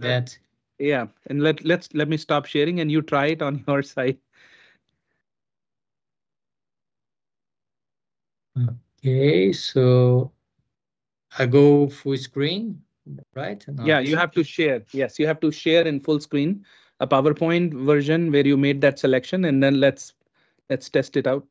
That. Yeah, and let let's let me stop sharing, and you try it on your side. Okay, so I go full screen, right? No. Yeah, you have to share. Yes, you have to share in full screen a PowerPoint version where you made that selection, and then let's let's test it out.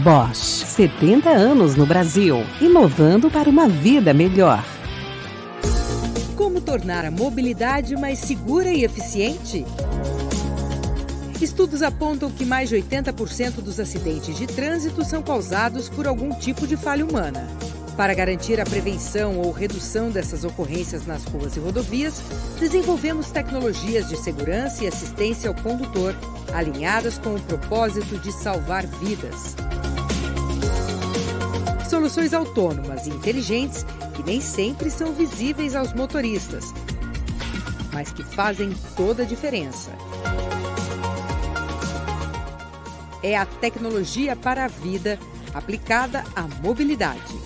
Bosch, 70 anos no Brasil, inovando para uma vida melhor. Como tornar a mobilidade mais segura e eficiente? Estudos apontam que mais de 80% dos acidentes de trânsito são causados por algum tipo de falha humana. Para garantir a prevenção ou redução dessas ocorrências nas ruas e rodovias, desenvolvemos tecnologias de segurança e assistência ao condutor, alinhadas com o propósito de salvar vidas. Soluções autônomas e inteligentes que nem sempre são visíveis aos motoristas, mas que fazem toda a diferença. É a tecnologia para a vida aplicada à mobilidade.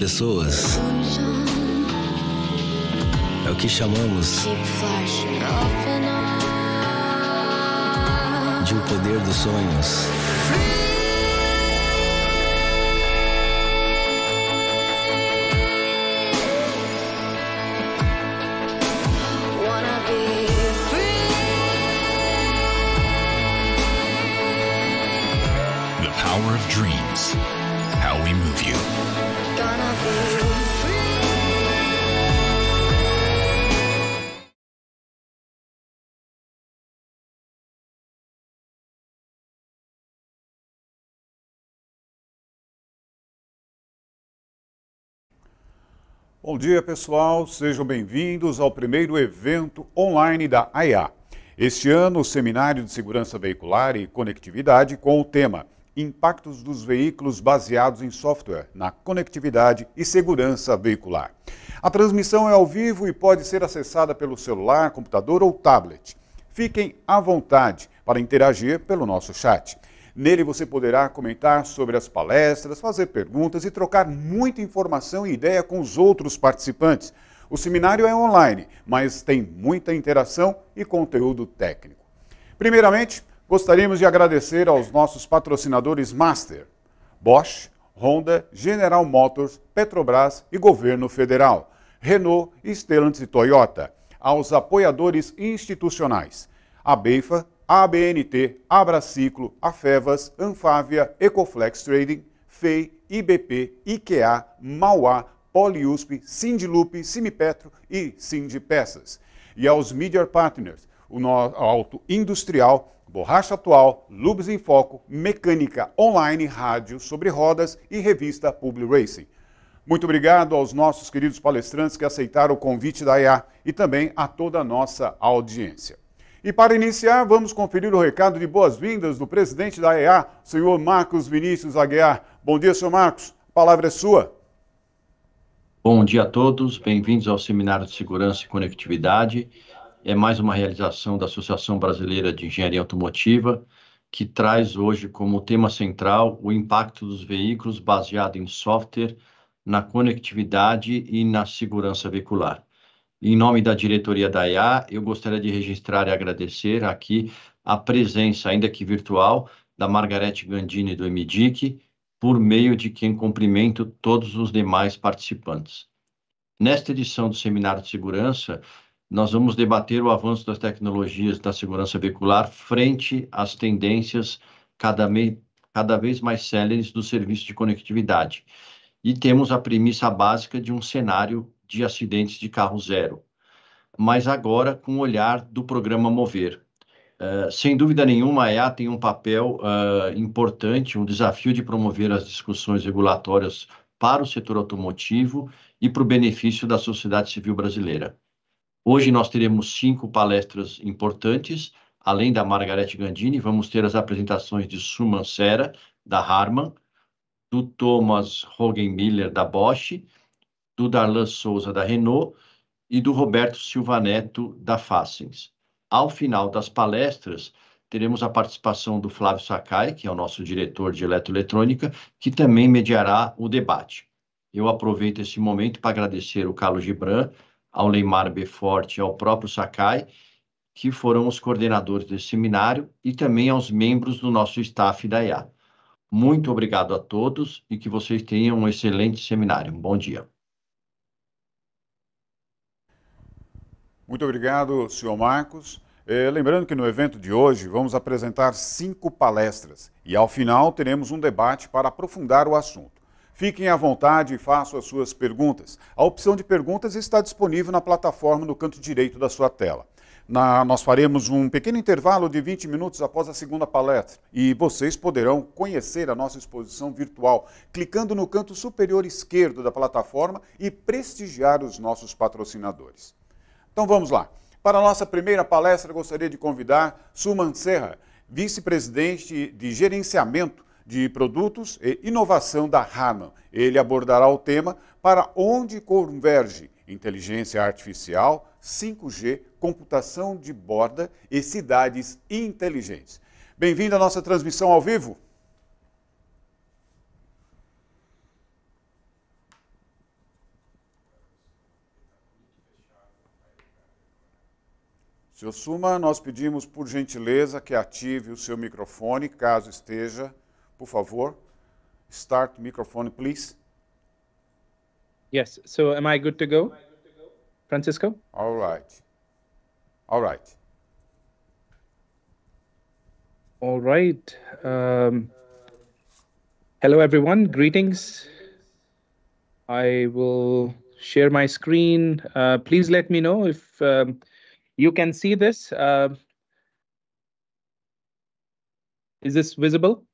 pessoas é o que chamamos de o um poder dos sonhos. Bom dia, pessoal. Sejam bem-vindos ao primeiro evento online da AIA. Este ano, o Seminário de Segurança Veicular e Conectividade com o tema Impactos dos Veículos Baseados em Software na Conectividade e Segurança Veicular. A transmissão é ao vivo e pode ser acessada pelo celular, computador ou tablet. Fiquem à vontade para interagir pelo nosso chat. Nele você poderá comentar sobre as palestras, fazer perguntas e trocar muita informação e ideia com os outros participantes. O seminário é online, mas tem muita interação e conteúdo técnico. Primeiramente, gostaríamos de agradecer aos nossos patrocinadores Master, Bosch, Honda, General Motors, Petrobras e Governo Federal, Renault, Stellantis e Toyota, aos apoiadores institucionais, a Beifa, ABNT, Abraciclo, Afevas, Anfávia, Ecoflex Trading, FEI, IBP, IKEA, Mauá, Poliusp, Sindilup, Simipetro e Sindipeças. E aos Media Partners, o Auto Industrial, Borracha Atual, Lubes em Foco, Mecânica Online, Rádio sobre Rodas e Revista Publi Racing. Muito obrigado aos nossos queridos palestrantes que aceitaram o convite da IA e também a toda a nossa audiência. E para iniciar, vamos conferir o recado de boas-vindas do presidente da EA, senhor Marcos Vinícius Aguiar. Bom dia, senhor Marcos. A palavra é sua. Bom dia a todos. Bem-vindos ao Seminário de Segurança e Conectividade. É mais uma realização da Associação Brasileira de Engenharia Automotiva, que traz hoje como tema central o impacto dos veículos baseado em software na conectividade e na segurança veicular. Em nome da diretoria da IA, eu gostaria de registrar e agradecer aqui a presença, ainda que virtual, da Margarete Gandini do MDIC, por meio de quem cumprimento todos os demais participantes. Nesta edição do Seminário de Segurança, nós vamos debater o avanço das tecnologias da segurança veicular frente às tendências cada, cada vez mais céleres do serviço de conectividade. E temos a premissa básica de um cenário de acidentes de carro zero, mas agora com o olhar do programa Mover. Uh, sem dúvida nenhuma, a EA tem um papel uh, importante, um desafio de promover as discussões regulatórias para o setor automotivo e para o benefício da sociedade civil brasileira. Hoje nós teremos cinco palestras importantes, além da Margarete Gandini, vamos ter as apresentações de Suman Sera, da Harman, do Thomas Hogan Miller da Bosch, do Darlan Souza, da Renault, e do Roberto Silva Neto, da Facens. Ao final das palestras, teremos a participação do Flávio Sakai, que é o nosso diretor de eletroeletrônica, que também mediará o debate. Eu aproveito esse momento para agradecer o Carlos Gibran, ao Leimar Beforte e ao próprio Sakai, que foram os coordenadores desse seminário, e também aos membros do nosso staff da IA. Muito obrigado a todos e que vocês tenham um excelente seminário. Um bom dia. Muito obrigado, senhor Marcos. É, lembrando que no evento de hoje vamos apresentar cinco palestras e ao final teremos um debate para aprofundar o assunto. Fiquem à vontade e façam as suas perguntas. A opção de perguntas está disponível na plataforma no canto direito da sua tela. Na, nós faremos um pequeno intervalo de 20 minutos após a segunda palestra e vocês poderão conhecer a nossa exposição virtual clicando no canto superior esquerdo da plataforma e prestigiar os nossos patrocinadores. Então vamos lá. Para a nossa primeira palestra, gostaria de convidar Suman Serra, vice-presidente de gerenciamento de produtos e inovação da Harman. Ele abordará o tema para onde converge inteligência artificial, 5G, computação de borda e cidades inteligentes. Bem-vindo à nossa transmissão ao vivo. Seu Suma, nós pedimos por gentileza que ative o seu microfone, caso esteja, por favor. Start microphone, please. Yes, so am I good to go, Francisco? All right. All right. All right. Um, hello, everyone. Greetings. I will share my screen. Uh, please let me know if um, You can see this. Uh, is this visible?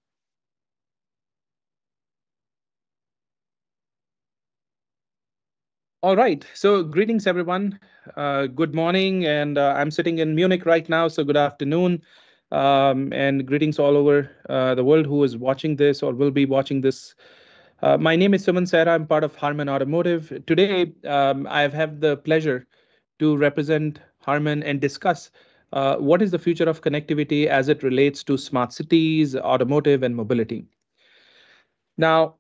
All right. So, greetings, everyone. Uh, good morning. And uh, I'm sitting in Munich right now. So, good afternoon. Um, and greetings all over uh, the world who is watching this or will be watching this. Uh, my name is Suman Sarah. I'm part of Harman Automotive. Today, um, I have had the pleasure to represent Harman, and discuss uh, what is the future of connectivity as it relates to smart cities, automotive, and mobility. Now,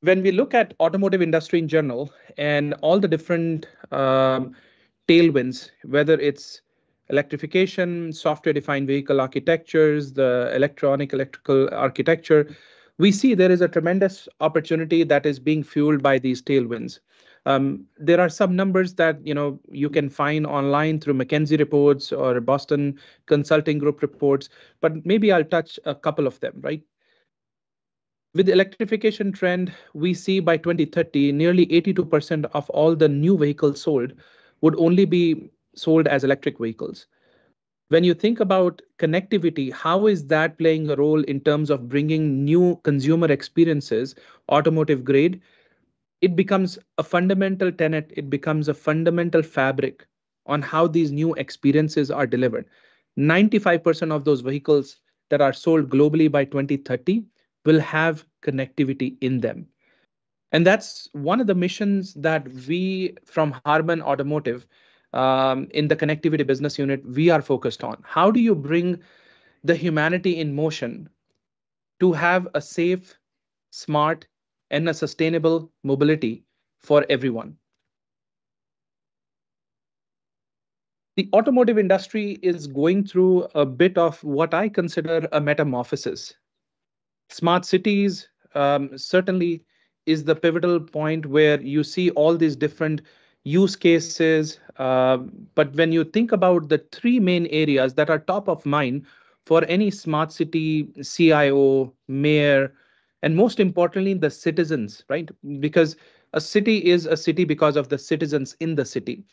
when we look at automotive industry in general and all the different um, tailwinds, whether it's electrification, software-defined vehicle architectures, the electronic electrical architecture, we see there is a tremendous opportunity that is being fueled by these tailwinds. Um, there are some numbers that you know you can find online through McKinsey reports or Boston Consulting Group reports, but maybe I'll touch a couple of them, right? With the electrification trend, we see by 2030, nearly 82% of all the new vehicles sold would only be sold as electric vehicles. When you think about connectivity, how is that playing a role in terms of bringing new consumer experiences, automotive grade, it becomes a fundamental tenet, it becomes a fundamental fabric on how these new experiences are delivered. 95% of those vehicles that are sold globally by 2030 will have connectivity in them. And that's one of the missions that we from Harman Automotive um, in the connectivity business unit, we are focused on. How do you bring the humanity in motion to have a safe, smart, and a sustainable mobility for everyone. The automotive industry is going through a bit of what I consider a metamorphosis. Smart cities um, certainly is the pivotal point where you see all these different use cases. Uh, but when you think about the three main areas that are top of mind for any smart city CIO, mayor, and most importantly the citizens right because a city is a city because of the citizens in the city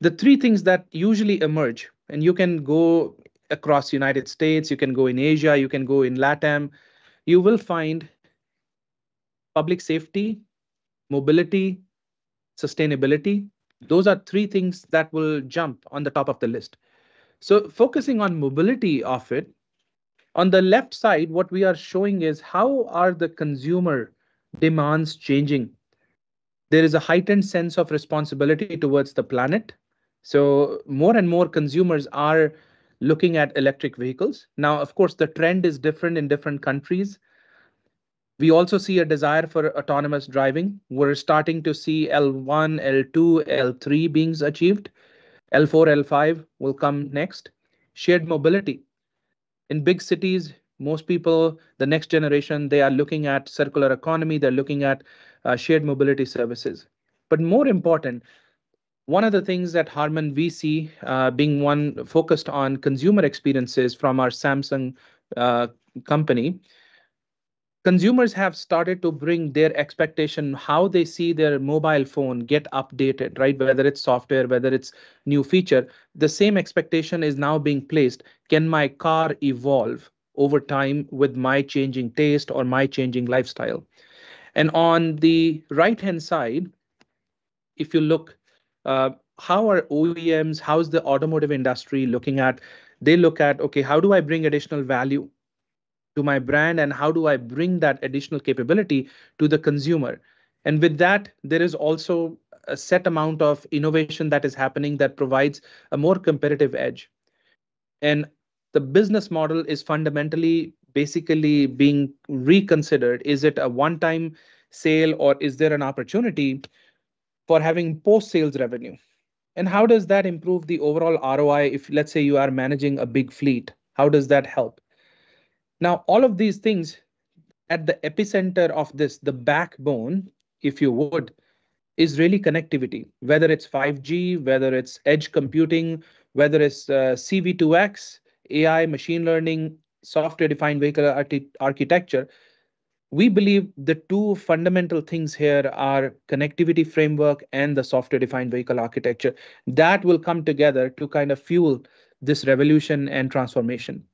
the three things that usually emerge and you can go across united states you can go in asia you can go in latam you will find public safety mobility sustainability those are three things that will jump on the top of the list so focusing on mobility of it on the left side, what we are showing is how are the consumer demands changing? There is a heightened sense of responsibility towards the planet. So more and more consumers are looking at electric vehicles. Now, of course, the trend is different in different countries. We also see a desire for autonomous driving. We're starting to see L1, L2, L3 being achieved. L4, L5 will come next. Shared mobility in big cities most people the next generation they are looking at circular economy they're looking at uh, shared mobility services but more important one of the things that harman we see uh, being one focused on consumer experiences from our samsung uh, company consumers have started to bring their expectation how they see their mobile phone get updated right whether it's software whether it's new feature the same expectation is now being placed can my car evolve over time with my changing taste or my changing lifestyle and on the right hand side if you look uh, how are oems how's the automotive industry looking at they look at okay how do i bring additional value to my brand and how do I bring that additional capability to the consumer? And with that, there is also a set amount of innovation that is happening that provides a more competitive edge. And the business model is fundamentally basically being reconsidered. Is it a one time sale or is there an opportunity for having post sales revenue? And how does that improve the overall ROI if, let's say, you are managing a big fleet? How does that help? Now, all of these things at the epicenter of this, the backbone, if you would, is really connectivity, whether it's 5G, whether it's edge computing, whether it's uh, CV2X, AI, machine learning, software defined vehicle architecture. We believe the two fundamental things here are connectivity framework and the software defined vehicle architecture. That will come together to kind of fuel this revolution and transformation.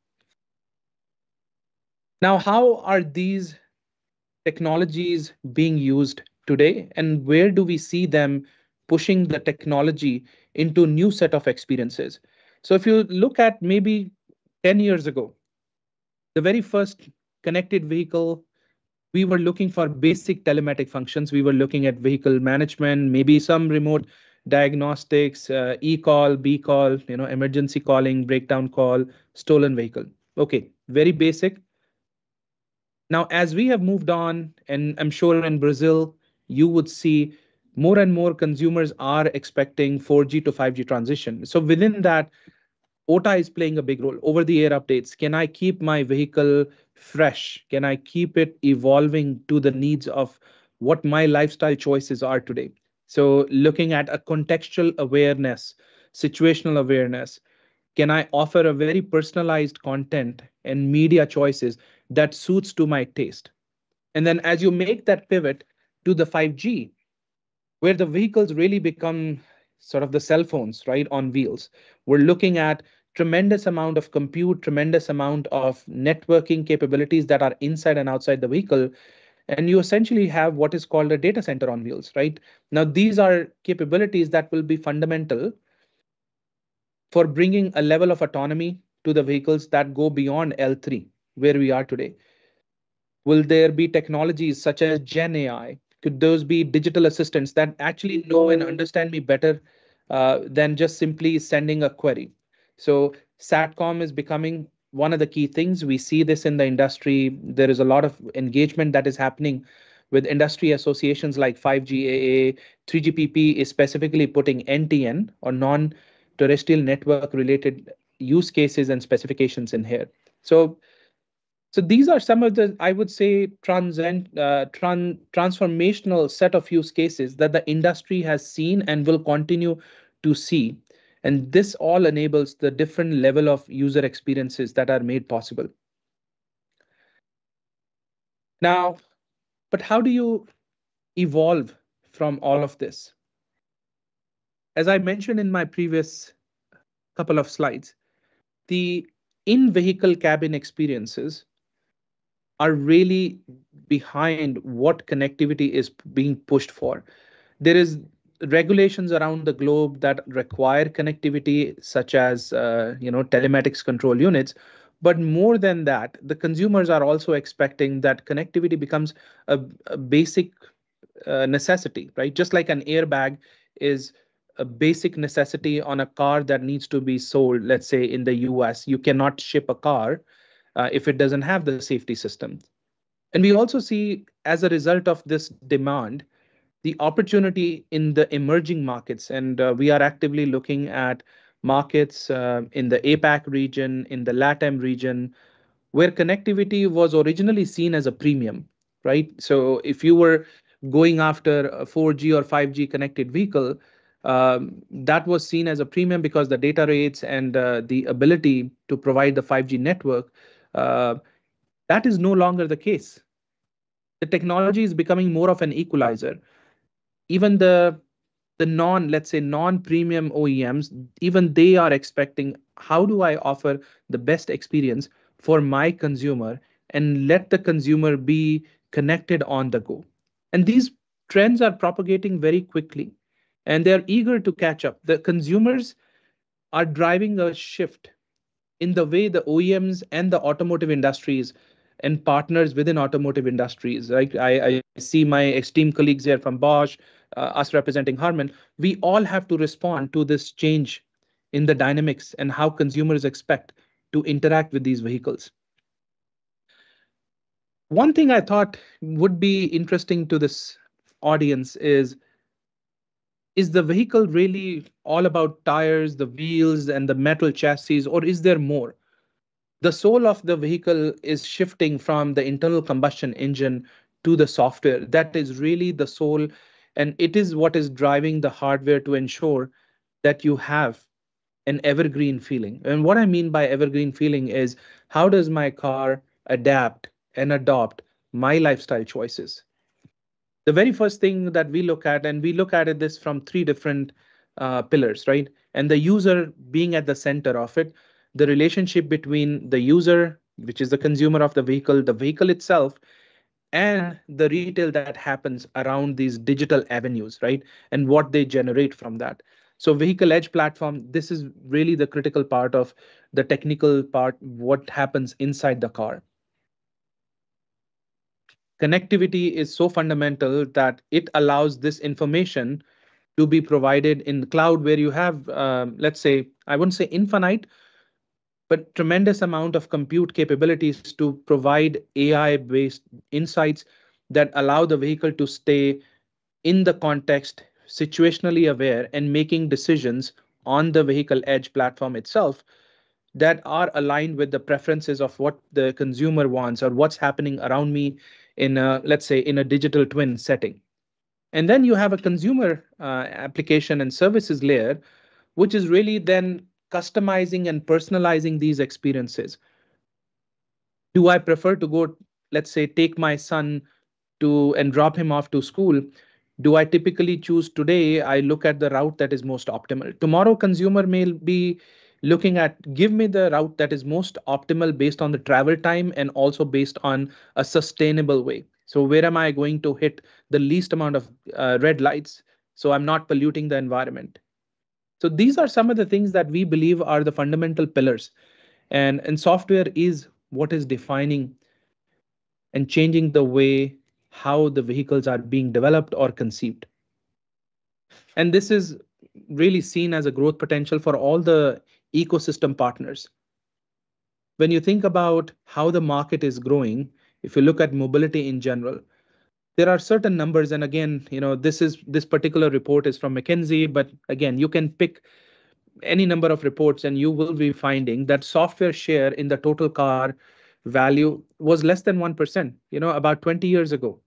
Now, how are these technologies being used today, and where do we see them pushing the technology into new set of experiences? So if you look at maybe 10 years ago, the very first connected vehicle, we were looking for basic telematic functions. We were looking at vehicle management, maybe some remote diagnostics, uh, e-call, b-call, you know, emergency calling, breakdown call, stolen vehicle. Okay, very basic. Now, as we have moved on, and I'm sure in Brazil, you would see more and more consumers are expecting 4G to 5G transition. So within that, OTA is playing a big role. Over the air updates. Can I keep my vehicle fresh? Can I keep it evolving to the needs of what my lifestyle choices are today? So looking at a contextual awareness, situational awareness, can I offer a very personalized content and media choices that suits to my taste. And then as you make that pivot to the 5G, where the vehicles really become sort of the cell phones, right, on wheels, we're looking at tremendous amount of compute, tremendous amount of networking capabilities that are inside and outside the vehicle. And you essentially have what is called a data center on wheels, right? Now, these are capabilities that will be fundamental for bringing a level of autonomy to the vehicles that go beyond L3, where we are today? Will there be technologies such as Gen AI? Could those be digital assistants that actually know and understand me better uh, than just simply sending a query? So SATCOM is becoming one of the key things. We see this in the industry. There is a lot of engagement that is happening with industry associations like 5GAA. 3GPP is specifically putting NTN or non terrestrial network related use cases and specifications in here. So so these are some of the, I would say, transcend, uh, tran- transformational set of use cases that the industry has seen and will continue to see. And this all enables the different level of user experiences that are made possible. Now, but how do you evolve from all of this? As I mentioned in my previous couple of slides, the in-vehicle cabin experiences are really behind what connectivity is being pushed for. There is regulations around the globe that require connectivity, such as uh, you know telematics control units. But more than that, the consumers are also expecting that connectivity becomes a, a basic uh, necessity, right? Just like an airbag is a basic necessity on a car that needs to be sold, let's say in the US, you cannot ship a car uh, if it doesn't have the safety systems. And we also see, as a result of this demand, the opportunity in the emerging markets. And uh, we are actively looking at markets uh, in the APAC region, in the LATAM region, where connectivity was originally seen as a premium, right? So if you were going after a 4G or 5G connected vehicle, um, that was seen as a premium because the data rates and uh, the ability to provide the 5G network uh, that is no longer the case. The technology is becoming more of an equalizer. Even the the non, let's say non-premium OEMs, even they are expecting how do I offer the best experience for my consumer and let the consumer be connected on the go. And these trends are propagating very quickly and they're eager to catch up. The consumers are driving a shift in the way the OEMs and the automotive industries and partners within automotive industries. like I, I see my esteemed colleagues here from Bosch, uh, us representing Harman. We all have to respond to this change in the dynamics and how consumers expect to interact with these vehicles. One thing I thought would be interesting to this audience is is the vehicle really all about tires, the wheels, and the metal chassis, or is there more? The soul of the vehicle is shifting from the internal combustion engine to the software. That is really the soul, and it is what is driving the hardware to ensure that you have an evergreen feeling. And what I mean by evergreen feeling is how does my car adapt and adopt my lifestyle choices? the very first thing that we look at, and we look at it this from three different uh, pillars, right? And the user being at the center of it, the relationship between the user, which is the consumer of the vehicle, the vehicle itself, and the retail that happens around these digital avenues, right? And what they generate from that. So vehicle edge platform, this is really the critical part of the technical part, what happens inside the car connectivity is so fundamental that it allows this information to be provided in the cloud where you have um, let's say i wouldn't say infinite but tremendous amount of compute capabilities to provide ai based insights that allow the vehicle to stay in the context situationally aware and making decisions on the vehicle edge platform itself that are aligned with the preferences of what the consumer wants or what's happening around me in a, let's say in a digital twin setting. And then you have a consumer uh, application and services layer, which is really then customizing and personalizing these experiences. Do I prefer to go, let's say, take my son to and drop him off to school? Do I typically choose today? I look at the route that is most optimal. Tomorrow, consumer may be looking at give me the route that is most optimal based on the travel time and also based on a sustainable way. So where am I going to hit the least amount of uh, red lights so I'm not polluting the environment? So these are some of the things that we believe are the fundamental pillars. And, and software is what is defining and changing the way how the vehicles are being developed or conceived. And this is really seen as a growth potential for all the ecosystem partners. When you think about how the market is growing, if you look at mobility in general, there are certain numbers, and again, you know, this is this particular report is from McKinsey, but again, you can pick any number of reports and you will be finding that software share in the total car value was less than 1%, you know, about 20 years ago.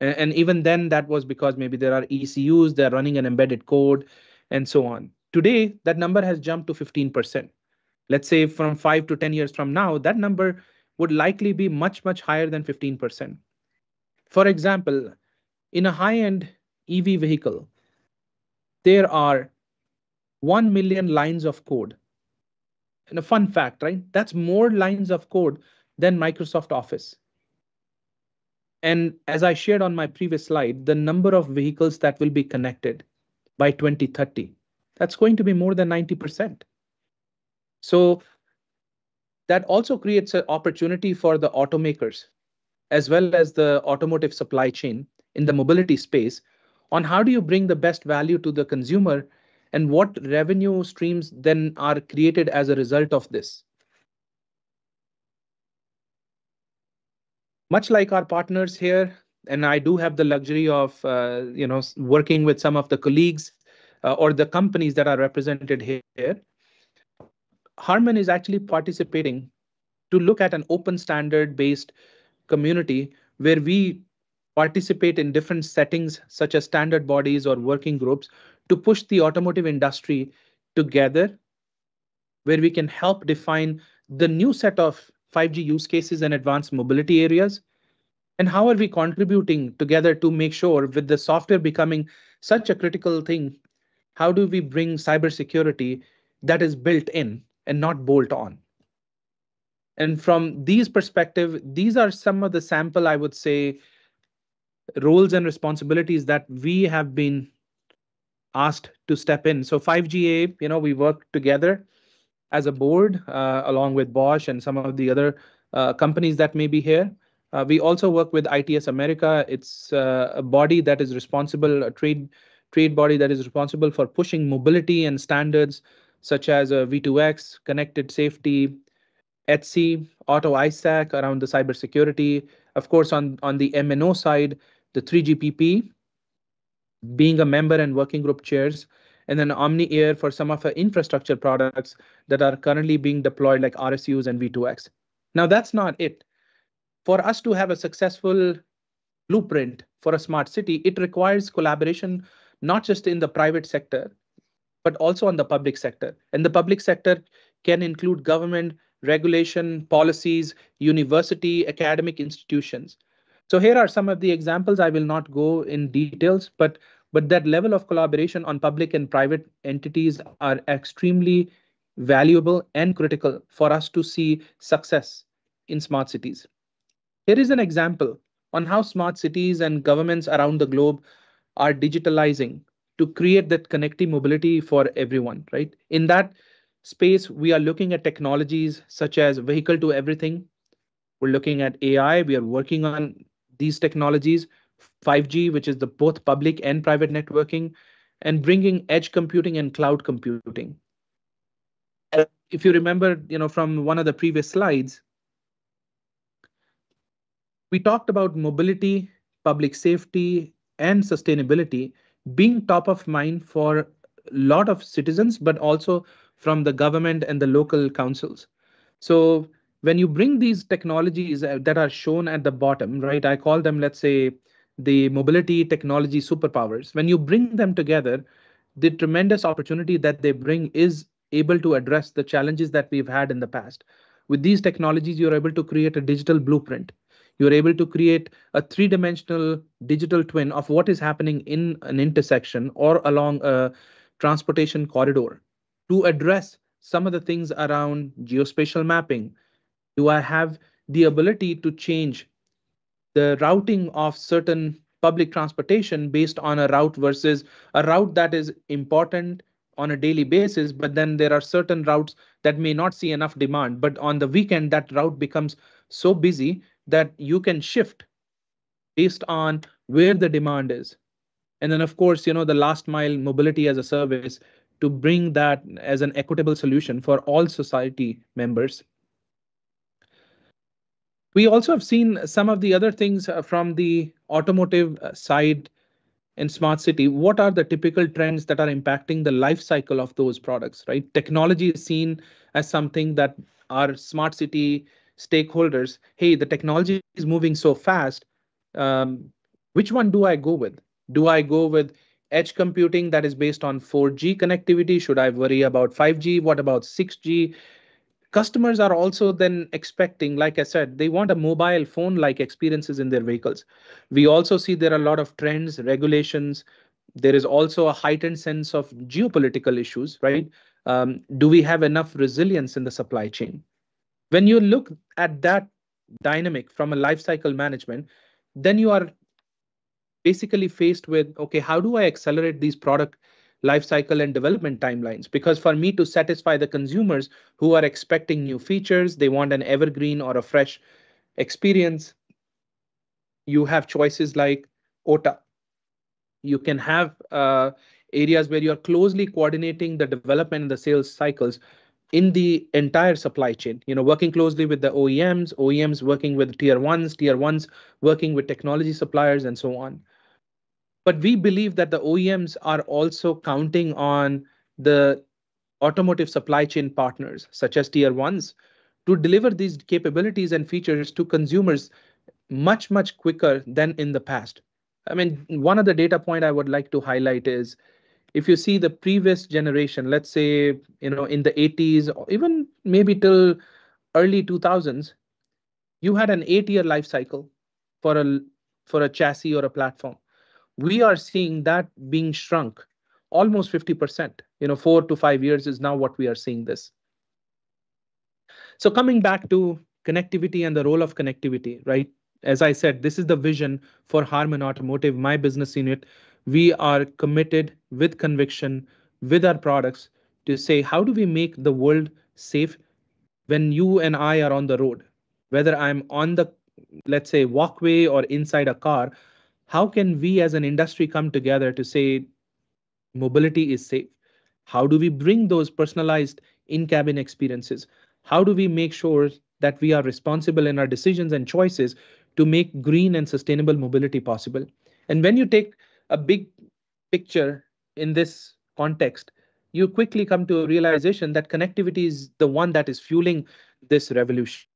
And, and even then, that was because maybe there are ECUs, they're running an embedded code, and so on. Today, that number has jumped to 15%. Let's say from five to 10 years from now, that number would likely be much, much higher than 15%. For example, in a high end EV vehicle, there are 1 million lines of code. And a fun fact, right? That's more lines of code than Microsoft Office. And as I shared on my previous slide, the number of vehicles that will be connected by 2030 that's going to be more than 90%. So that also creates an opportunity for the automakers as well as the automotive supply chain in the mobility space on how do you bring the best value to the consumer and what revenue streams then are created as a result of this. Much like our partners here, and I do have the luxury of uh, you know working with some of the colleagues uh, or the companies that are represented here, Harman is actually participating to look at an open standard based community where we participate in different settings such as standard bodies or working groups to push the automotive industry together where we can help define the new set of 5G use cases and advanced mobility areas? And how are we contributing together to make sure with the software becoming such a critical thing how do we bring cybersecurity that is built in and not bolt on? And from these perspective, these are some of the sample, I would say, roles and responsibilities that we have been asked to step in. So 5GA, you know, we work together as a board uh, along with Bosch and some of the other uh, companies that may be here. Uh, we also work with ITS America. It's uh, a body that is responsible, a trade trade body that is responsible for pushing mobility and standards such as uh, V2X, connected safety, Etsy, Auto ISAC around the cybersecurity. Of course, on, on the MNO side, the 3GPP, being a member and working group chairs, and then Omni Air for some of our infrastructure products that are currently being deployed like RSUs and V2X. Now, that's not it. For us to have a successful blueprint for a smart city, it requires collaboration not just in the private sector, but also on the public sector. And the public sector can include government, regulation, policies, university, academic institutions. So here are some of the examples. I will not go in details, but but that level of collaboration on public and private entities are extremely valuable and critical for us to see success in smart cities. Here is an example on how smart cities and governments around the globe are digitalizing to create that connecting mobility for everyone, right? In that space, we are looking at technologies such as vehicle to everything. We're looking at AI. We are working on these technologies, 5G, which is the both public and private networking, and bringing edge computing and cloud computing. If you remember, you know, from one of the previous slides, we talked about mobility, public safety, and sustainability being top of mind for a lot of citizens, but also from the government and the local councils. So when you bring these technologies uh, that are shown at the bottom, right, I call them, let's say, the mobility technology superpowers. When you bring them together, the tremendous opportunity that they bring is able to address the challenges that we've had in the past. With these technologies, you're able to create a digital blueprint you're able to create a three dimensional digital twin of what is happening in an intersection or along a transportation corridor to address some of the things around geospatial mapping. Do I have the ability to change the routing of certain public transportation based on a route versus a route that is important on a daily basis but then there are certain routes that may not see enough demand but on the weekend that route becomes so busy that you can shift based on where the demand is and then of course you know the last mile mobility as a service to bring that as an equitable solution for all society members we also have seen some of the other things uh, from the automotive uh, side in smart city what are the typical trends that are impacting the life cycle of those products right technology is seen as something that our smart city stakeholders hey the technology is moving so fast um, which one do i go with do i go with edge computing that is based on 4g connectivity should i worry about 5g what about 6g customers are also then expecting like i said they want a mobile phone like experiences in their vehicles we also see there are a lot of trends regulations there is also a heightened sense of geopolitical issues right um, do we have enough resilience in the supply chain when you look at that dynamic from a life cycle management, then you are basically faced with okay, how do I accelerate these product life cycle and development timelines? Because for me to satisfy the consumers who are expecting new features, they want an evergreen or a fresh experience, you have choices like OTA. You can have uh, areas where you're closely coordinating the development and the sales cycles in the entire supply chain you know working closely with the OEMs OEMs working with tier 1s tier 1s working with technology suppliers and so on but we believe that the OEMs are also counting on the automotive supply chain partners such as tier 1s to deliver these capabilities and features to consumers much much quicker than in the past i mean one of the data point i would like to highlight is if you see the previous generation, let's say, you know, in the 80s or even maybe till early 2000s, you had an eight year life cycle for a, for a chassis or a platform. We are seeing that being shrunk almost 50%. You know, four to five years is now what we are seeing this. So coming back to connectivity and the role of connectivity, right? As I said, this is the vision for Harman Automotive, my business unit, we are committed with conviction with our products to say, how do we make the world safe when you and I are on the road? Whether I'm on the, let's say, walkway or inside a car, how can we as an industry come together to say mobility is safe? How do we bring those personalized in cabin experiences? How do we make sure that we are responsible in our decisions and choices to make green and sustainable mobility possible? And when you take a big picture in this context, you quickly come to a realization that connectivity is the one that is fueling this revolution.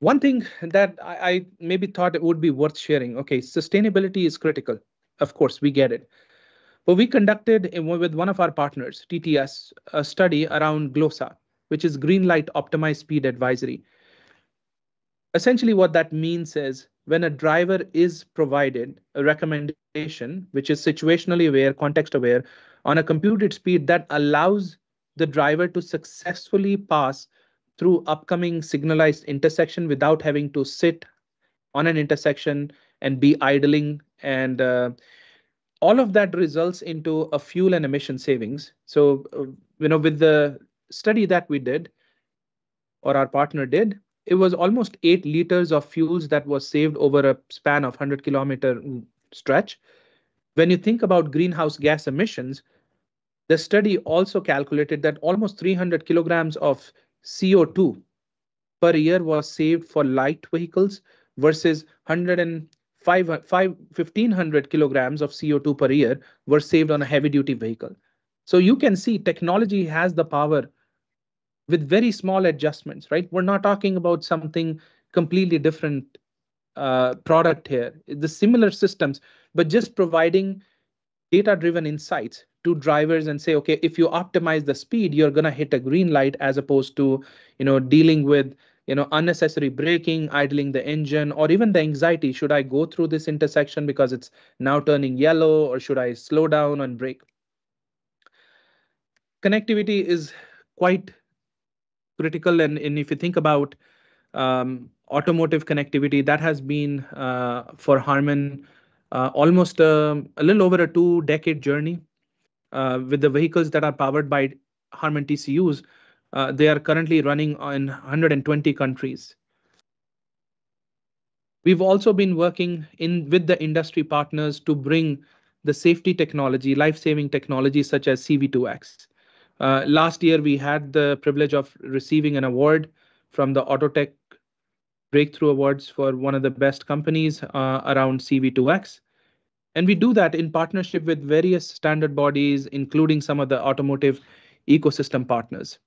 One thing that I, I maybe thought it would be worth sharing. Okay, sustainability is critical. Of course, we get it. But we conducted with one of our partners, TTS, a study around GLOSA, which is Green Light Optimized Speed Advisory. Essentially, what that means is when a driver is provided a recommendation, which is situationally aware, context aware, on a computed speed that allows the driver to successfully pass through upcoming signalized intersection without having to sit on an intersection and be idling and uh, all of that results into a fuel and emission savings so uh, you know with the study that we did or our partner did it was almost eight liters of fuels that was saved over a span of 100 kilometer stretch. When you think about greenhouse gas emissions, the study also calculated that almost 300 kilograms of CO2 per year was saved for light vehicles versus 105, 1500 kilograms of CO2 per year were saved on a heavy duty vehicle. So you can see technology has the power with very small adjustments, right? We're not talking about something completely different uh, product here, the similar systems, but just providing data driven insights to drivers and say, okay, if you optimize the speed, you're going to hit a green light as opposed to, you know, dealing with you know unnecessary braking idling the engine or even the anxiety should i go through this intersection because it's now turning yellow or should i slow down and brake connectivity is quite critical. And, and if you think about um, automotive connectivity, that has been uh, for Harman uh, almost a, uh, a, little over a two decade journey uh, with the vehicles that are powered by Harman TCUs. Uh, they are currently running in 120 countries. We've also been working in with the industry partners to bring the safety technology, life-saving technology such as CV2X uh, last year, we had the privilege of receiving an award from the Autotech Breakthrough Awards for one of the best companies uh, around CV2X. And we do that in partnership with various standard bodies, including some of the automotive ecosystem partners.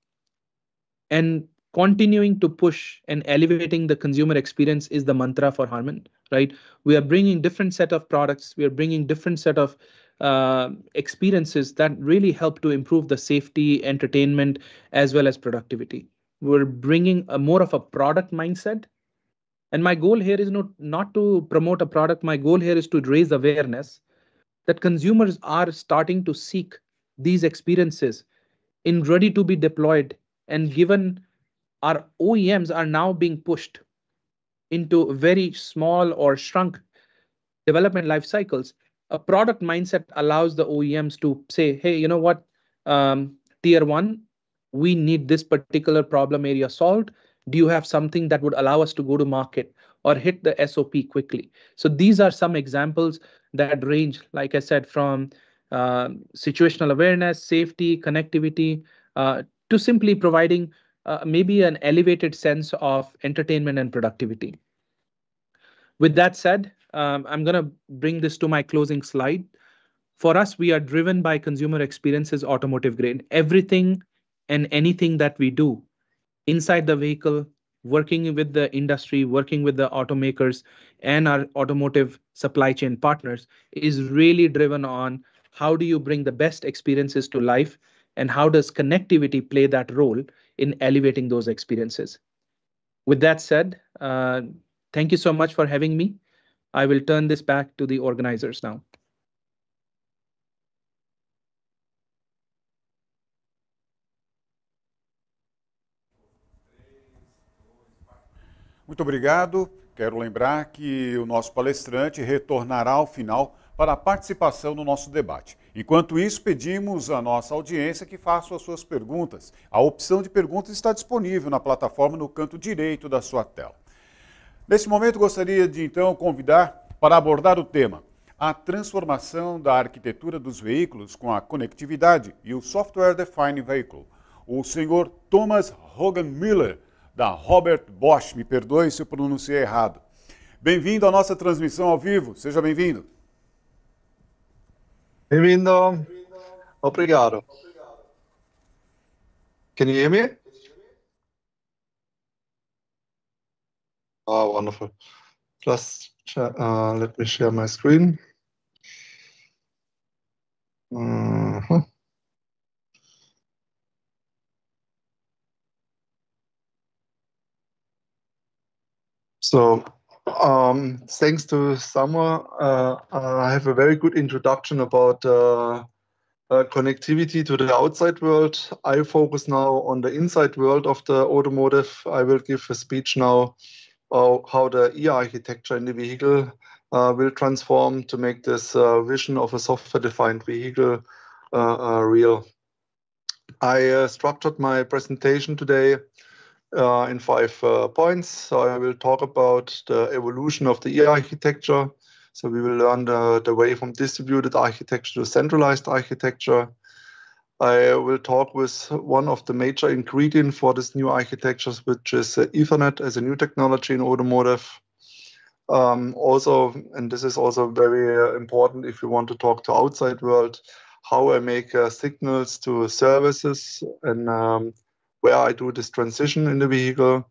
And continuing to push and elevating the consumer experience is the mantra for Harman, right? We are bringing different set of products, we are bringing different set of uh, experiences that really help to improve the safety, entertainment, as well as productivity. We're bringing a more of a product mindset. And my goal here is not, not to promote a product. My goal here is to raise awareness that consumers are starting to seek these experiences in ready to be deployed and given our OEMs are now being pushed into very small or shrunk development life cycles a product mindset allows the OEMs to say, hey, you know what, um, tier one, we need this particular problem area solved. Do you have something that would allow us to go to market or hit the SOP quickly? So these are some examples that range, like I said, from uh, situational awareness, safety, connectivity, uh, to simply providing uh, maybe an elevated sense of entertainment and productivity. With that said, um, I'm going to bring this to my closing slide. For us, we are driven by consumer experiences, automotive grade. Everything and anything that we do inside the vehicle, working with the industry, working with the automakers and our automotive supply chain partners is really driven on how do you bring the best experiences to life and how does connectivity play that role in elevating those experiences? With that said, uh, thank you so much for having me. I will turn this back to the organizers now. Muito obrigado. Quero lembrar que o nosso palestrante retornará ao final para a participação no nosso debate. Enquanto isso, pedimos à nossa audiência que faça as suas perguntas. A opção de perguntas está disponível na plataforma no canto direito da sua tela. Neste momento, gostaria de então convidar para abordar o tema a transformação da arquitetura dos veículos com a conectividade e o Software Defined Vehicle. O senhor Thomas Hogan Miller, da Robert Bosch, me perdoe se eu pronunciei errado. Bem-vindo à nossa transmissão ao vivo, seja bem-vindo. Bem-vindo. Obrigado. Can you hear me? Oh, wonderful. Just uh, let me share my screen. Uh mm-hmm. -huh. So, um, thanks to Summer, uh, uh, I have a very good introduction about uh, uh, connectivity to the outside world. I focus now on the inside world of the automotive. I will give a speech now how the EA architecture in the vehicle uh, will transform to make this uh, vision of a software-defined vehicle uh, real. I structured my presentation today uh, in five uh, points. So I will talk about the evolution of the EA architecture. So we will learn the, the way from distributed architecture to centralized architecture. I will talk with one of the major ingredient for this new architectures, which is uh, Ethernet as a new technology in automotive. Um, also, and this is also very uh, important if you want to talk to outside world, how I make uh, signals to services and um, where I do this transition in the vehicle.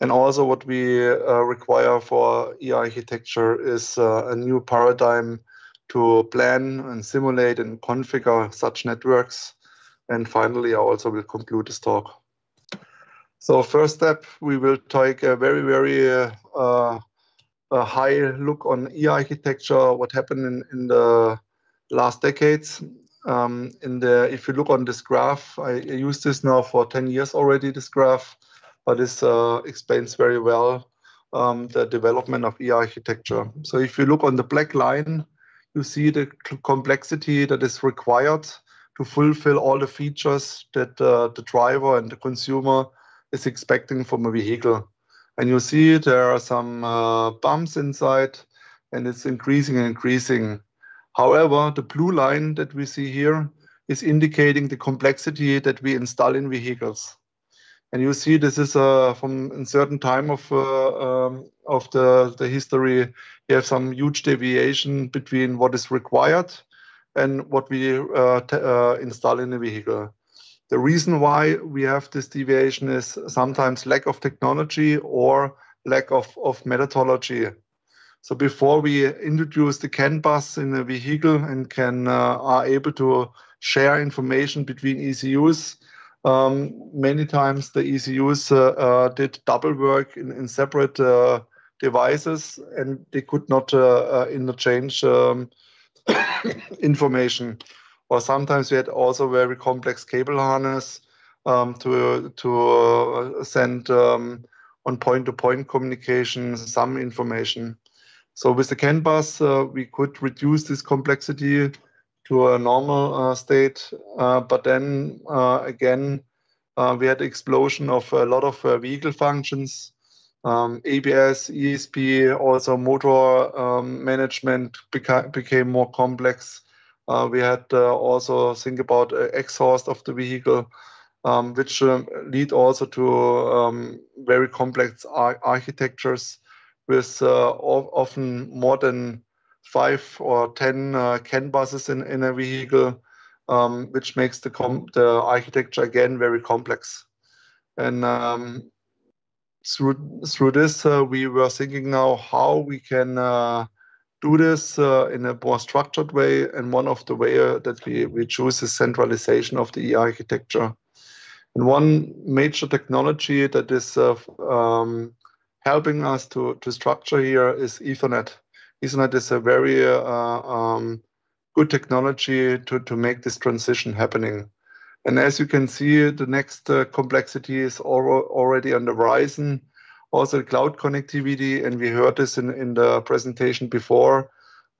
And also what we uh, require for e-architecture is uh, a new paradigm to plan and simulate and configure such networks. And finally, I also will conclude this talk. So first step, we will take a very, very uh, uh, a high look on e-architecture, what happened in, in the last decades. Um, in the, if you look on this graph, I, I use this now for 10 years already, this graph, but this uh, explains very well um, the development of e-architecture. So if you look on the black line, you see the complexity that is required to fulfill all the features that uh, the driver and the consumer is expecting from a vehicle. And you see there are some uh, bumps inside, and it's increasing and increasing. However, the blue line that we see here is indicating the complexity that we install in vehicles. And you see this is uh, from a certain time of, uh, um, of the, the history, we have some huge deviation between what is required and what we uh, uh, install in a vehicle. The reason why we have this deviation is sometimes lack of technology or lack of, of methodology. So before we introduce the CAN bus in a vehicle and can uh, are able to share information between ECUs, um, many times the ECUs uh, uh, did double work in, in separate uh, devices, and they could not uh, uh, interchange um, information. Or sometimes we had also very complex cable harness um, to to uh, send um, on point-to-point -point communication some information. So with the CAN bus, we could reduce this complexity to a normal uh, state. Uh, but then uh, again, we had explosion of a lot of vehicle functions um, ABS, ESP, also motor um, management beca became more complex. Uh, we had uh, also think about uh, exhaust of the vehicle, um, which um, lead also to um, very complex ar architectures with uh, often more than five or ten uh, CAN buses in, in a vehicle, um, which makes the, the architecture again very complex. And through through this, uh, we were thinking now how we can uh, do this uh, in a more structured way. And one of the way uh, that we, we choose is centralization of the E architecture. And one major technology that is uh, um, helping us to, to structure here is Ethernet. Ethernet is a very uh, um, good technology to, to make this transition happening. And as you can see, the next uh, complexity is already on the horizon. Also, cloud connectivity, and we heard this in, in the presentation before,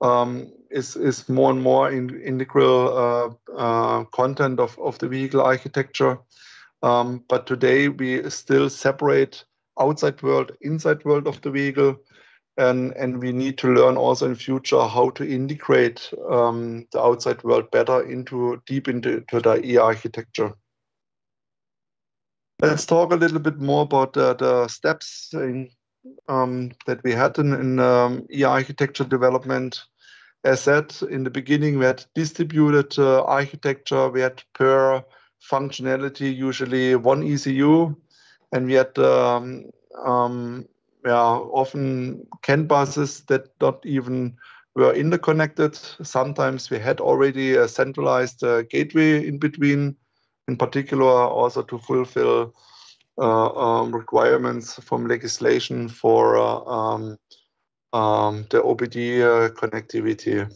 um, is, is more and more in, integral uh, uh, content of, of the vehicle architecture. Um, but today we still separate outside world, inside world of the vehicle and and we need to learn also in future how to integrate um, the outside world better into deep into, into the e architecture. Let's talk a little bit more about uh, the steps in, um, that we had in, in um, e architecture development. As said in the beginning, we had distributed uh, architecture. We had per functionality usually one ECU, and we had um, um yeah, often CAN buses that not even were interconnected. Sometimes we had already a centralized uh, gateway in between, in particular also to fulfill uh, um, requirements from legislation for uh, um, um, the OBD uh, connectivity.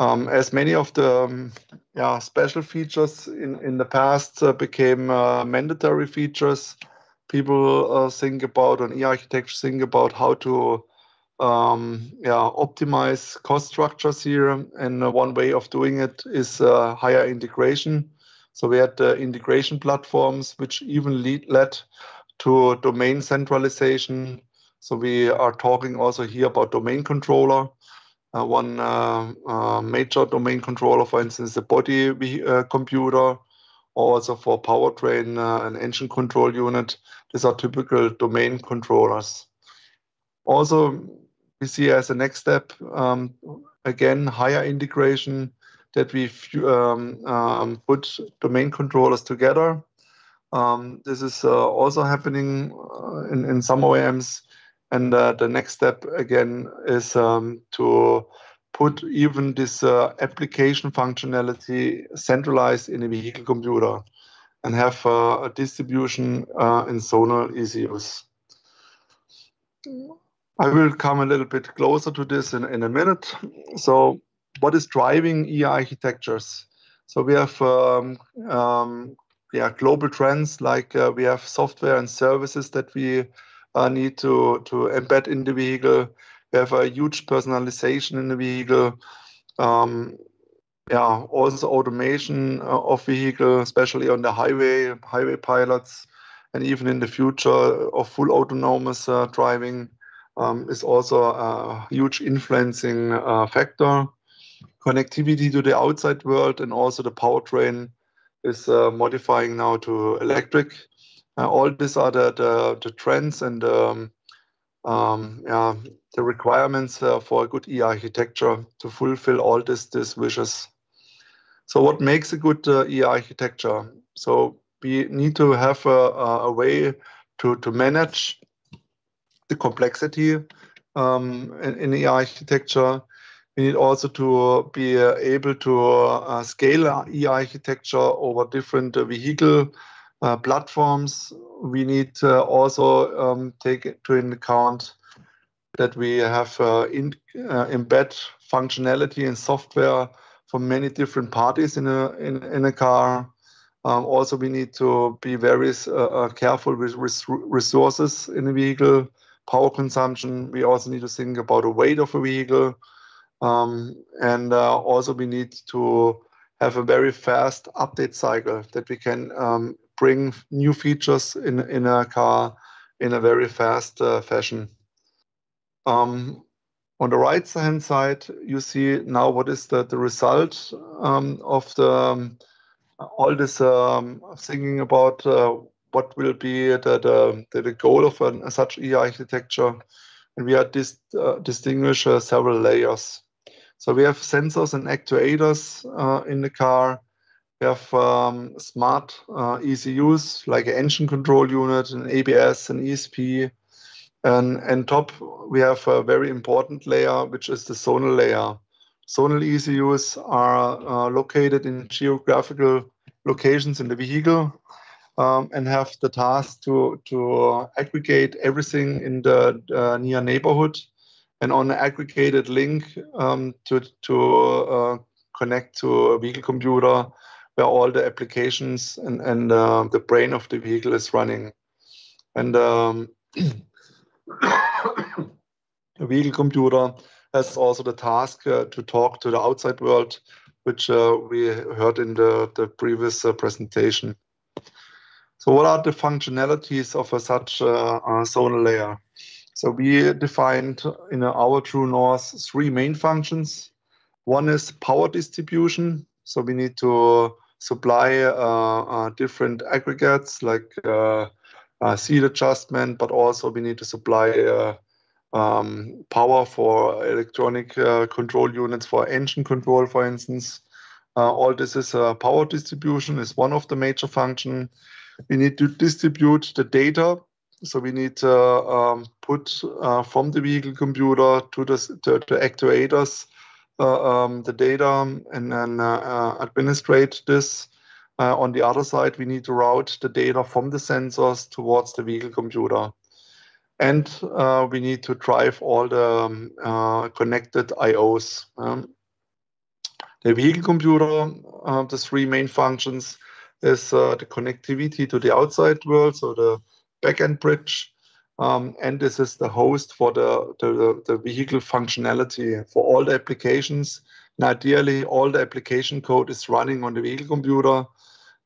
Um, as many of the um, yeah, special features in, in the past uh, became uh, mandatory features, people uh, think about and e-architects think about how to um, yeah, optimize cost structures here. And uh, one way of doing it is uh, higher integration. So we had uh, integration platforms, which even lead, led to domain centralization. So we are talking also here about domain controller. Uh, one uh, uh, major domain controller, for instance, the body computer, also for powertrain uh, and engine control unit. These are typical domain controllers. Also, we see as a next step, um, again, higher integration that we um, um, put domain controllers together. Um, this is uh, also happening uh, in, in some OEMs. And uh, the next step, again, is um, to put even this uh, application functionality centralized in a vehicle computer and have uh, a distribution uh, in zonal ECUs. I will come a little bit closer to this in, in a minute. So what is driving EI architectures? So we have um, um, yeah, global trends like uh, we have software and services that we uh, need to, to embed in the vehicle. We have a huge personalization in the vehicle. Um, yeah, also automation uh, of vehicle, especially on the highway, highway pilots, and even in the future of full autonomous uh, driving um, is also a huge influencing uh, factor. Connectivity to the outside world and also the powertrain is uh, modifying now to electric. Uh, all these are the, the, the trends and um, um, yeah, the requirements uh, for a good E architecture to fulfill all this, these wishes. So what makes a good uh, E architecture? So we need to have a, a way to, to manage the complexity um, in, in, E architecture. We need also to be uh, able to uh, scale E architecture over different uh, vehicle uh, platforms, we need to also um, take into account that we have uh, in, uh, embed functionality and software from many different parties in a in, in a car. Um, also, we need to be very uh, careful with res resources in a vehicle, power consumption. We also need to think about the weight of a vehicle, um, and uh, also we need to have a very fast update cycle that we can um, bring new features in in a car in a very fast uh, fashion. Um, on the right hand side, you see now what is the, the result um, of the um, all this um, thinking about uh, what will be the, the, the goal of an, such E architecture. And we are dis uh, distinguish uh, several layers. So we have sensors and actuators uh, in the car. We have um, smart uh, ECUs like an engine control unit, an ABS, an ESP. And, top, we have a very important layer, which is the zonal layer. Zonal ECUs are uh, located in geographical locations in the vehicle um, and have the task to, to aggregate everything in the uh, near neighborhood and on an aggregated link um, to, to connect to a vehicle computer where all the applications and, and uh, the brain of the vehicle is running. And um, the vehicle computer has also the task uh, to talk to the outside world, which uh, we heard in the, the previous uh, presentation. So what are the functionalities of a such uh, zonal layer? So we defined in our True North three main functions. One is power distribution. So we need to supply uh, uh, different aggregates like uh, seed adjustment, but also we need to supply um, power for electronic control units for engine control, for instance. all this is power distribution is one of the major function. We need to distribute the data so we need to uh, um, put uh, from the vehicle computer to the, to, the actuators uh, um, the data and then uh, uh, administrate this. on the other side, we need to route the data from the sensors towards the vehicle computer. And we need to drive all the um, connected IOs. Um, the vehicle computer, uh, the three main functions is uh, the connectivity to the outside world, so the backend bridge, um, and this is the host for the, the, the vehicle functionality for all the applications. Now, ideally, all the application code is running on the vehicle computer.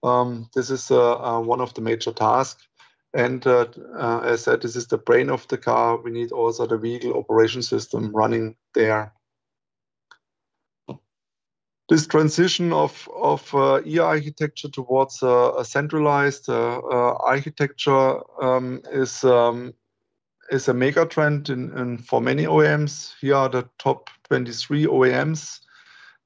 Um, this is uh, uh, one of the major tasks. And uh, uh as I said, this is the brain of the car. We need also the vehicle operation system running there. This transition of, of uh, E architecture towards uh, a centralized architecture um, is um, is a mega trend in, in, for many OEMs. Here are the top 23 OEMs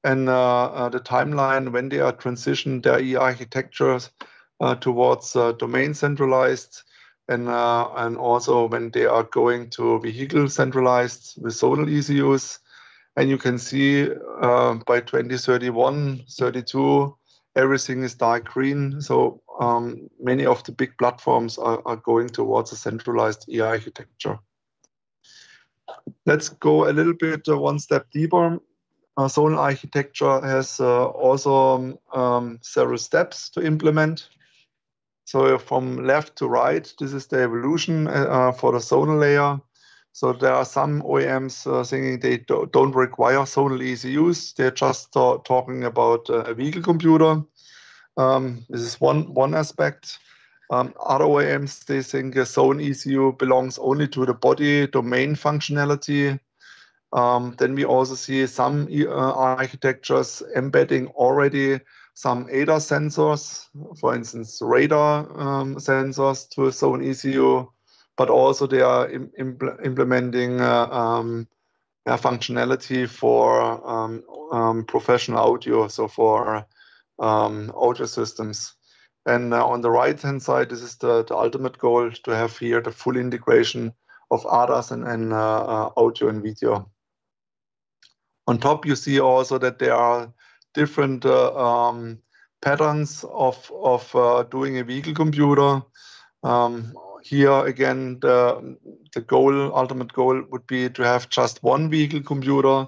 and uh, uh, the timeline when they are transitioning their E architectures uh, towards domain centralized and uh, and also when they are going to vehicle centralized with zonal ECUs. And you can see uh, by 2031, 32, everything is dark green. So um, many of the big platforms are, are going towards a centralized AI architecture. Let's go a little bit uh, one step deeper. Uh, zonal architecture has uh, also um, um, several steps to implement. So from left to right, this is the evolution uh, for the zonal layer. So there are some OEMs saying uh, thinking they do, not require zonal ECUs. They're just talking about uh, a vehicle computer. Um, this is one one aspect. Um, other OEMs they think a zone ECU belongs only to the body domain functionality. Um, then we also see some uh, architectures embedding already some ADA sensors, for instance radar sensors to a zone ECU but also they are Im- impl- implementing uh, um, functionality for um, um, professional audio, so for um, audio systems. And uh, on the right-hand side, this is the, the, ultimate goal to have here the full integration of ADAS and, and uh, uh audio and video. On top, you see also that there are different uh, um, patterns of, of uh, doing a vehicle computer. Um, here again, the, the goal, ultimate goal would be to have just one vehicle computer.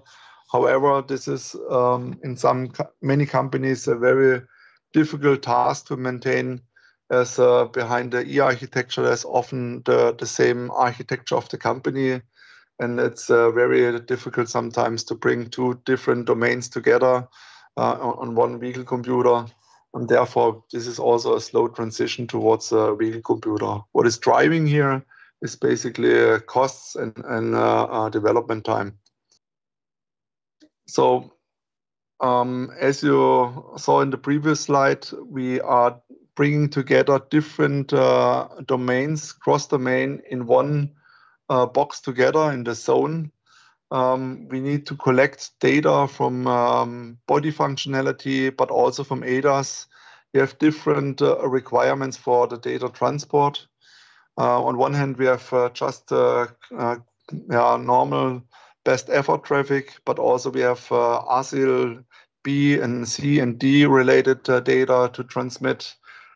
However, this is um, in some many companies a very difficult task to maintain as uh, behind the e-architecture is often the, the same architecture of the company and it's uh, very difficult sometimes to bring two different domains together uh, on one vehicle computer and therefore this is also a slow transition towards a real computer. What is driving here is basically uh, costs and, and uh, uh, development time. So um, as you saw in the previous slide, we are bringing together different uh, domains, cross-domain in one uh, box together in the zone um, we need to collect data from um, body functionality, but also from ADAS. You have different uh, requirements for the data transport. Uh, on one hand, we have uh, just uh, uh, yeah, normal best effort traffic, but also we have uh, ASIL B and C and D related uh, data to transmit.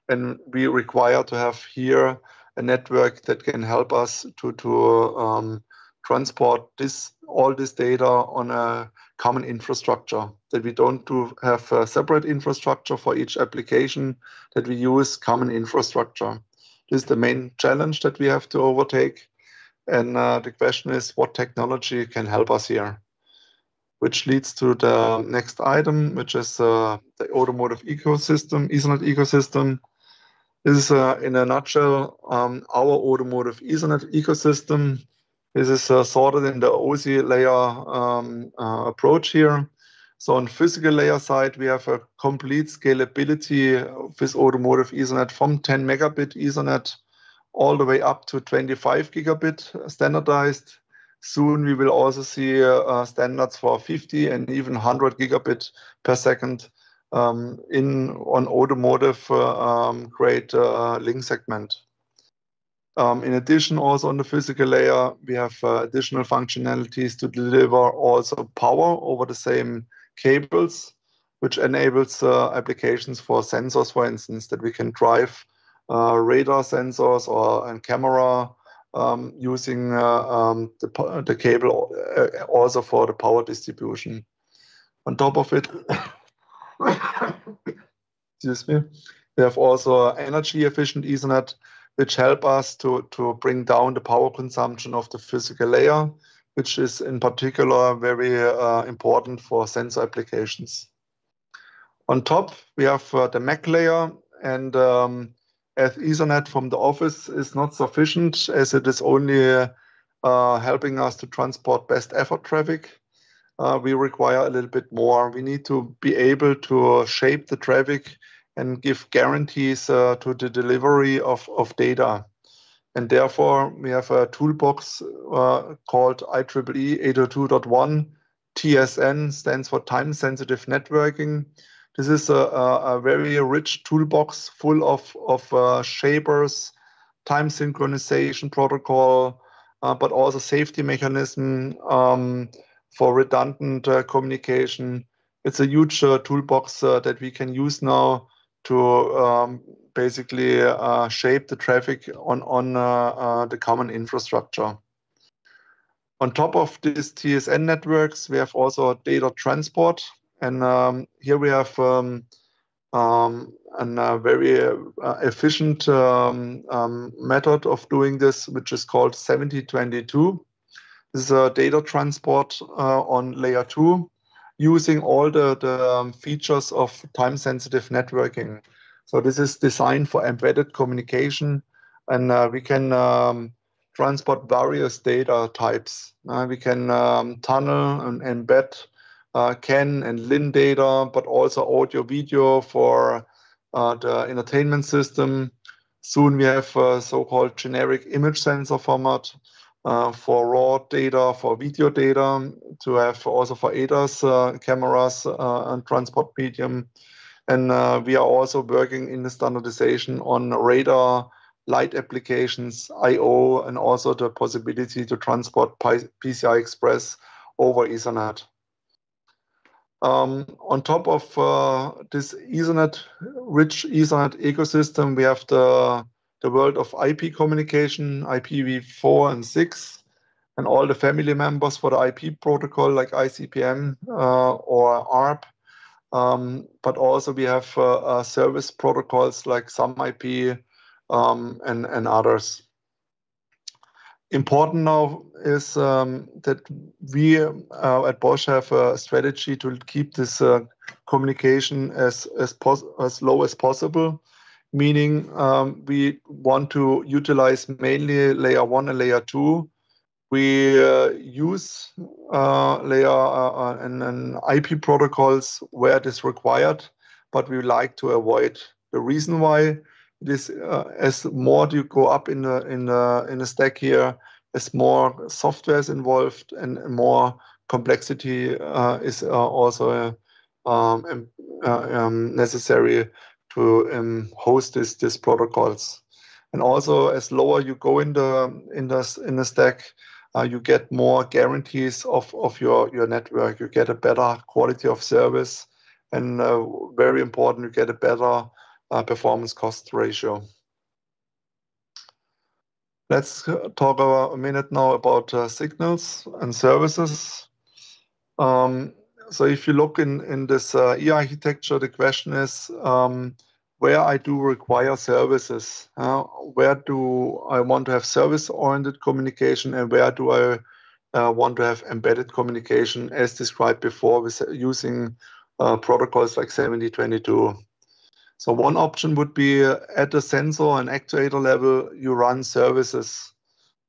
And we require to have here a network that can help us to, to um, transport this all this data on a common infrastructure that we don't do have a separate infrastructure for each application that we use common infrastructure this is the main challenge that we have to overtake and uh, the question is what technology can help us here which leads to the next item which is uh, the automotive ecosystem ethernet ecosystem this is uh, in a nutshell um, our automotive ethernet ecosystem this is uh, sorted in the OSI layer um, uh, approach here. So on physical layer side, we have a complete scalability with automotive Ethernet from 10 megabit Ethernet all the way up to 25 gigabit standardized. Soon we will also see uh, standards for 50 and even 100 gigabit per second um, in on automotive uh, um, grade uh, link segment. Um, in addition, also on the physical layer, we have uh, additional functionalities to deliver also power over the same cables, which enables uh, applications for sensors, for instance, that we can drive uh, radar sensors or and camera um, using uh, um, the, the cable uh, also for the power distribution. On top of it, excuse me, we have also energy efficient Ethernet which help us to, to bring down the power consumption of the physical layer, which is in particular very uh, important for sensor applications. On top, we have uh, the MAC layer, and um, as Ethernet from the office is not sufficient, as it is only uh, helping us to transport best effort traffic, uh, we require a little bit more. We need to be able to shape the traffic and give guarantees uh, to the delivery of, of data. And therefore, we have a toolbox uh, called IEEE 802.1. TSN stands for Time Sensitive Networking. This is a, a, a very rich toolbox full of, of uh, shapers, time synchronization protocol, uh, but also safety mechanism um, for redundant uh, communication it's a huge uh, toolbox uh, that we can use now to um, basically uh, shape the traffic on on uh, uh the common infrastructure. On top of these TSN networks, we have also data transport, and um, here we have um, um a uh, very uh, efficient um, um, method of doing this, which is called 7022. This is a data transport uh, on layer two using all the, the um, features of time sensitive networking. So this is designed for embedded communication and uh, we can um, transport various data types. Uh, we can um, tunnel and embed uh, CAN and LIN data, but also audio video for uh, the entertainment system. Soon we have uh, so-called generic image sensor format uh, for raw data, for video data, to have also for ADAS uh, cameras uh, and transport medium. And uh, we are also working in the standardization on radar, light applications, I.O., and also the possibility to transport PCI Express over Ethernet. Um, on top of uh, this Ethernet, rich Ethernet ecosystem, we have the the world of IP communication, IPv4 and 6, and all the family members for the IP protocol like ICPM uh, or ARP. Um, but also we have uh, uh, service protocols like some um, and, and others. Important now is um, that we uh, at Bosch have a strategy to keep this uh, communication as as, as low as possible meaning um, we want to utilize mainly layer one and layer two. We uh, use uh, layer uh, and, uh, and, IP protocols where it is required, but we like to avoid. The reason why this, uh, as more you go up in the in the in the stack here, as more software is involved and more complexity uh, is also um, um, um necessary to um, host these these protocols. And also, as lower you go in the in the in the stack, uh, you get more guarantees of of your your network. You get a better quality of service, and uh, very important, you get a better uh, performance cost ratio. Let's uh, talk a minute now about uh, signals and services. Um, so if you look in, in this uh, e-architecture, the question is um, where I do require services, uh, where do I want to have service-oriented communication, and where do I uh, want to have embedded communication, as described before, with uh, using uh, protocols like 7022. So one option would be uh, at the sensor and actuator level, you run services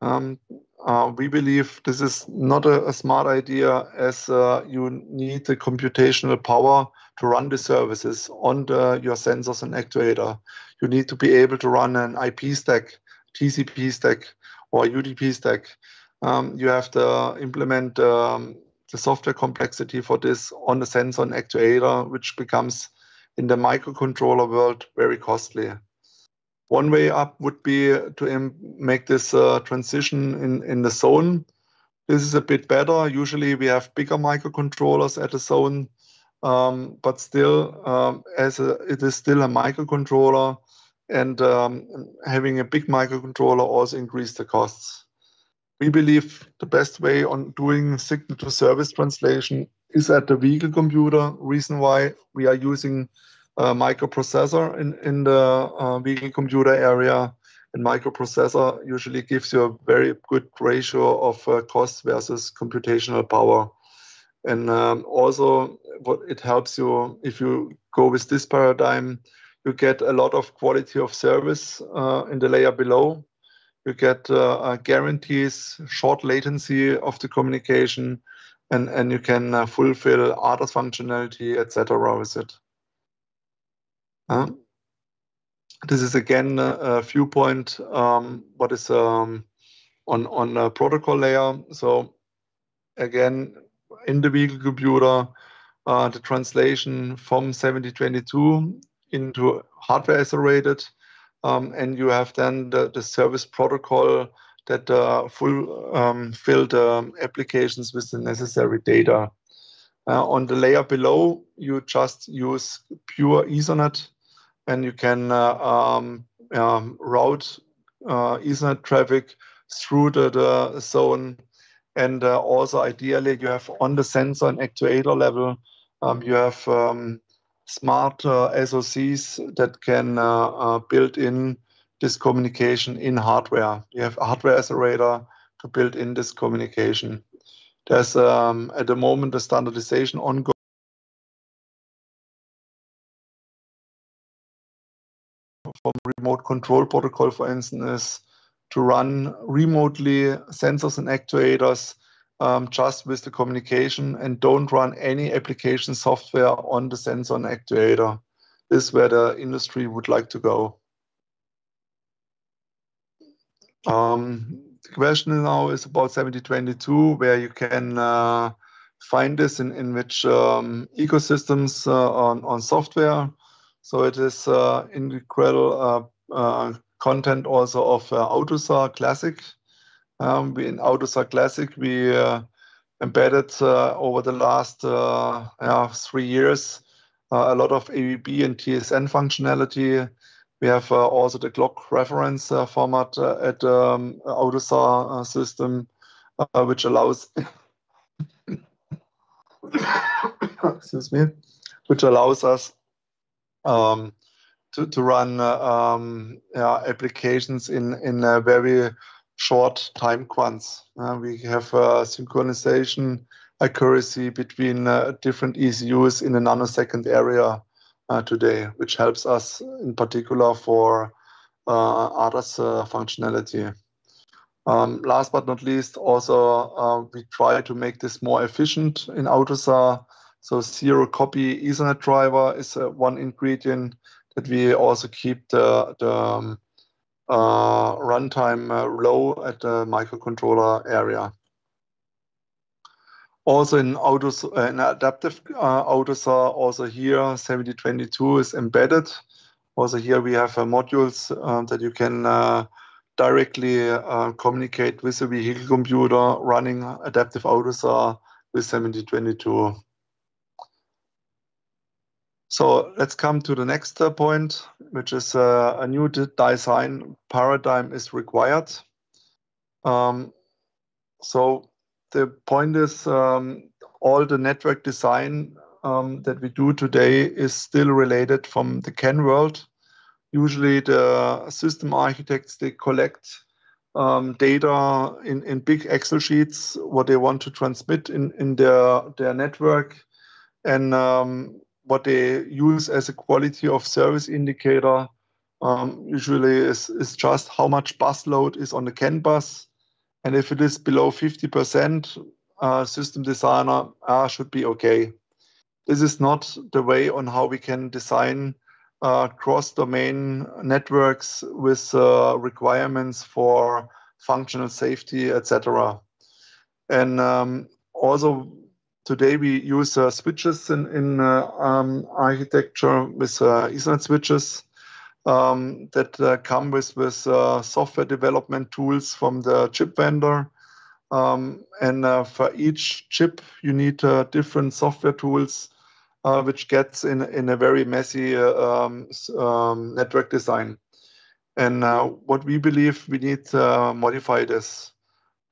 um, uh, we believe this is not a, a smart idea as uh, you need the computational power to run the services on the, your sensors and actuator. You need to be able to run an IP stack, TCP stack, or UDP stack. Um, you have to implement um, the software complexity for this on the sensor and actuator, which becomes in the microcontroller world very costly. One way up would be to make this uh, transition in, in the zone. This is a bit better. Usually we have bigger microcontrollers at the zone, um, but still, um, as a, it is still a microcontroller, and um, having a big microcontroller also increases the costs. We believe the best way on doing signal to service translation is at the vehicle computer. Reason why we are using uh, microprocessor in, in the uh, vehicle computer area. And microprocessor usually gives you a very good ratio of uh, cost versus computational power. And um, also, what it helps you if you go with this paradigm, you get a lot of quality of service uh, in the layer below. You get uh, uh, guarantees, short latency of the communication, and, and you can fulfill other functionality, etc. with it this is again a, viewpoint. Um, what is um, on on a protocol layer? So again, in the vehicle computer, uh, the translation from 7022 into hardware accelerated, um, and you have then the, the service protocol that uh, full um, filled um, applications with the necessary data. Uh, on the layer below, you just use pure Ethernet and you can uh, um, um, route uh, Ethernet traffic through the, the zone. And uh, also, ideally, you have on the sensor and actuator level, um, you have um, smart SoCs that can build in this communication in hardware. You have a hardware accelerator to build in this communication. There's um, at the moment a standardization ongoing. remote control protocol, for instance, is to run remotely sensors and actuators um, just with the communication and don't run any application software on the sensor and actuator. This is where the industry would like to go. Um, the question now is about 7022, where you can uh, find this in, in which um, ecosystems uh, on, on software. So it is uh, integral uh, uh, content also of AutoSAR Classic. Um, we, in AutoSAR Classic, we embedded over the last yeah, three years a lot of AVB and TSN functionality. We have uh, also the clock reference uh, format uh, at um, AutoSAR system, which allows excuse me, which allows us um, to, to run uh, um, yeah, applications in, in uh, very short time quants. Uh, we have synchronization accuracy between different ECUs in a nanosecond area today, which helps us in particular for uh, others functionality. Um, last but not least, also uh, we try to make this more efficient in AutoSAR so zero copy Ethernet driver is uh, one ingredient that we also keep the, the um, uh, runtime uh, low at the microcontroller area. Also in autos, uh, adaptive uh, AutoSAR, also here 7022 is embedded. Also here we have uh, modules uh, that you can uh, directly communicate with the vehicle computer running adaptive AutoSAR with 7022. So let's come to the next uh, point, which is uh, a new design paradigm is required. Um, so the point is um, all the network design um, that we do today is still related from the CAN world. Usually the system architects, they collect um, data in, in big Excel sheets, what they want to transmit in, in their, their network. And um, what they use as a quality of service indicator um, usually is, is just how much bus load is on the CAN bus. And if it is below 50%, uh, system designer uh, should be okay. This is not the way on how we can design uh, cross-domain networks with uh, requirements for functional safety, etc. And um, also today we use uh, switches in, in uh, um, architecture with uh, Ethernet switches um, that uh, come with, with uh, software development tools from the chip vendor. Um, and uh, for each chip, you need different software tools, which gets in, in a very messy um, um, network design. And what we believe, we need to modify this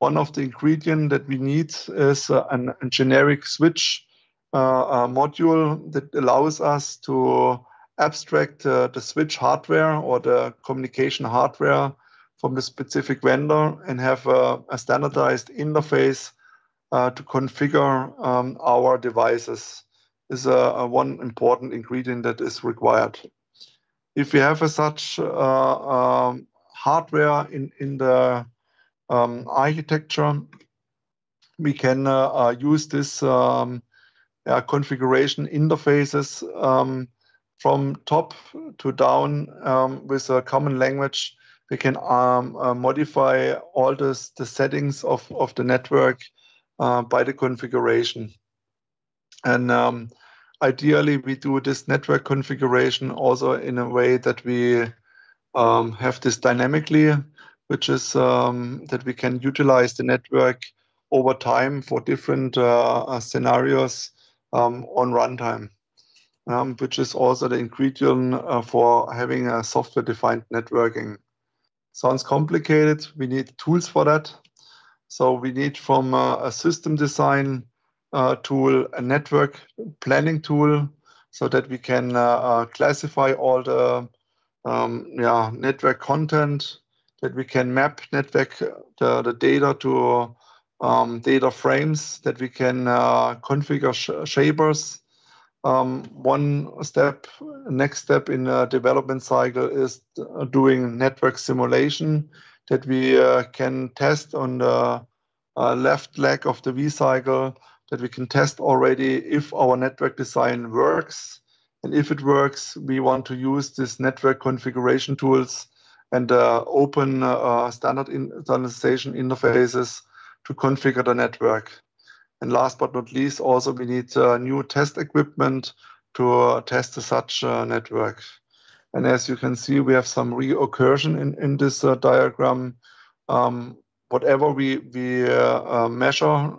one of the ingredients that we need is uh, an, a generic switch uh, uh, module that allows us to abstract uh, the switch hardware or the communication hardware from the specific vendor and have a, a standardized interface uh, to configure um, our devices is a, a, one important ingredient that is required. If we have a such uh, um, hardware in, in the um, architecture, we can uh, uh, use this um, uh, configuration interfaces um, from top to down um, with a common language. We can um, modify all this, the settings of, of the network by the configuration. And um, ideally, we do this network configuration also in a way that we um, have this dynamically which is um, that we can utilize the network over time for different uh, uh, scenarios um, on runtime, um, which is also the ingredient uh, for having a software-defined networking. Sounds complicated. We need tools for that. So we need from uh, a system design uh, tool, a network planning tool, so that we can uh, classify all the um, yeah, network content, that we can map network the, the data to um, data frames, that we can uh, configure sh shapers. Um, one step, next step in the development cycle is uh, doing network simulation that we uh, can test on the uh, left leg of the V-cycle, that we can test already if our network design works. And if it works, we want to use this network configuration tools and uh, open uh, uh, standard standardization interfaces to configure the network. And last but not least, also we need new test equipment to test such network. And as you can see, we have some reoccursion in, in this diagram. Um, whatever we, we measure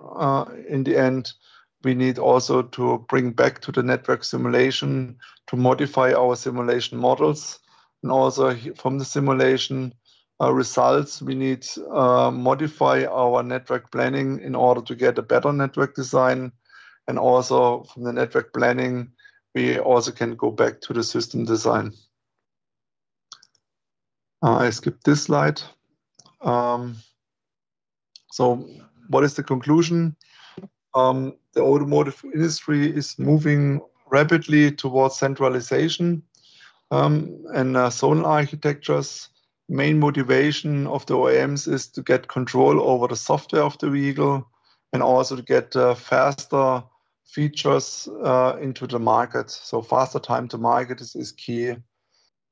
in the end, we need also to bring back to the network simulation to modify our simulation models and also from the simulation uh, results, we need uh, modify our network planning in order to get a better network design. And also from the network planning, we also can go back to the system design. Uh, I skipped this slide. Um, so what is the conclusion? Um, the automotive industry is moving rapidly towards centralization um, and uh, zonal architectures. Main motivation of the OEMs is to get control over the software of the vehicle and also to get uh, faster features uh, into the market. So faster time to market is, is key.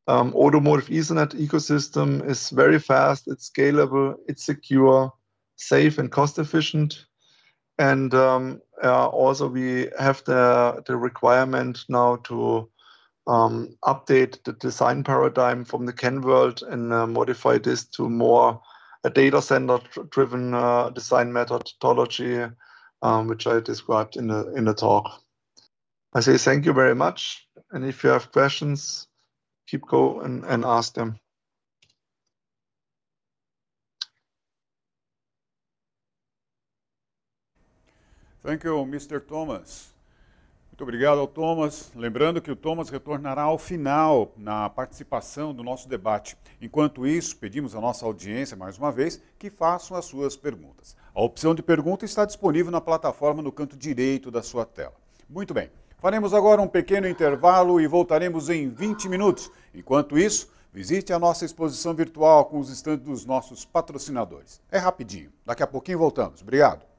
Um, automotive Ethernet ecosystem is very fast, it's scalable, it's secure, safe and cost efficient. And um, uh, also we have the, the requirement now to um, update the design paradigm from the Ken world and uh, modify this to more a data center driven uh, design methodology, um, which I described in the, in the talk. I say thank you very much. And if you have questions, keep go and, and ask them. Thank you, Mr. Thomas. Muito obrigado ao Thomas. Lembrando que o Thomas retornará ao final na participação do nosso debate. Enquanto isso, pedimos à nossa audiência, mais uma vez, que façam as suas perguntas. A opção de pergunta está disponível na plataforma no canto direito da sua tela. Muito bem, faremos agora um pequeno intervalo e voltaremos em 20 minutos. Enquanto isso, visite a nossa exposição virtual com os estandes dos nossos patrocinadores. É rapidinho, daqui a pouquinho voltamos. Obrigado.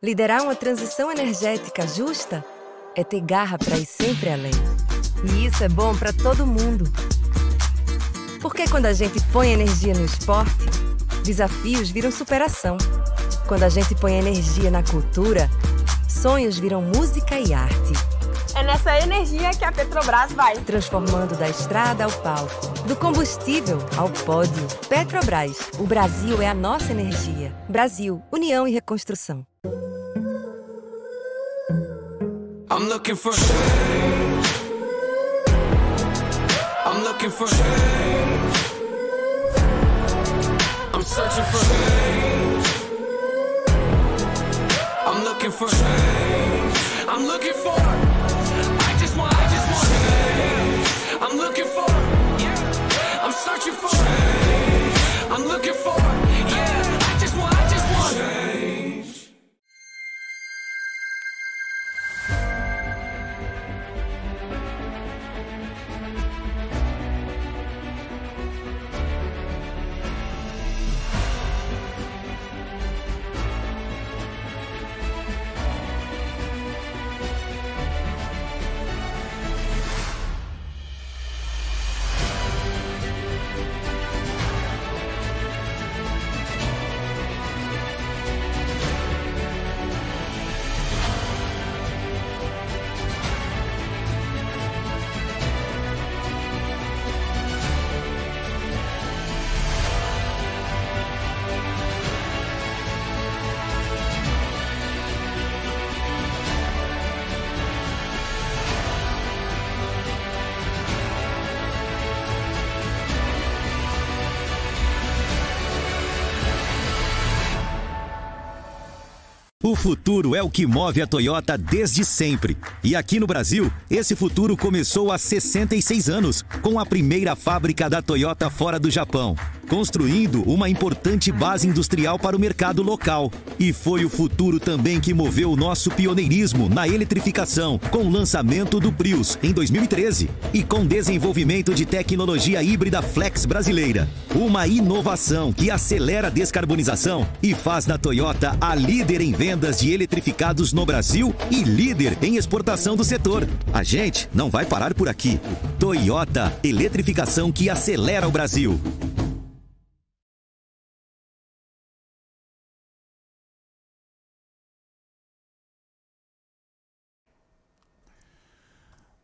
Liderar uma transição energética justa é ter garra para ir sempre além. E isso é bom para todo mundo. Porque quando a gente põe energia no esporte, desafios viram superação. Quando a gente põe energia na cultura, sonhos viram música e arte. É nessa energia que a Petrobras vai. Transformando da estrada ao palco, do combustível ao pódio. Petrobras, o Brasil é a nossa energia. Brasil, União e Reconstrução. I'm looking for change. I'm looking for change. I'm searching for change. I'm looking for change. I'm looking for. I just want. I just want change. I'm looking for. Yeah. I'm searching for. Change. I'm looking for. O futuro é o que move a Toyota desde sempre. E aqui no Brasil, esse futuro começou há 66 anos, com a primeira fábrica da Toyota fora do Japão construindo uma importante base industrial para o mercado local. E foi o futuro também que moveu o nosso pioneirismo na eletrificação, com o lançamento do Prius em 2013 e com desenvolvimento de tecnologia híbrida flex brasileira. Uma inovação que acelera a descarbonização e faz da Toyota a líder em vendas de eletrificados no Brasil e líder em exportação do setor. A gente não vai parar por aqui. Toyota, eletrificação que acelera o Brasil.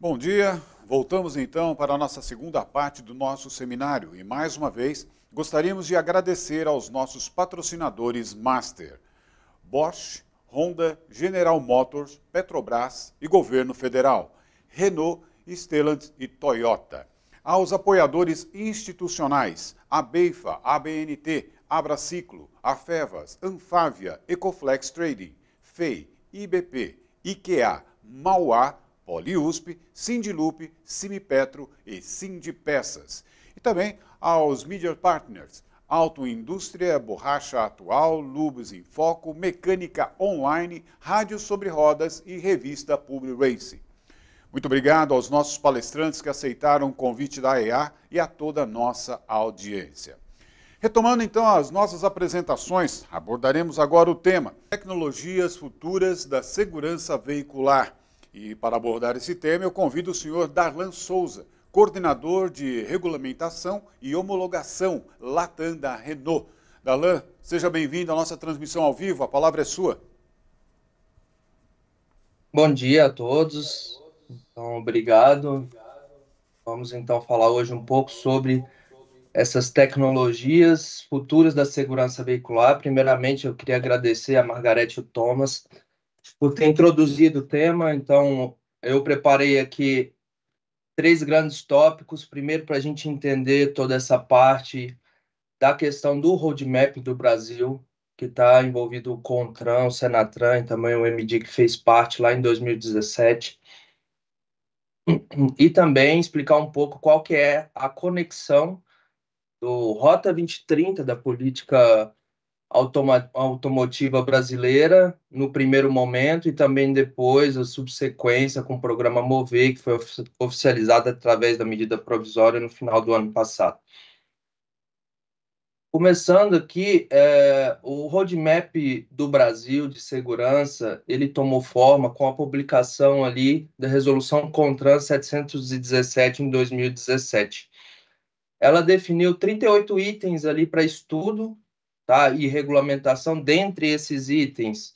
Bom dia, voltamos então para a nossa segunda parte do nosso seminário e mais uma vez gostaríamos de agradecer aos nossos patrocinadores Master, Bosch, Honda, General Motors, Petrobras e Governo Federal, Renault, Stellant e Toyota. Aos apoiadores institucionais, a Beifa, a BNT, Abraciclo, Afevas, Anfávia, Ecoflex Trading, FEI, IBP, IKEA, Mauá, Poliusp, Sindilup, Simipetro e Sindipeças. E também aos media partners, Autoindústria, Borracha Atual, Lubos em Foco, Mecânica Online, Rádio Sobre Rodas e Revista Publi Racing. Muito obrigado aos nossos palestrantes que aceitaram o convite da EA e a toda a nossa audiência. Retomando então as nossas apresentações, abordaremos agora o tema Tecnologias Futuras da Segurança Veicular. E para abordar esse tema, eu convido o senhor Darlan Souza, coordenador de regulamentação e homologação Latam da Renault. Darlan, seja bem-vindo à nossa transmissão ao vivo, a palavra é sua. Bom dia a todos, então, obrigado. Vamos então falar hoje um pouco sobre essas tecnologias futuras da segurança veicular. Primeiramente, eu queria agradecer a Margarete Thomas por ter introduzido o tema. Então, eu preparei aqui três grandes tópicos. Primeiro, para a gente entender toda essa parte da questão do roadmap do Brasil, que está envolvido o CONTRAN, o SENATRAN e também o MD, que fez parte lá em 2017. E também explicar um pouco qual que é a conexão do Rota 2030 da política automotiva brasileira no primeiro momento e também depois a subsequência com o programa Mover, que foi oficializado através da medida provisória no final do ano passado. Começando aqui, é, o roadmap do Brasil de segurança, ele tomou forma com a publicação ali da resolução CONTRAN 717 em 2017. Ela definiu 38 itens ali para estudo tá? e regulamentação, dentre esses itens,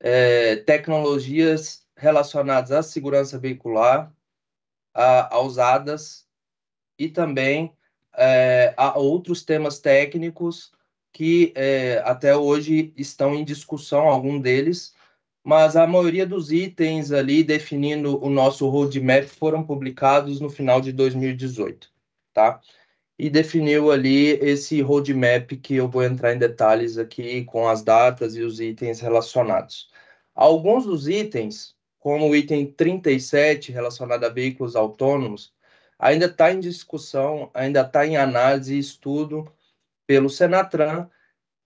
é, tecnologias relacionadas à segurança veicular, a, a usadas e também é, a outros temas técnicos que é, até hoje estão em discussão, algum deles, mas a maioria dos itens ali definindo o nosso roadmap foram publicados no final de 2018, tá? e definiu ali esse roadmap que eu vou entrar em detalhes aqui com as datas e os itens relacionados. Alguns dos itens, como o item 37 relacionado a veículos autônomos, ainda está em discussão, ainda está em análise e estudo pelo Senatran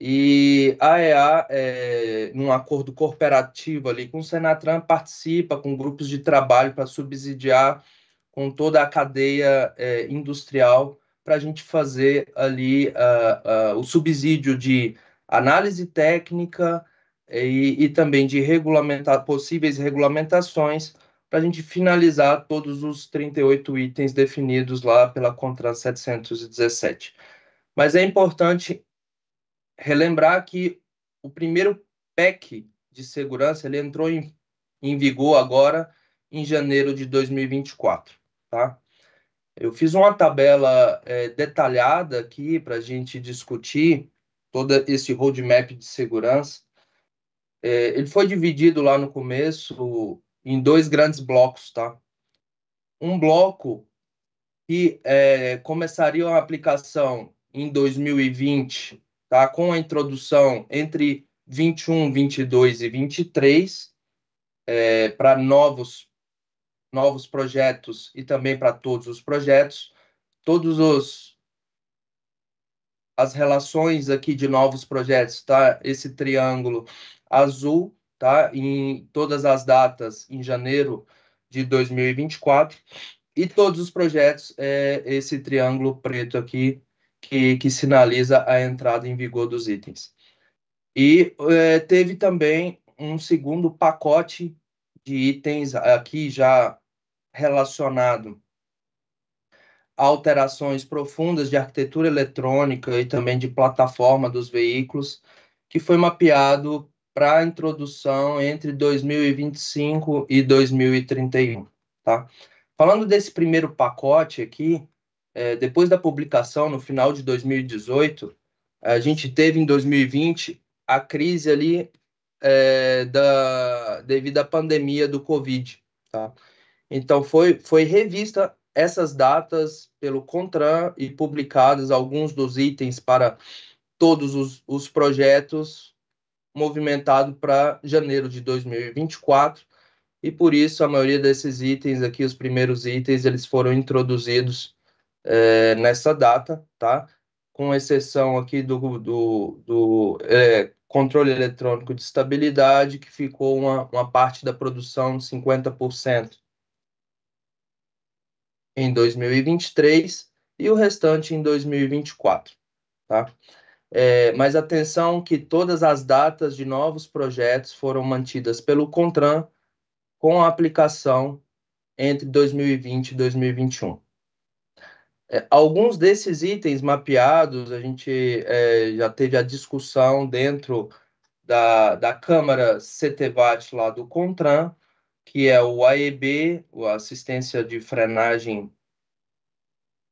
e a EA, é, num acordo cooperativo ali com o Senatran, participa com grupos de trabalho para subsidiar com toda a cadeia é, industrial para a gente fazer ali uh, uh, o subsídio de análise técnica e, e também de regulamentar possíveis regulamentações para a gente finalizar todos os 38 itens definidos lá pela Contrato 717. Mas é importante relembrar que o primeiro PEC de segurança ele entrou em, em vigor agora em janeiro de 2024, tá? Eu fiz uma tabela é, detalhada aqui para a gente discutir todo esse roadmap de segurança. É, ele foi dividido lá no começo em dois grandes blocos, tá? Um bloco que é, começaria a aplicação em 2020, tá? Com a introdução entre 21, 22 e 23 é, para novos novos projetos e também para todos os projetos. Todos os as relações aqui de novos projetos, tá? Esse triângulo azul, tá? Em todas as datas em janeiro de 2024 e todos os projetos é esse triângulo preto aqui que, que sinaliza a entrada em vigor dos itens. E é, teve também um segundo pacote de itens aqui já relacionado a alterações profundas de arquitetura eletrônica e também de plataforma dos veículos, que foi mapeado para a introdução entre 2025 e 2031. Tá? Falando desse primeiro pacote aqui, é, depois da publicação, no final de 2018, a gente teve em 2020 a crise ali é, da, devido à pandemia do Covid. Tá? Então foi, foi revista essas datas pelo CONTRAN e publicados alguns dos itens para todos os, os projetos movimentado para janeiro de 2024 e por isso a maioria desses itens aqui, os primeiros itens, eles foram introduzidos é, nessa data, tá? Com exceção aqui do, do, do é, controle eletrônico de estabilidade, que ficou uma, uma parte da produção de 50% em 2023 e o restante em 2024. Tá? É, mas atenção que todas as datas de novos projetos foram mantidas pelo CONTRAN com a aplicação entre 2020 e 2021. É, alguns desses itens mapeados, a gente é, já teve a discussão dentro da, da Câmara CTVAT lá do CONTRAN, que é o AEB, a assistência de frenagem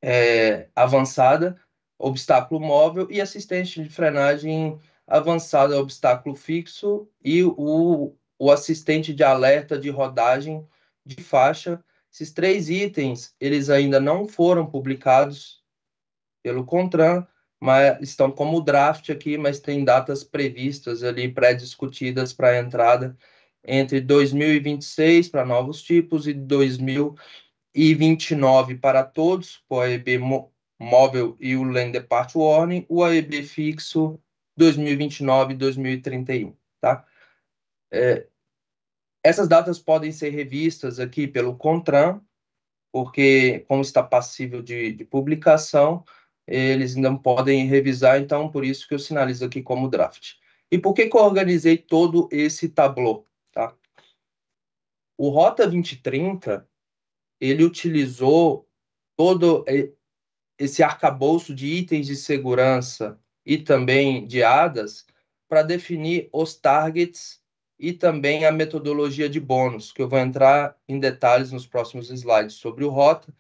é, avançada, obstáculo móvel, e assistência de frenagem avançada, obstáculo fixo, e o, o assistente de alerta de rodagem de faixa. Esses três itens, eles ainda não foram publicados pelo CONTRAN, mas estão como draft aqui, mas tem datas previstas ali pré-discutidas para a entrada entre 2026 para novos tipos e 2029 para todos, o AEB móvel e o Land Depart Warning, o AEB fixo 2029 2031, tá? É, essas datas podem ser revistas aqui pelo CONTRAN, porque como está passível de, de publicação, eles não podem revisar, então por isso que eu sinalizo aqui como draft. E por que, que eu organizei todo esse tablo o Rota 2030, ele utilizou todo esse arcabouço de itens de segurança e também de ADAS para definir os targets e também a metodologia de bônus, que eu vou entrar em detalhes nos próximos slides sobre o Rota.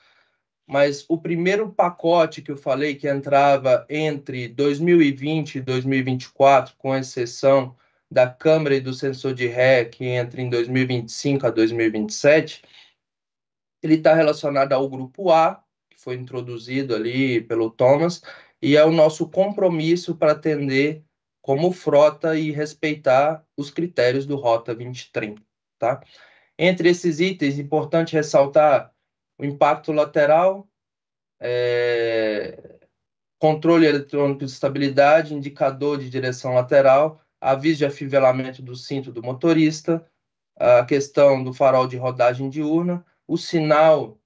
Mas o primeiro pacote que eu falei que entrava entre 2020 e 2024, com exceção da câmera e do sensor de ré que entra em 2025 a 2027, ele está relacionado ao grupo A, que foi introduzido ali pelo Thomas, e é o nosso compromisso para atender como frota e respeitar os critérios do Rota 2030, tá? Entre esses itens, importante ressaltar o impacto lateral, é, controle eletrônico de estabilidade, indicador de direção lateral aviso de afivelamento do cinto do motorista, a questão do farol de rodagem diurna, o sinal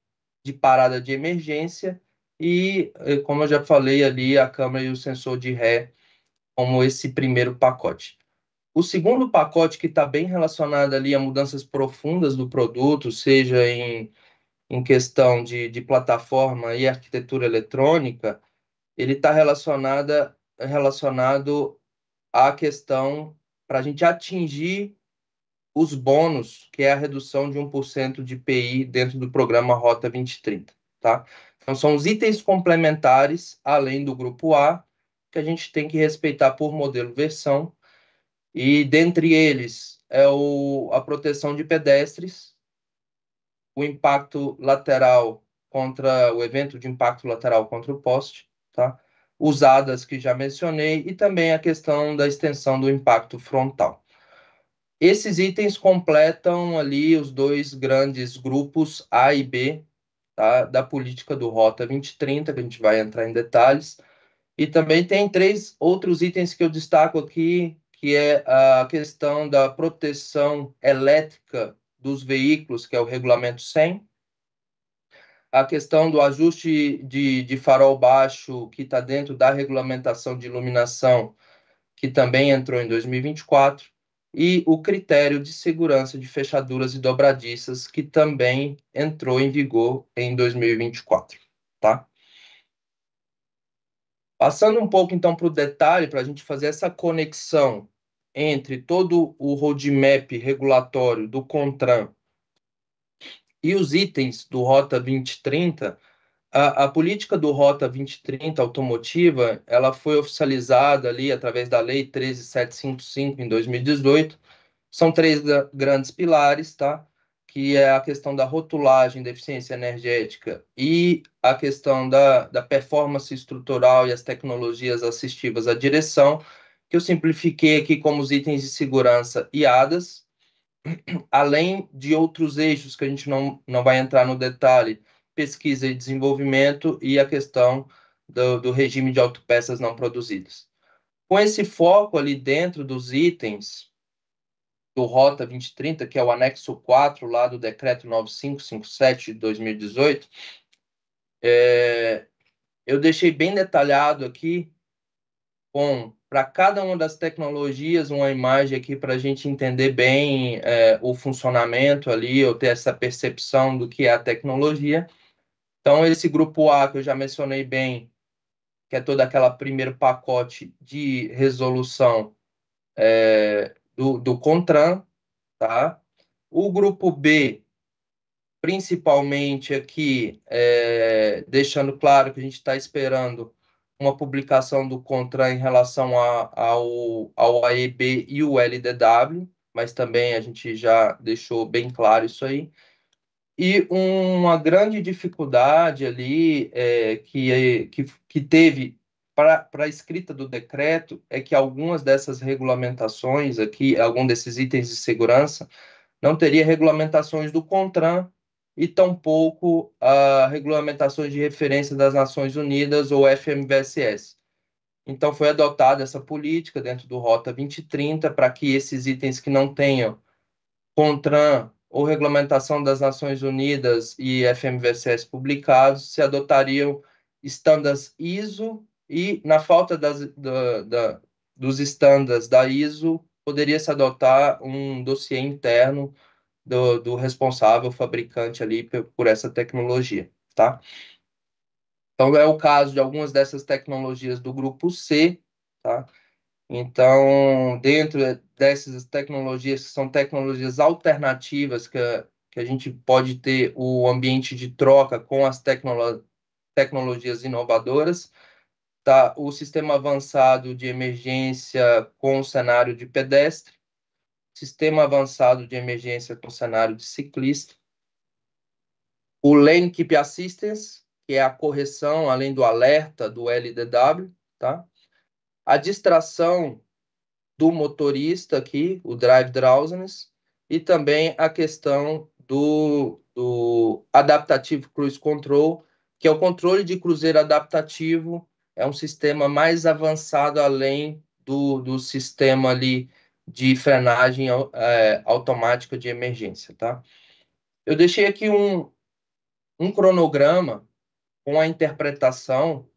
de parada de emergência e, eh, como eu já falei ali, a câmera e o sensor de ré como esse primeiro pacote. O segundo pacote que está bem relacionado ali a mudanças profundas do produto, seja em, em questão de, de plataforma e arquitetura eletrônica, ele está relacionado a questão para a gente atingir os bônus, que é a redução de 1% de PI dentro do programa Rota 2030, tá? Então, são os itens complementares, além do grupo A, que a gente tem que respeitar por modelo versão, e dentre eles é o, a proteção de pedestres, o impacto lateral contra o evento de impacto lateral contra o poste, tá? usadas que já mencionei e também a questão da extensão do impacto frontal. Esses itens completam ali os dois grandes grupos A e B tá, da política do Rota 2030, que a gente vai entrar em detalhes. E também tem três outros itens que eu destaco aqui, que é a questão da proteção elétrica dos veículos, que é o regulamento 100, a questão do ajuste de, de farol baixo, que está dentro da regulamentação de iluminação, que também entrou em 2024, e o critério de segurança de fechaduras e dobradiças, que também entrou em vigor em 2024. Tá? Passando um pouco então para o detalhe, para a gente fazer essa conexão entre todo o roadmap regulatório do CONTRAN e os itens do Rota 2030, a, a, política do Rota 2030 automotiva, ela foi oficializada ali através da Lei 13755 em 2018. São três grandes pilares, tá? Que é a questão da rotulagem da eficiência energética e a questão da, da performance estrutural e as tecnologias assistivas à direção, que eu simplifiquei aqui como os itens de segurança e ADAS, além de outros eixos que a gente não, não vai entrar no detalhe, pesquisa e desenvolvimento e a questão do, do regime de autopeças não produzidas. Com esse foco ali dentro dos itens do Rota 2030, que é o anexo 4 lá do decreto 9557 de 2018, é, eu deixei bem detalhado aqui bom para cada uma das tecnologias uma imagem aqui para a gente entender bem é, o funcionamento ali, ou ter essa percepção do que é a tecnologia. Então, esse grupo A que eu já mencionei bem, que é todo aquele primeiro pacote de resolução é, do, do CONTRAN, tá? O grupo B, principalmente aqui, é, deixando claro que a gente está esperando uma publicação do CONTRAN em relação a, ao, ao AEB e o LDW, mas também a gente já deixou bem claro isso aí. E uma grande dificuldade ali é, que, que, que teve para a escrita do decreto é que algumas dessas regulamentações aqui, algum desses itens de segurança, não teria regulamentações do CONTRAN e tampouco a ah, regulamentações de referência das Nações Unidas ou FMVSS. Então, foi adotada essa política dentro do Rota 2030 para que esses itens que não tenham CONTRAN ou regulamentação das Nações Unidas e FMVSS publicados se adotariam estándares ISO e, na falta das, da, da, dos estándares da ISO, poderia se adotar um dossiê interno do, do responsável fabricante ali por essa tecnologia, tá? Então é o caso de algumas dessas tecnologias do grupo C, tá? Então, dentro dessas tecnologias, que são tecnologias alternativas que a, que a gente pode ter o ambiente de troca com as tecnologias inovadoras, tá? o sistema avançado de emergência com o cenário de pedestre, sistema avançado de emergência com cenário de ciclista, o Lane Keep Assistance, que é a correção além do alerta do LDW, tá? A distração do motorista aqui, o drive drowsiness, e também a questão do, do adaptativo cruise control, que é o controle de cruzeiro adaptativo, é um sistema mais avançado além do, do sistema ali de frenagem é, automática de emergência, tá? Eu deixei aqui um, um cronograma com a interpretação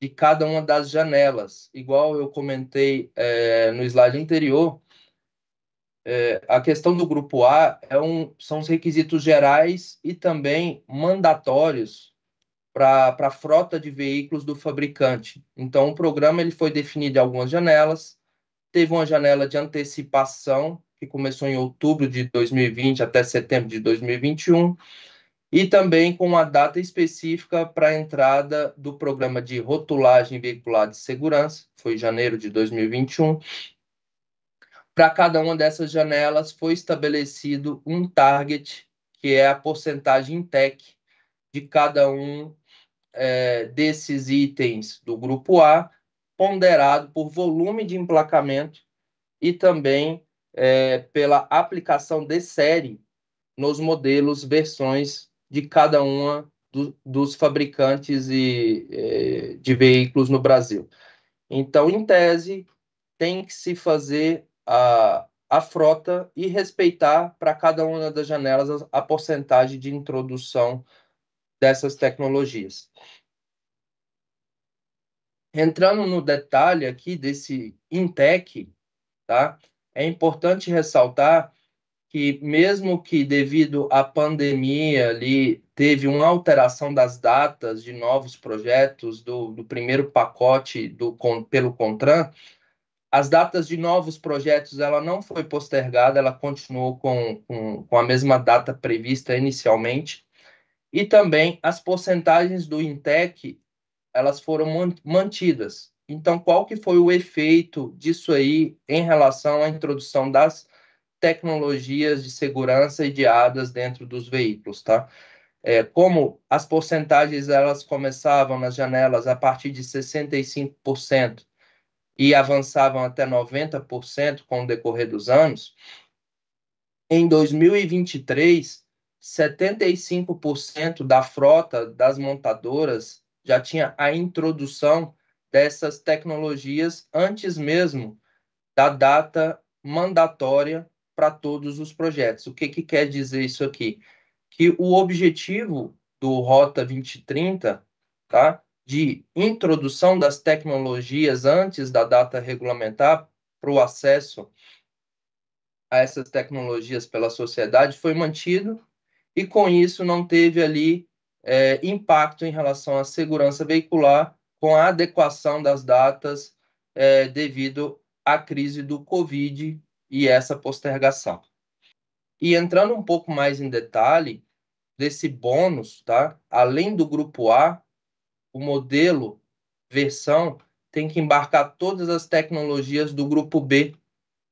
de cada uma das janelas, igual eu comentei é, no slide anterior. É, a questão do grupo A é um, são os requisitos gerais e também mandatórios para a frota de veículos do fabricante. Então, o programa ele foi definido em algumas janelas, teve uma janela de antecipação que começou em outubro de 2020 até setembro de 2021 e também com uma data específica para a entrada do programa de rotulagem veicular de segurança, foi janeiro de 2021. Para cada uma dessas janelas foi estabelecido um target, que é a porcentagem tech de cada um é, desses itens do grupo A, ponderado por volume de emplacamento e também é, pela aplicação de série nos modelos, versões de cada uma do, dos fabricantes e, é, de veículos no Brasil. Então, em tese, tem que se fazer a, a frota e respeitar para cada uma das janelas a, a porcentagem de introdução dessas tecnologias. Entrando no detalhe aqui desse Intec, tá? É importante ressaltar que mesmo que devido à pandemia ali teve uma alteração das datas de novos projetos do, do primeiro pacote do, com, pelo Contran, as datas de novos projetos ela não foi postergada, ela continuou com, com, com a mesma data prevista inicialmente. E também as porcentagens do INTEC elas foram mantidas. Então, qual que foi o efeito disso aí em relação à introdução das tecnologias de segurança e de dentro dos veículos, tá? É, como as porcentagens elas começavam nas janelas a partir de 65% e avançavam até 90% com o decorrer dos anos, em 2023, 75% da frota das montadoras já tinha a introdução dessas tecnologias antes mesmo da data mandatória para todos os projetos. O que, que quer dizer isso aqui? Que o objetivo do Rota 2030, tá? De introdução das tecnologias antes da data regulamentar para o acesso a essas tecnologias pela sociedade foi mantido e com isso não teve ali é, impacto em relação à segurança veicular com a adequação das datas é, devido à crise do Covid e essa postergação. E entrando um pouco mais em detalhe desse bônus, tá? Além do grupo A, o modelo versão tem que embarcar todas as tecnologias do grupo B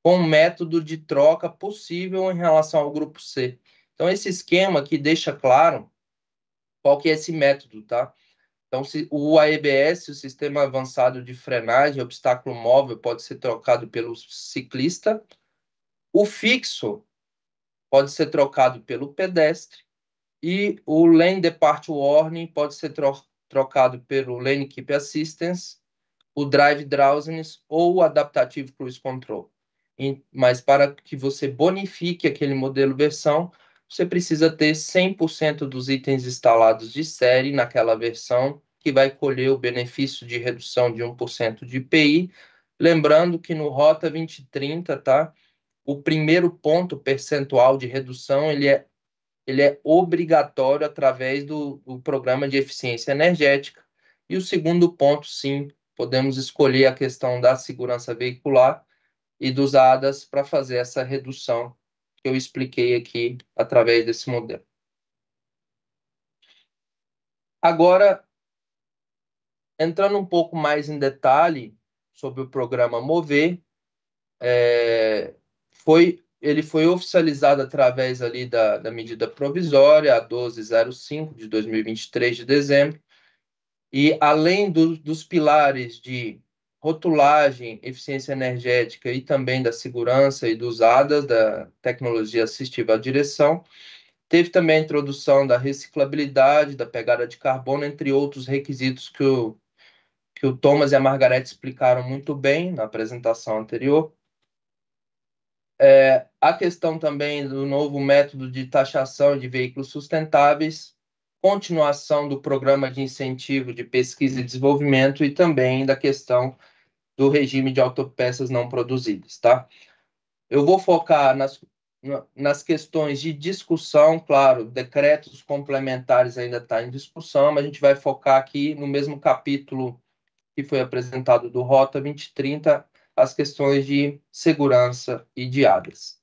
com método de troca possível em relação ao grupo C. Então esse esquema que deixa claro qual que é esse método, tá? Então, se, o AEBS, o Sistema Avançado de Frenagem, obstáculo móvel, pode ser trocado pelo ciclista. O fixo pode ser trocado pelo pedestre. E o Lane Depart Warning pode ser tro trocado pelo Lane Keep Assistance, o Drive Drowsiness ou o adaptativo Cruise Control. E, mas para que você bonifique aquele modelo versão, você precisa ter 100% dos itens instalados de série naquela versão, que vai colher o benefício de redução de 1% de IPI. Lembrando que no Rota 2030, tá? O primeiro ponto percentual de redução, ele é, ele é obrigatório através do, do programa de eficiência energética. E o segundo ponto, sim, podemos escolher a questão da segurança veicular e dos ADAS para fazer essa redução que eu expliquei aqui através desse modelo. Agora, entrando um pouco mais em detalhe sobre o programa Mover, é, foi, ele foi oficializado através ali da, da medida provisória, a 1205 de 2023 de dezembro, e além do, dos pilares de rotulagem, eficiência energética e também da segurança e dos ADAS, da tecnologia assistiva à direção. Teve também a introdução da reciclabilidade, da pegada de carbono, entre outros requisitos que o, que o Thomas e a Margarete explicaram muito bem na apresentação anterior. É, a questão também do novo método de taxação de veículos sustentáveis, continuação do programa de incentivo de pesquisa e desenvolvimento e também da questão do regime de autopeças não produzidas, tá? Eu vou focar nas, nas questões de discussão, claro, decretos complementares ainda está em discussão, mas a gente vai focar aqui no mesmo capítulo que foi apresentado do Rota 2030, as questões de segurança e de águas.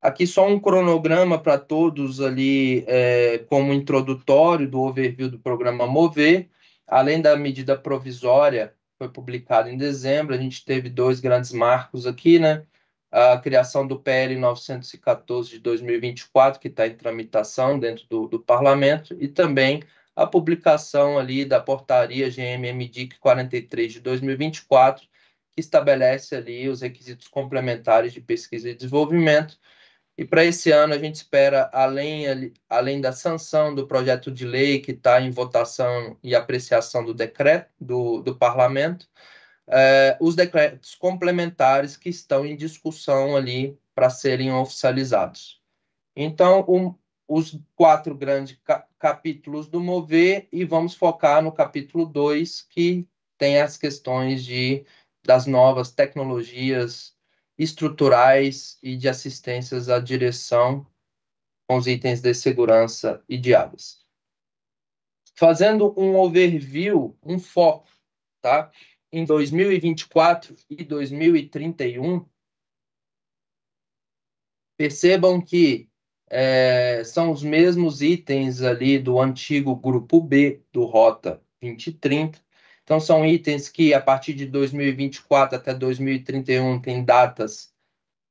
Aqui só um cronograma para todos ali, é, como introdutório do overview do programa Mover. Além da medida provisória, foi publicada em dezembro, a gente teve dois grandes marcos aqui, né? A criação do PL 914 de 2024, que está em tramitação dentro do, do parlamento, e também a publicação ali da portaria GMMDIC 43 de 2024, que estabelece ali os requisitos complementares de pesquisa e desenvolvimento, e para esse ano, a gente espera, além, além da sanção do projeto de lei que está em votação e apreciação do decreto do, do parlamento, eh, os decretos complementares que estão em discussão ali para serem oficializados. Então, um, os quatro grandes ca capítulos do Mover e vamos focar no capítulo 2, que tem as questões de, das novas tecnologias estruturais e de assistências à direção com os itens de segurança e de águas. Fazendo um overview, um foco, tá? Em 2024 e 2031, percebam que é, são os mesmos itens ali do antigo grupo B do Rota 2030, então, são itens que a partir de 2024 até 2031 tem datas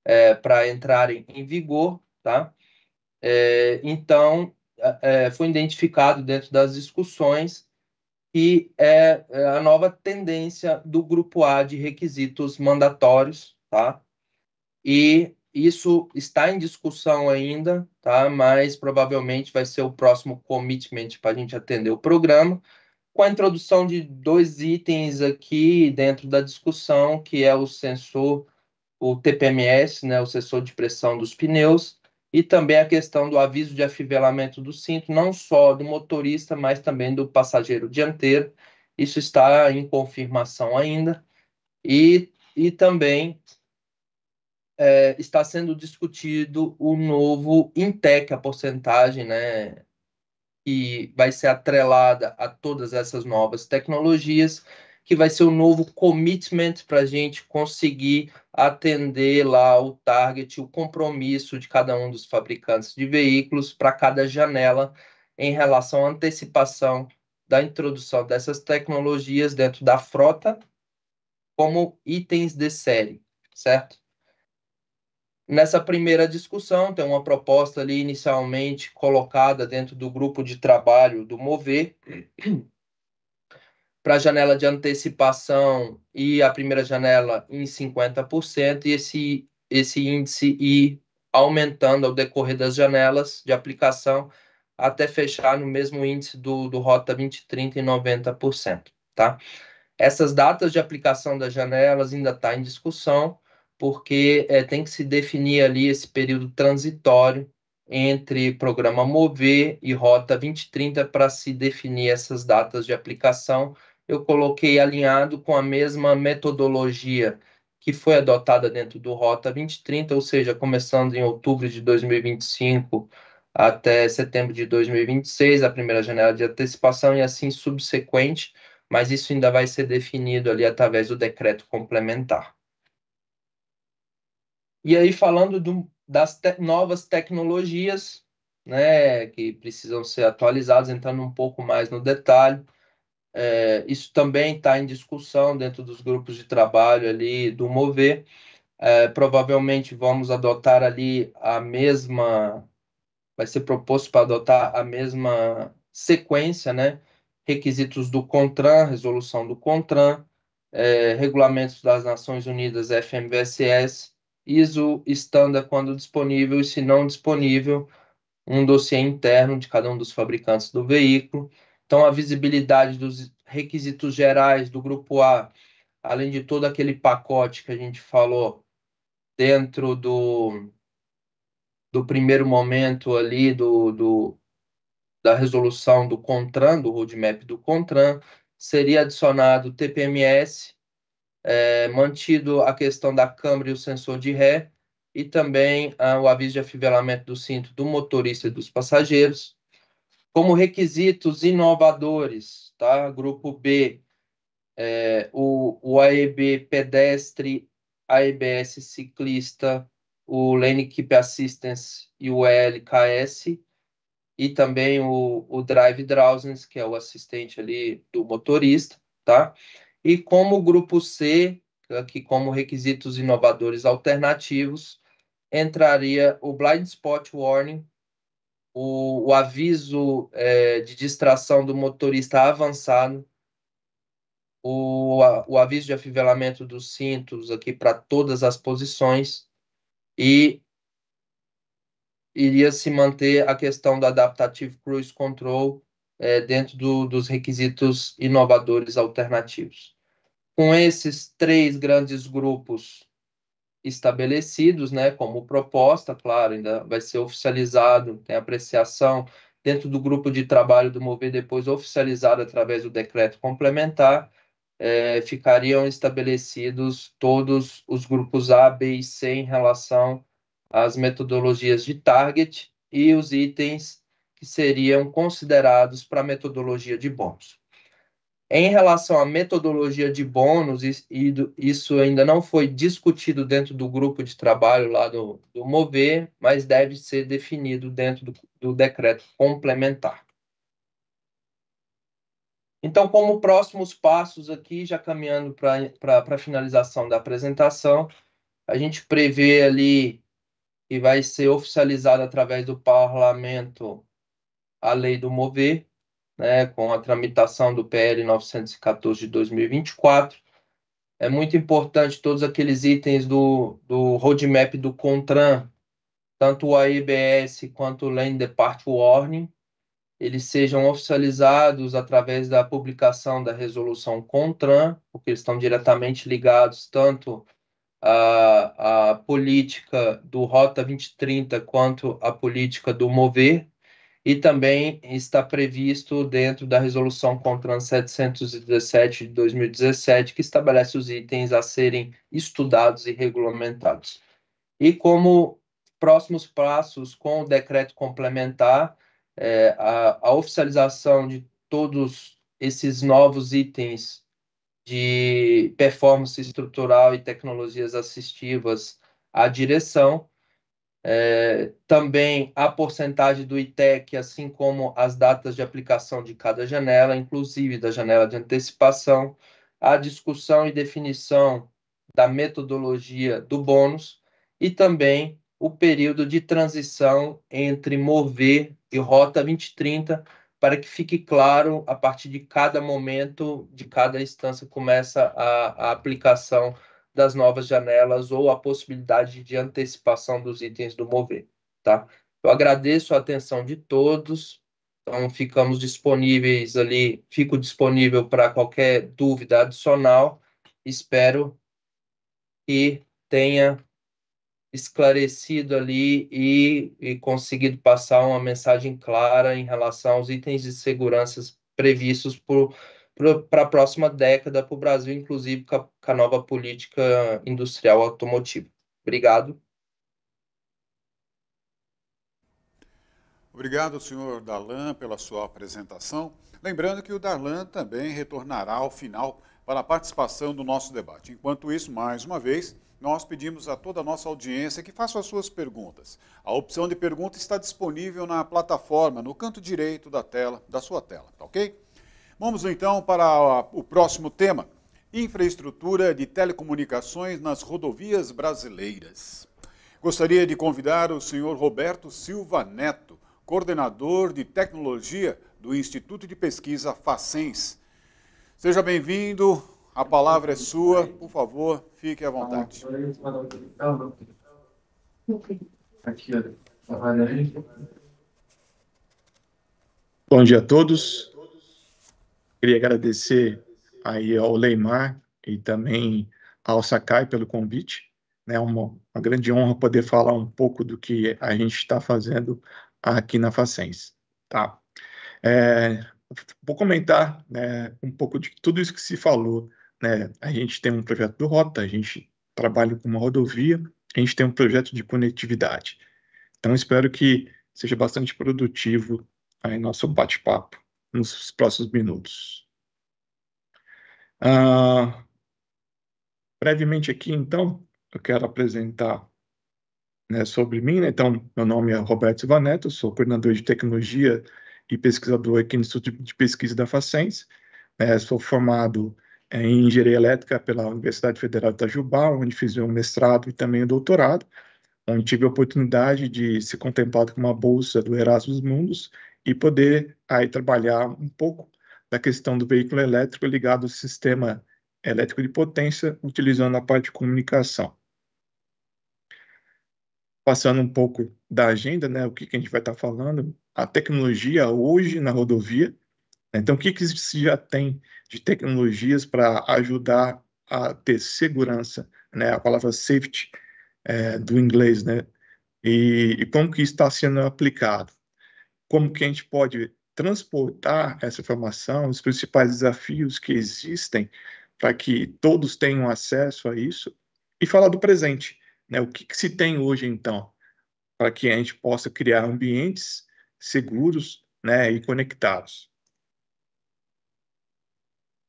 é, para entrarem em vigor, tá? É, então, é, foi identificado dentro das discussões que é, é a nova tendência do grupo A de requisitos mandatórios, tá? E isso está em discussão ainda, tá? Mas provavelmente vai ser o próximo commitment para a gente atender o programa com a introdução de dois itens aqui dentro da discussão, que é o sensor, o TPMS, né, o sensor de pressão dos pneus, e também a questão do aviso de afivelamento do cinto, não só do motorista, mas também do passageiro dianteiro. Isso está em confirmação ainda. E, e também é, está sendo discutido o novo INTEC, a porcentagem, né, que vai ser atrelada a todas essas novas tecnologias, que vai ser o um novo commitment para a gente conseguir atender lá o target, o compromisso de cada um dos fabricantes de veículos para cada janela em relação à antecipação da introdução dessas tecnologias dentro da frota como itens de série, certo? Nessa primeira discussão, tem uma proposta ali inicialmente colocada dentro do grupo de trabalho do Mover para a janela de antecipação e a primeira janela em 50%, e esse, esse índice ir aumentando ao decorrer das janelas de aplicação até fechar no mesmo índice do, do Rota 2030 em 90%. Tá? Essas datas de aplicação das janelas ainda estão tá em discussão porque é, tem que se definir ali esse período transitório entre programa Mover e Rota 2030 para se definir essas datas de aplicação. Eu coloquei alinhado com a mesma metodologia que foi adotada dentro do Rota 2030, ou seja, começando em outubro de 2025 até setembro de 2026, a primeira janela de antecipação e assim subsequente, mas isso ainda vai ser definido ali através do decreto complementar. E aí, falando do, das te novas tecnologias, né, que precisam ser atualizadas, entrando um pouco mais no detalhe, é, isso também está em discussão dentro dos grupos de trabalho ali do Mover. É, provavelmente vamos adotar ali a mesma, vai ser proposto para adotar a mesma sequência, né? Requisitos do CONTRAN, resolução do CONTRAN, é, regulamentos das Nações Unidas FMVSS, ISO standard quando disponível e, se não disponível, um dossiê interno de cada um dos fabricantes do veículo. Então, a visibilidade dos requisitos gerais do grupo A, além de todo aquele pacote que a gente falou dentro do, do primeiro momento ali do, do, da resolução do CONTRAN, do roadmap do CONTRAN, seria adicionado TPMS, é, mantido a questão da câmara e o sensor de ré, e também ah, o aviso de afivelamento do cinto do motorista e dos passageiros. Como requisitos inovadores, tá? Grupo B, é, o, o AEB pedestre, AEBS ciclista, o Lane Keep Assistance e o ELKS, e também o, o Drive Drowsiness, que é o assistente ali do motorista, tá? e como o grupo C, aqui como requisitos inovadores alternativos, entraria o blind spot warning, o, o aviso é, de distração do motorista avançado, o, a, o aviso de afivelamento dos cintos aqui para todas as posições e iria se manter a questão do adaptativo cruise control é, dentro do, dos requisitos inovadores alternativos com esses três grandes grupos estabelecidos, né, como proposta, claro, ainda vai ser oficializado, tem apreciação dentro do grupo de trabalho do Mover, depois oficializado através do decreto complementar, é, ficariam estabelecidos todos os grupos A, B e C em relação às metodologias de target e os itens que seriam considerados para a metodologia de bônus. Em relação à metodologia de bônus, isso ainda não foi discutido dentro do grupo de trabalho lá do, do Mover, mas deve ser definido dentro do, do decreto complementar. Então, como próximos passos aqui, já caminhando para a finalização da apresentação, a gente prevê ali que vai ser oficializada através do parlamento a lei do mover, né, com a tramitação do PL 914 de 2024. É muito importante todos aqueles itens do, do roadmap do CONTRAN, tanto o AEBS quanto o Land Depart Warning, eles sejam oficializados através da publicação da resolução CONTRAN, porque eles estão diretamente ligados tanto à, à política do Rota 2030 quanto à política do MOVER, e também está previsto dentro da resolução CONTRAN 717 de 2017, que estabelece os itens a serem estudados e regulamentados. E como próximos passos com o decreto complementar, é, a, a oficialização de todos esses novos itens de performance estrutural e tecnologias assistivas à direção, é, também a porcentagem do ITEC, assim como as datas de aplicação de cada janela, inclusive da janela de antecipação, a discussão e definição da metodologia do bônus e também o período de transição entre mover e rota 2030, para que fique claro a partir de cada momento, de cada instância, começa a, a aplicação das novas janelas ou a possibilidade de antecipação dos itens do mover, tá? Eu agradeço a atenção de todos. Então ficamos disponíveis ali, fico disponível para qualquer dúvida adicional. Espero que tenha esclarecido ali e, e, conseguido passar uma mensagem clara em relação aos itens de segurança previstos por, para a próxima década para o Brasil, inclusive com a, com a nova política industrial automotiva. Obrigado. Obrigado, senhor Darlan, pela sua apresentação. Lembrando que o Darlan também retornará ao final para a participação do nosso debate. Enquanto isso, mais uma vez, nós pedimos a toda a nossa audiência que faça as suas perguntas. A opção de pergunta está disponível na plataforma, no canto direito da tela, da sua tela, tá ok? Vamos então para o próximo tema: infraestrutura de telecomunicações nas rodovias brasileiras. Gostaria de convidar o senhor Roberto Silva Neto, coordenador de tecnologia do Instituto de Pesquisa Facens. Seja bem-vindo, a palavra é sua, por favor, fique à vontade. Bom dia a todos. Queria agradecer aí ao Leimar e também ao Sakai pelo convite. É uma, uma grande honra poder falar um pouco do que a gente está fazendo aqui na Facens. Tá? É, vou comentar né, um pouco de tudo isso que se falou. Né? A gente tem um projeto do Rota, a gente trabalha com uma rodovia, a gente tem um projeto de conectividade. Então, espero que seja bastante produtivo aí nosso bate-papo nos próximos minutos. Ah, brevemente aqui, então, eu quero apresentar né, sobre mim. Né? Então, meu nome é Roberto Silvaneto, sou coordenador de tecnologia e pesquisador aqui no Instituto de Pesquisa da Facens. Né? sou formado em engenharia elétrica pela Universidade Federal de Itajubá, onde fiz meu mestrado e também o doutorado, onde tive a oportunidade de ser contemplado com uma bolsa do Erasmus Mundus e poder aí trabalhar um pouco da questão do veículo elétrico ligado ao sistema elétrico de potência, utilizando a parte de comunicação. Passando um pouco da agenda, né, o que, que a gente vai estar tá falando, a tecnologia hoje na rodovia, né, então, o que, que se já tem de tecnologias para ajudar a ter segurança, né? A palavra safety é, do inglês, né? E, e, como que está sendo aplicado? como que a gente pode transportar essa informação, os principais desafios que existem para que todos tenham acesso a isso e falar do presente, né? O que, que se tem hoje então para que a gente possa criar ambientes seguros, né, e conectados.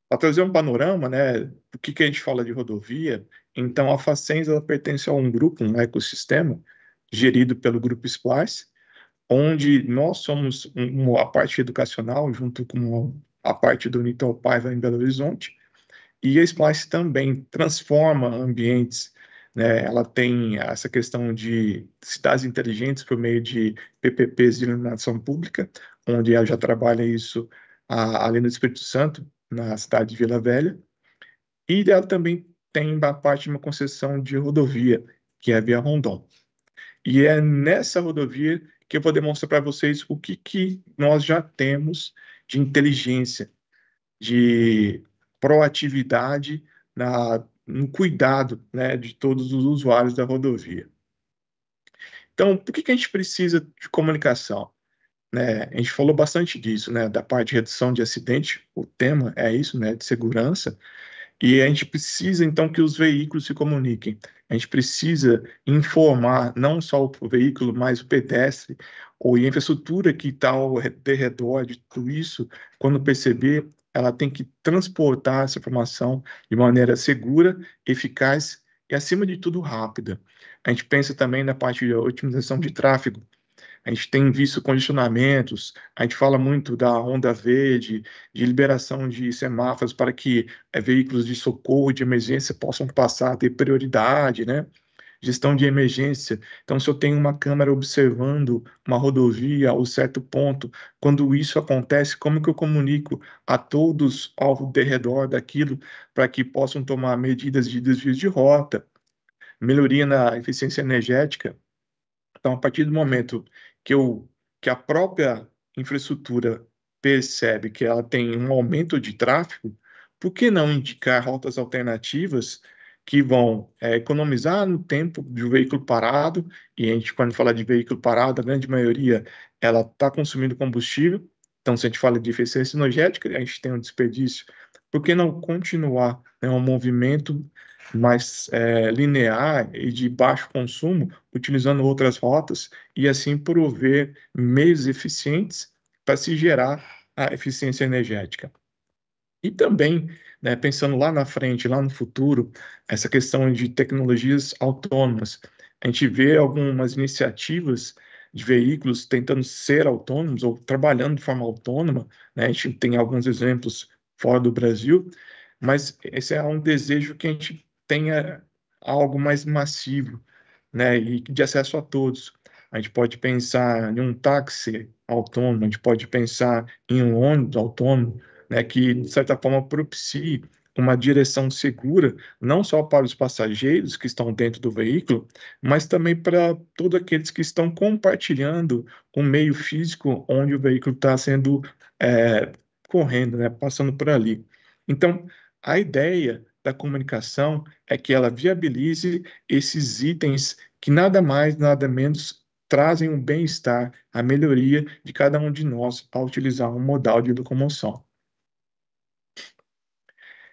Para trazer um panorama, né, O que, que a gente fala de rodovia, então a Facens ela pertence a um grupo, um ecossistema gerido pelo grupo Splice, onde nós somos um, a parte educacional, junto com a parte do Unitel Paiva em Belo Horizonte, e a Splice também transforma ambientes. Né? Ela tem essa questão de cidades inteligentes por meio de PPPs de iluminação pública, onde ela já trabalha isso a, além do Espírito Santo, na cidade de Vila Velha. E ela também tem a parte de uma concessão de rodovia, que é a Via Rondon. E é nessa rodovia que eu vou demonstrar para vocês o que, que nós já temos de inteligência, de proatividade na, no cuidado né, de todos os usuários da rodovia. Então, por que, que a gente precisa de comunicação? Né, a gente falou bastante disso, né, da parte de redução de acidente, o tema é isso, né, de segurança, e a gente precisa, então, que os veículos se comuniquem. A gente precisa informar não só o veículo, mas o pedestre ou a infraestrutura que está ao redor de tudo isso. Quando perceber, ela tem que transportar essa informação de maneira segura, eficaz e, acima de tudo, rápida. A gente pensa também na parte de otimização de tráfego. A gente tem visto condicionamentos, a gente fala muito da onda verde, de liberação de semáforos para que é, veículos de socorro, de emergência possam passar a ter prioridade, né? Gestão de emergência. Então, se eu tenho uma câmera observando uma rodovia ou certo ponto, quando isso acontece, como que eu comunico a todos ao redor daquilo para que possam tomar medidas de desvio de rota, melhoria na eficiência energética, então, a partir do momento que, eu, que a própria infraestrutura percebe que ela tem um aumento de tráfego, por que não indicar rotas alternativas que vão é, economizar no tempo de um veículo parado? E a gente, quando fala de veículo parado, a grande maioria ela está consumindo combustível. Então, se a gente fala de eficiência energética, a gente tem um desperdício. Por que não continuar né, um movimento mais é, linear e de baixo consumo, utilizando outras rotas e assim prover meios eficientes para se gerar a eficiência energética. E também, né, pensando lá na frente, lá no futuro, essa questão de tecnologias autônomas. A gente vê algumas iniciativas de veículos tentando ser autônomos ou trabalhando de forma autônoma, né? a gente tem alguns exemplos fora do Brasil, mas esse é um desejo que a gente tenha algo mais massivo, né, e de acesso a todos. A gente pode pensar em um táxi autônomo, a gente pode pensar em um ônibus autônomo, né, que de certa forma propicie uma direção segura, não só para os passageiros que estão dentro do veículo, mas também para todos aqueles que estão compartilhando o meio físico onde o veículo está sendo é, correndo, né, passando por ali. Então, a ideia da comunicação é que ela viabilize esses itens que nada mais, nada menos trazem o um bem-estar, a melhoria de cada um de nós ao utilizar um modal de locomoção.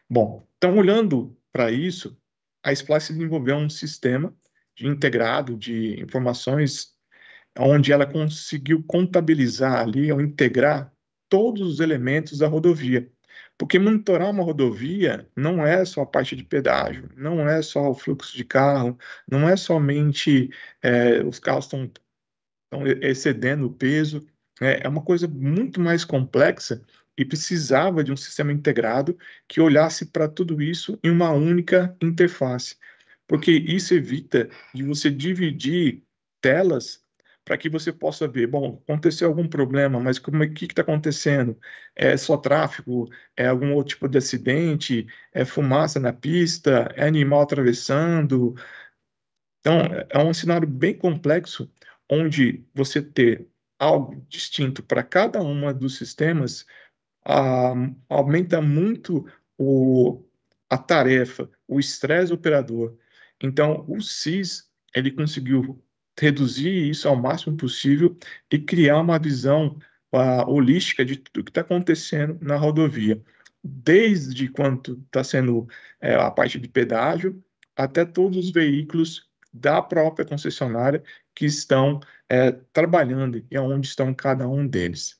Bom, então olhando para isso, a Splice desenvolveu um sistema de integrado de informações onde ela conseguiu contabilizar ali, ou integrar todos os elementos da rodovia, porque monitorar uma rodovia não é só a parte de pedágio, não é só o fluxo de carro, não é somente é, os carros estão excedendo o peso, né? é uma coisa muito mais complexa e precisava de um sistema integrado que olhasse para tudo isso em uma única interface, porque isso evita de você dividir telas para que você possa ver, bom, aconteceu algum problema, mas como o é, que está acontecendo? É só tráfego? É algum outro tipo de acidente? É fumaça na pista? É animal atravessando? Então, é, é um cenário bem complexo, onde você ter algo distinto para cada uma dos sistemas ah, aumenta muito o, a tarefa, o estresse operador. Então, o SIS, ele conseguiu reduzir isso ao máximo possível e criar uma visão uh, holística de tudo que está acontecendo na rodovia, desde quanto está sendo é, a parte de pedágio até todos os veículos da própria concessionária que estão é, trabalhando e onde estão cada um deles.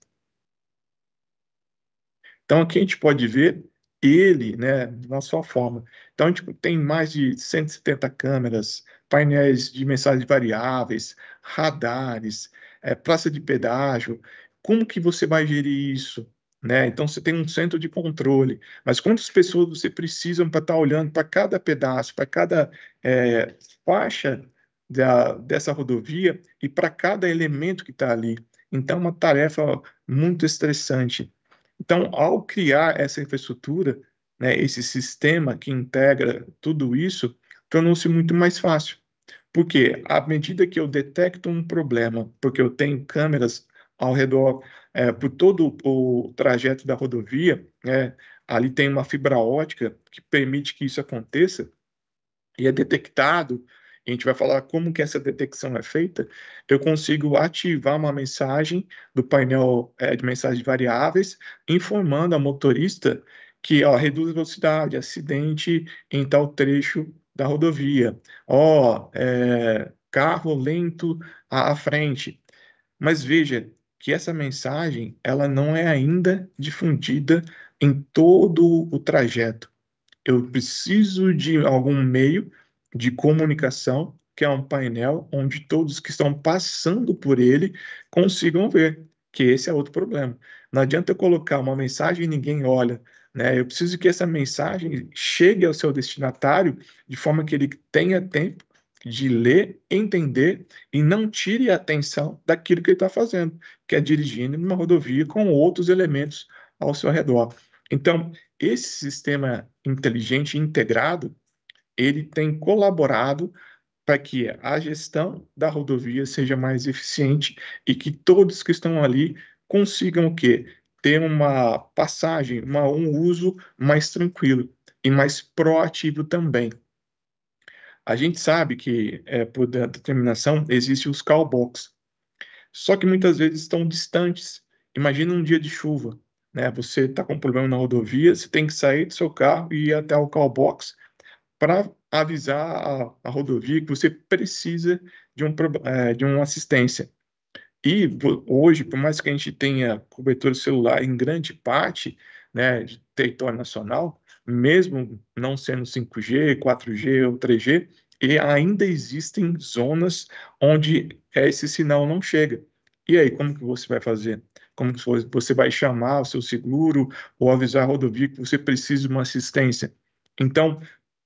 Então, aqui a gente pode ver ele, né, na sua forma. Então, a gente tem mais de 170 câmeras, painéis de mensagens variáveis, radares, é, praça de pedágio. Como que você vai gerir isso? Né? Então, você tem um centro de controle, mas quantas pessoas você precisa para estar tá olhando para cada pedaço, para cada é, faixa da, dessa rodovia e para cada elemento que está ali? Então, é uma tarefa muito estressante. Então, ao criar essa infraestrutura, né, esse sistema que integra tudo isso, tornou-se muito mais fácil. Porque à medida que eu detecto um problema, porque eu tenho câmeras ao redor, é, por todo o trajeto da rodovia, né, ali tem uma fibra ótica que permite que isso aconteça, e é detectado a gente vai falar como que essa detecção é feita, eu consigo ativar uma mensagem do painel é, de mensagens variáveis, informando ao motorista que ó, reduz a velocidade, acidente em tal trecho da rodovia, ó, é, carro lento à, à frente. Mas veja que essa mensagem ela não é ainda difundida em todo o trajeto. Eu preciso de algum meio de comunicação, que é um painel onde todos que estão passando por ele consigam ver, que esse é outro problema. Não adianta eu colocar uma mensagem e ninguém olha. Né? Eu preciso que essa mensagem chegue ao seu destinatário de forma que ele tenha tempo de ler, entender e não tire a atenção daquilo que ele está fazendo, que é dirigindo numa rodovia com outros elementos ao seu redor. Então, esse sistema inteligente integrado ele tem colaborado para que a gestão da rodovia seja mais eficiente e que todos que estão ali consigam o quê? Ter uma passagem, uma, um uso mais tranquilo e mais proativo também. A gente sabe que, é, por determinação, existem os callbacks, só que muitas vezes estão distantes. Imagina um dia de chuva, né? Você está com um problema na rodovia, você tem que sair do seu carro e ir até o callbox para avisar a, a, rodovia que você precisa de, um, é, de uma assistência. E hoje, por mais que a gente tenha cobertura celular em grande parte né, de território nacional, mesmo não sendo 5G, 4G ou 3G, e ainda existem zonas onde esse sinal não chega. E aí, como que você vai fazer? Como que você vai chamar o seu seguro ou avisar a rodovia que você precisa de uma assistência? Então,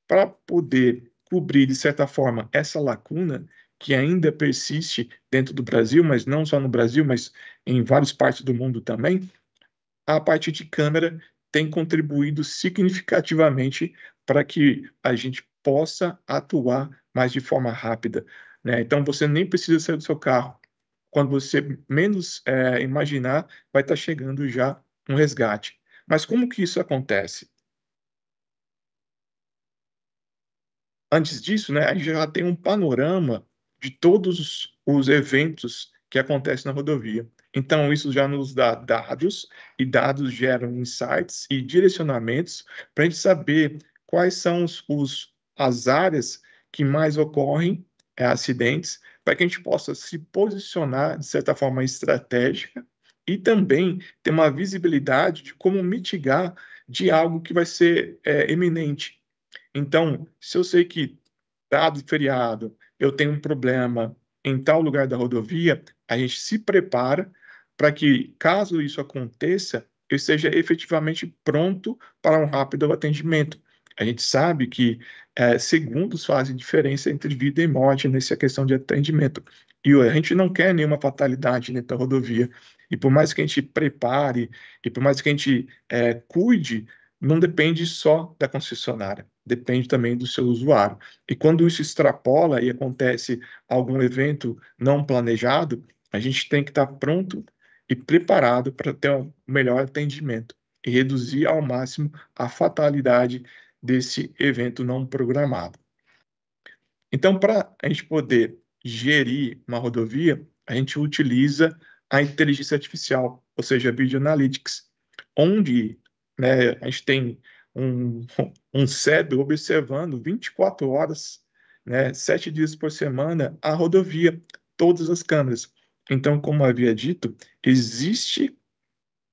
para poder cobrir, de certa forma, essa lacuna que ainda persiste dentro do Brasil, mas não só no Brasil, mas em várias partes do mundo também, a parte de câmera tem contribuído significativamente para que a gente possa atuar mais de forma rápida. Né? Então, você nem precisa sair do seu carro. Quando você menos é, imaginar, vai estar chegando já um resgate. Mas como que isso acontece? antes disso, né, a gente já tem um panorama de todos os eventos que acontecem na rodovia. Então, isso já nos dá dados, e dados geram insights e direcionamentos para a gente saber quais são os, os, as áreas que mais ocorrem é, acidentes, para que a gente possa se posicionar de certa forma estratégica e também ter uma visibilidade de como mitigar de algo que vai ser é, eminente, então, se eu sei que, tá dado feriado, eu tenho um problema em tal lugar da rodovia, a gente se prepara para que, caso isso aconteça, eu esteja efetivamente pronto para um rápido atendimento. A gente sabe que é, segundos fazem diferença entre vida e morte nessa questão de atendimento. E a gente não quer nenhuma fatalidade dentro da rodovia. E por mais que a gente prepare, e por mais que a gente é, cuide não depende só da concessionária, depende também do seu usuário. E quando isso extrapola e acontece algum evento não planejado, a gente tem que estar pronto e preparado para ter um melhor atendimento e reduzir ao máximo a fatalidade desse evento não programado. Então, para a gente poder gerir uma rodovia, a gente utiliza a inteligência artificial, ou seja, a Video Analytics, onde né? A gente tem um, um observando 24 horas, né, sete dias por semana, a rodovia, todas as câmeras. Então, como havia dito, existe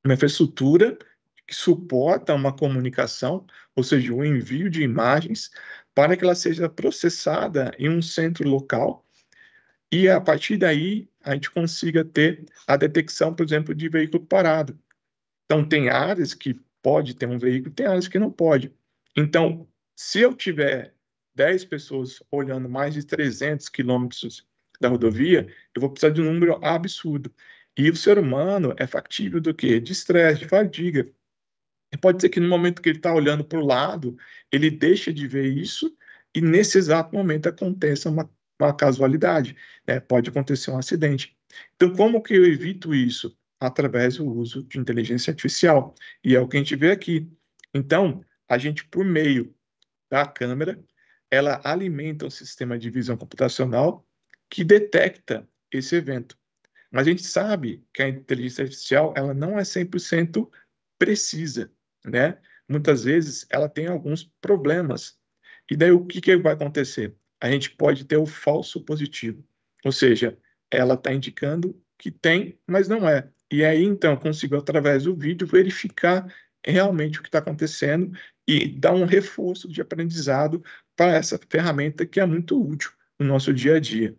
uma infraestrutura que suporta uma comunicação, ou seja, o um envio de imagens, para que ela seja processada em um centro local e a partir daí a gente consiga ter a detecção, por exemplo, de veículo parado. Então, tem áreas que pode ter um veículo, tem áreas que não pode. Então, se eu tiver 10 pessoas olhando mais de 300 quilômetros da rodovia, eu vou precisar de um número absurdo. E o ser humano é factível do quê? De estresse, de fadiga. E pode ser que no momento que ele está olhando para o lado, ele deixa de ver isso e nesse exato momento aconteça uma, uma casualidade, né? pode acontecer um acidente. Então, como que eu evito isso? através do uso de inteligência artificial. E é o que a gente vê aqui. Então, a gente, por meio da câmera, ela alimenta um sistema de visão computacional que detecta esse evento. Mas a gente sabe que a inteligência artificial ela não é 100% precisa, né? Muitas vezes ela tem alguns problemas. E daí o que, que vai acontecer? A gente pode ter o falso positivo, ou seja, ela está indicando que tem, mas não é. E aí, então, consigo, através do vídeo, verificar realmente o que está acontecendo e dar um reforço de aprendizado para essa ferramenta que é muito útil no nosso dia a dia.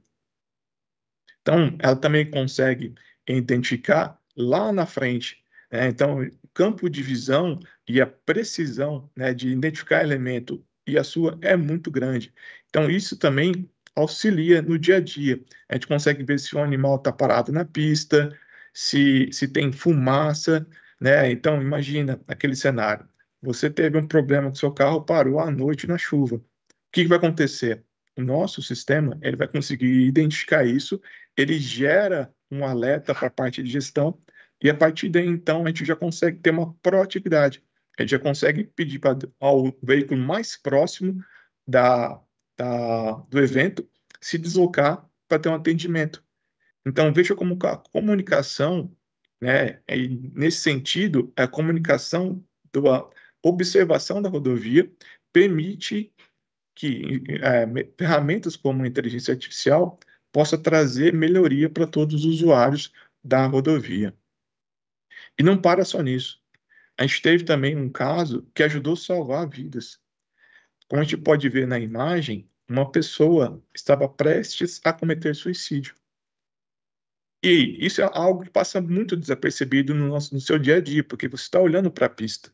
Então, ela também consegue identificar lá na frente. Né? Então, o campo de visão e a precisão né, de identificar elemento e a sua é muito grande. Então, isso também auxilia no dia a dia. A gente consegue ver se um animal está parado na pista, se, se tem fumaça, né? Então, imagina aquele cenário. Você teve um problema com seu carro, parou à noite na chuva. O que, que vai acontecer? O nosso sistema ele vai conseguir identificar isso, ele gera um alerta para a parte de gestão, e a partir daí, então, a gente já consegue ter uma proatividade. A gente já consegue pedir para ao veículo mais próximo da, da, do evento se deslocar para ter um atendimento. Então, veja como a comunicação, né, é, nesse sentido, a comunicação da observação da rodovia permite que é, ferramentas como a inteligência artificial possa trazer melhoria para todos os usuários da rodovia. E não para só nisso. A gente teve também um caso que ajudou a salvar vidas. Como a gente pode ver na imagem, uma pessoa estava prestes a cometer suicídio. E isso é algo que passa muito desapercebido no, nosso, no seu dia a dia, porque você está olhando para a pista.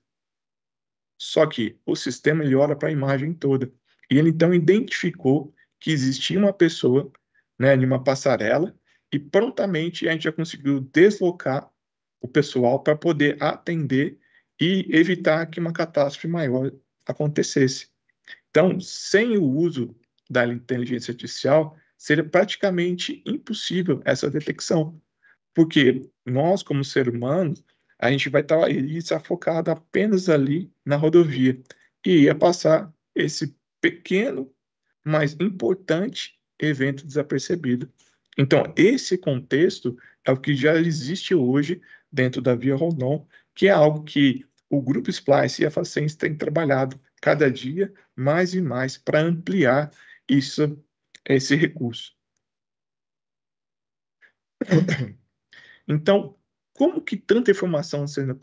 Só que o sistema ele olha para a imagem toda. E ele então identificou que existia uma pessoa né, em uma passarela e prontamente a gente já conseguiu deslocar o pessoal para poder atender e evitar que uma catástrofe maior acontecesse. Então, sem o uso da inteligência artificial, seria praticamente impossível essa detecção. Porque nós, como seres humanos, a gente vai estar tá ali focado apenas ali na rodovia e ia passar esse pequeno, mas importante evento desapercebido. Então, esse contexto é o que já existe hoje dentro da Via Rondon, que é algo que o Grupo Splice e a Facens têm trabalhado cada dia mais e mais para ampliar isso esse recurso. Então, como que tanta informação sendo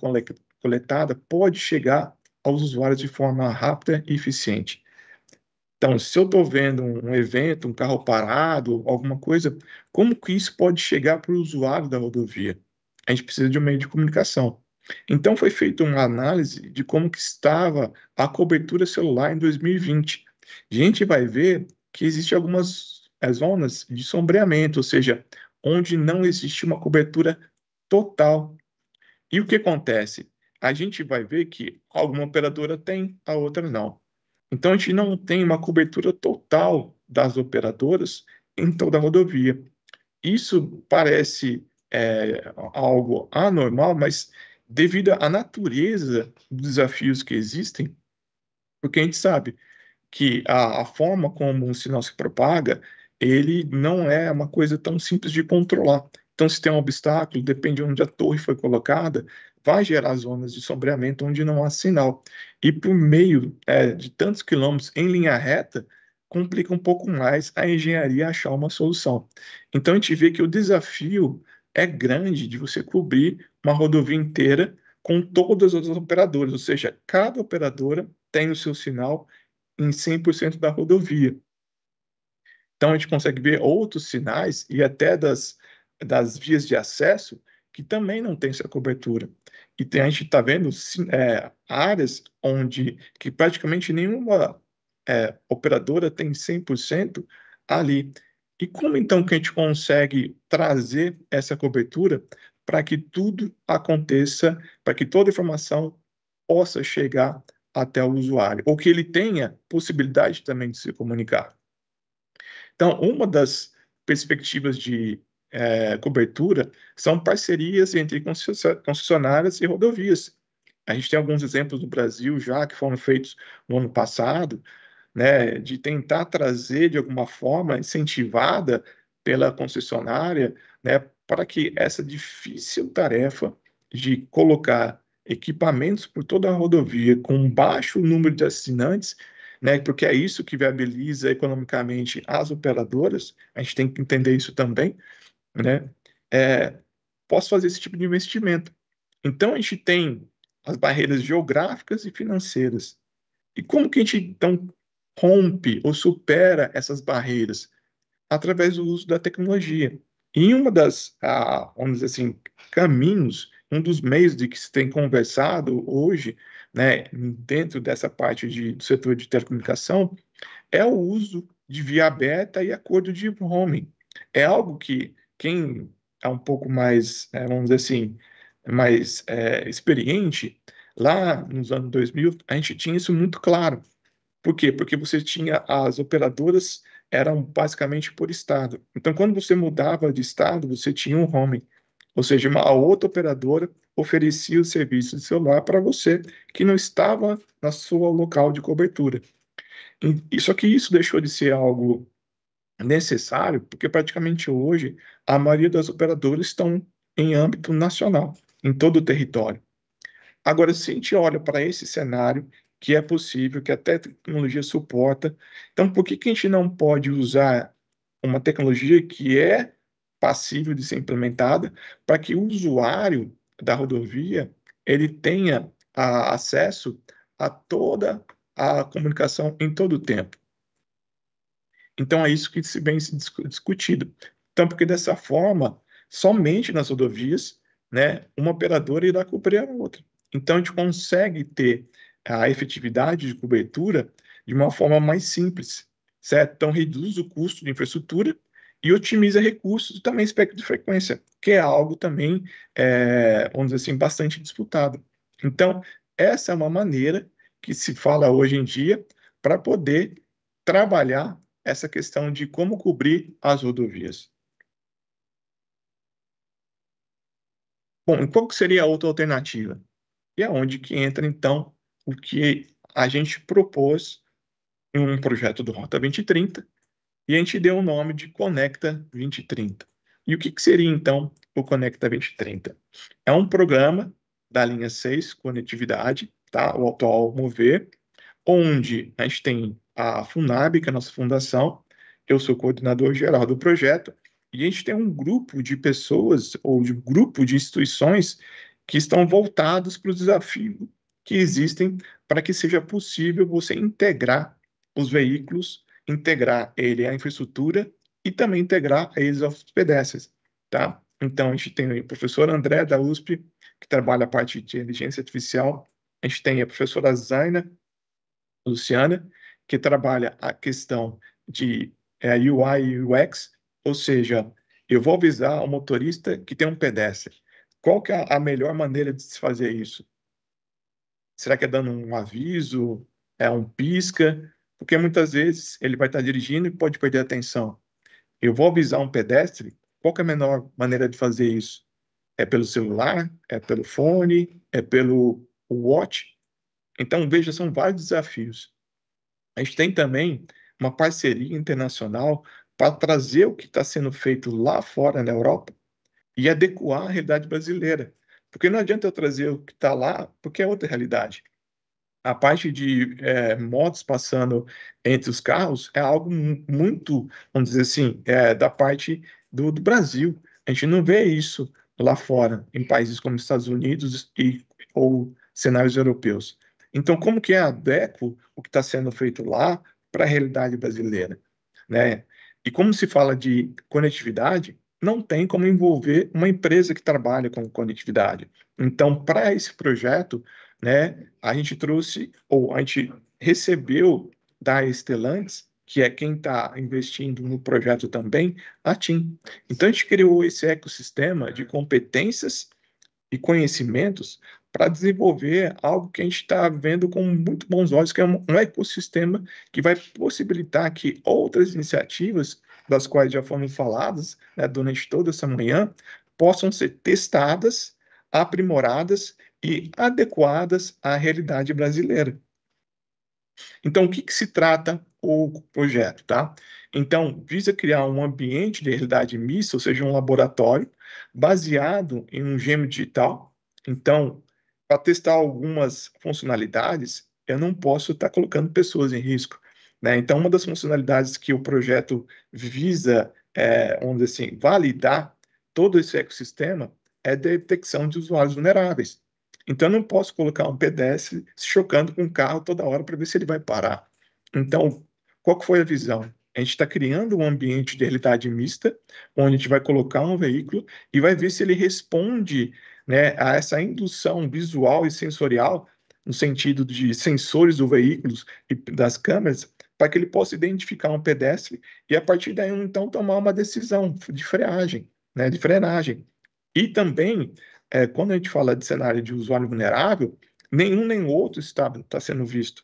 coletada pode chegar aos usuários de forma rápida e eficiente? Então, se eu estou vendo um evento, um carro parado, alguma coisa, como que isso pode chegar para o usuário da rodovia? A gente precisa de um meio de comunicação. Então, foi feita uma análise de como que estava a cobertura celular em 2020. a gente vai ver que existem algumas zonas de sombreamento, ou seja, onde não existe uma cobertura total. E o que acontece? A gente vai ver que alguma operadora tem, a outra não. Então, a gente não tem uma cobertura total das operadoras em toda a rodovia. Isso parece é, algo anormal, mas devido à natureza dos desafios que existem, porque a gente sabe, que a, a forma como um sinal se propaga, ele não é uma coisa tão simples de controlar. Então, se tem um obstáculo, depende de onde a torre foi colocada, vai gerar zonas de sombreamento onde não há sinal. E por meio é, de tantos quilômetros em linha reta, complica um pouco mais a engenharia achar uma solução. Então, a gente vê que o desafio é grande de você cobrir uma rodovia inteira com todas as operadoras, ou seja, cada operadora tem o seu sinal em 100% da rodovia. Então, a gente consegue ver outros sinais e até das, das vias de acesso que também não tem essa cobertura. E tem, a gente está vendo é, áreas onde que praticamente nenhuma é, operadora tem 100% ali. E como então que a gente consegue trazer essa cobertura para que tudo aconteça, para que toda informação possa chegar até o usuário, ou que ele tenha possibilidade também de se comunicar. Então, uma das perspectivas de é, cobertura são parcerias entre concessionárias e rodovias. A gente tem alguns exemplos do Brasil já que foram feitos no ano passado, né, de tentar trazer de alguma forma incentivada pela concessionária, né, para que essa difícil tarefa de colocar equipamentos por toda a rodovia com baixo número de assinantes, né, porque é isso que viabiliza economicamente as operadoras, a gente tem que entender isso também, né, é, posso fazer esse tipo de investimento. Então, a gente tem as barreiras geográficas e financeiras. E como que a gente, então, rompe ou supera essas barreiras? Através do uso da tecnologia. E uma das, ah, vamos dizer assim, caminhos, um dos meios de que se tem conversado hoje, né, dentro dessa parte de, do setor de telecomunicação, é o uso de via aberta e acordo de roaming. É algo que quem é um pouco mais, é, vamos dizer assim, mais é, experiente, lá nos anos 2000, a gente tinha isso muito claro. Por quê? Porque você tinha as operadoras eram basicamente por estado. Então, quando você mudava de estado, você tinha um home, ou seja, uma outra operadora oferecia o serviço de celular para você que não estava na sua local de cobertura. E, só que isso deixou de ser algo necessário, porque praticamente hoje a maioria das operadoras estão em âmbito nacional, em todo o território. Agora, se a gente olha para esse cenário que é possível, que a tecnologia suporta. Então, por que, que a gente não pode usar uma tecnologia que é passível de ser implementada para que o usuário da rodovia ele tenha a, acesso a toda a comunicação em todo o tempo? Então, é isso que se vem se discutido. Então, porque dessa forma, somente nas rodovias, né, uma operadora irá cobrir a outra. Então, a gente consegue ter a efetividade de cobertura de uma forma mais simples, certo? Então, reduz o custo de infraestrutura e otimiza recursos e também espectro de frequência, que é algo também, é, vamos dizer assim, bastante disputado. Então, essa é uma maneira que se fala hoje em dia para poder trabalhar essa questão de como cobrir as rodovias. Bom, qual seria a outra alternativa? E é onde que entra, então, o que a gente propôs em um projeto do Rota 2030 e a gente deu o nome de Conecta 2030. E o que, que seria, então, o Conecta 2030? É um programa da linha 6, Conectividade, tá? o atual Mover, onde a gente tem a FUNAB, que é a nossa fundação, eu sou coordenador geral do projeto, e a gente tem um grupo de pessoas ou de grupo de instituições que estão voltados para o desafio que existem para que seja possível você integrar os veículos, integrar ele à infraestrutura e também integrar eles aos pedestres, tá? Então, a gente tem o professor André da USP, que trabalha a parte de inteligência artificial. A gente tem a professora Zaina Luciana, que trabalha a questão de é, UI e UX, ou seja, eu vou avisar o motorista que tem um pedestre. Qual que é a melhor maneira de se fazer isso? Será que é dando um aviso? É um pisca? Porque muitas vezes ele vai estar dirigindo e pode perder a atenção. Eu vou avisar um pedestre? Qual é a menor maneira de fazer isso? É pelo celular? É pelo fone? É pelo watch? Então, veja, são vários desafios. A gente tem também uma parceria internacional para trazer o que está sendo feito lá fora na Europa e adequar à realidade brasileira. Porque não adianta eu trazer o que está lá, porque é outra realidade. A parte de é, motos passando entre os carros é algo muito, vamos dizer assim, é, da parte do, do Brasil. A gente não vê isso lá fora, em países como Estados Unidos e, ou cenários europeus. Então, como que é adequo o que está sendo feito lá para a realidade brasileira? Né? E como se fala de conectividade, não tem como envolver uma empresa que trabalha com conectividade. Então, para esse projeto, né, a gente trouxe, ou a gente recebeu da Estelantes, que é quem está investindo no projeto também, a TIM. Então, a gente criou esse ecossistema de competências e conhecimentos para desenvolver algo que a gente está vendo com muito bons olhos, que é um, um ecossistema que vai possibilitar que outras iniciativas das quais já foram faladas né, durante toda essa manhã, possam ser testadas, aprimoradas e adequadas à realidade brasileira. Então, o que, que se trata o projeto, tá? Então, visa criar um ambiente de realidade mista, ou seja, um laboratório baseado em um gêmeo digital. Então, para testar algumas funcionalidades, eu não posso estar tá colocando pessoas em risco. Né? Então, uma das funcionalidades que o projeto visa, é, assim, validar todo esse ecossistema é a detecção de usuários vulneráveis. Então, eu não posso colocar um pedestre se chocando com um carro toda hora para ver se ele vai parar. Então, qual foi a visão? A gente está criando um ambiente de realidade mista, onde a gente vai colocar um veículo e vai ver se ele responde né, a essa indução visual e sensorial, no sentido de sensores do veículo e das câmeras, para que ele possa identificar um pedestre e a partir daí então tomar uma decisão de freagem, né, de frenagem. E também, é, quando a gente fala de cenário de usuário vulnerável, nenhum nem outro está, está sendo visto.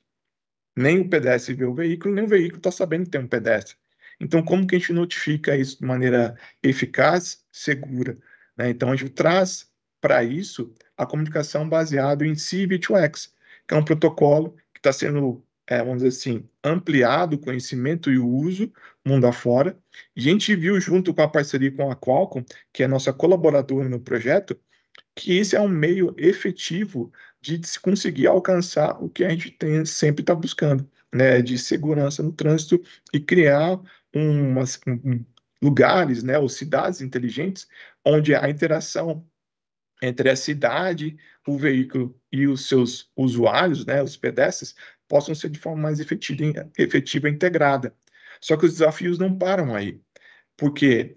Nem o pedestre vê o veículo, nem o veículo está sabendo que tem um pedestre. Então, como que a gente notifica isso de maneira eficaz, segura? Né? Então, a gente traz para isso a comunicação baseada em C-V2X, que é um protocolo que está sendo é, vamos dizer assim, ampliado o conhecimento e o uso mundo afora. a gente viu, junto com a parceria com a Qualcomm, que é nossa colaboradora no projeto, que esse é um meio efetivo de conseguir alcançar o que a gente tem, sempre está buscando, né, de segurança no trânsito e criar umas, um, lugares, né, ou cidades inteligentes, onde a interação entre a cidade, o veículo e os seus usuários, né, os pedestres, possam ser de forma mais efetiva, efetiva integrada. Só que os desafios não param aí, porque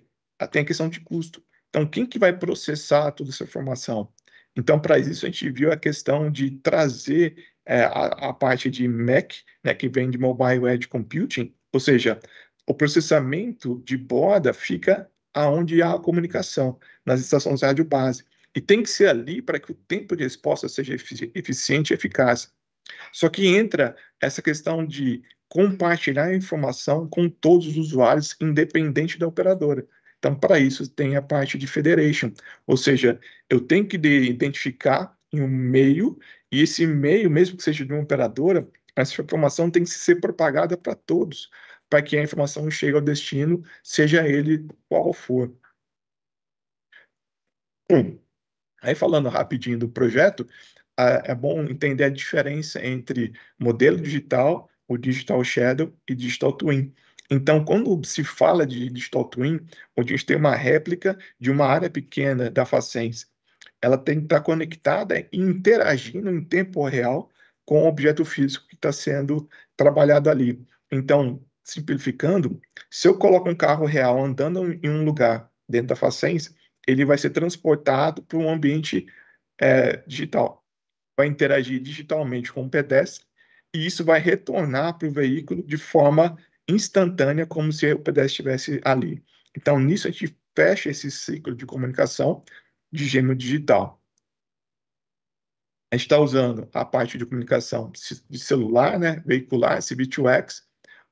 tem a questão de custo. Então, quem que vai processar toda essa informação? Então, para isso, a gente viu a questão de trazer é, a, a, parte de MAC, né, que vem de Mobile Edge Computing, ou seja, o processamento de borda fica aonde há a comunicação, nas estações de rádio base. E tem que ser ali para que o tempo de resposta seja efici eficiente e eficaz. Só que entra essa questão de compartilhar a informação com todos os usuários, independente da operadora. Então, para isso, tem a parte de federation, ou seja, eu tenho que identificar em um meio, e esse meio, mesmo que seja de uma operadora, essa informação tem que ser propagada para todos, para que a informação chegue ao destino, seja ele qual for. Hum. Aí, falando rapidinho do projeto, é bom entender a diferença entre modelo digital, o digital shadow e digital twin. Então, quando se fala de digital twin, onde a gente tem uma réplica de uma área pequena da facência, ela tem que estar conectada e interagindo em tempo real com o objeto físico que está sendo trabalhado ali. Então, simplificando, se eu coloco um carro real andando em um lugar dentro da facência, ele vai ser transportado para um ambiente é, digital vai interagir digitalmente com o pedestre e isso vai retornar para o veículo de forma instantânea, como se o pedestre estivesse ali. Então, nisso a gente fecha esse ciclo de comunicação de gêmeo digital. A gente está usando a parte de comunicação de celular, né, veicular, esse V2X,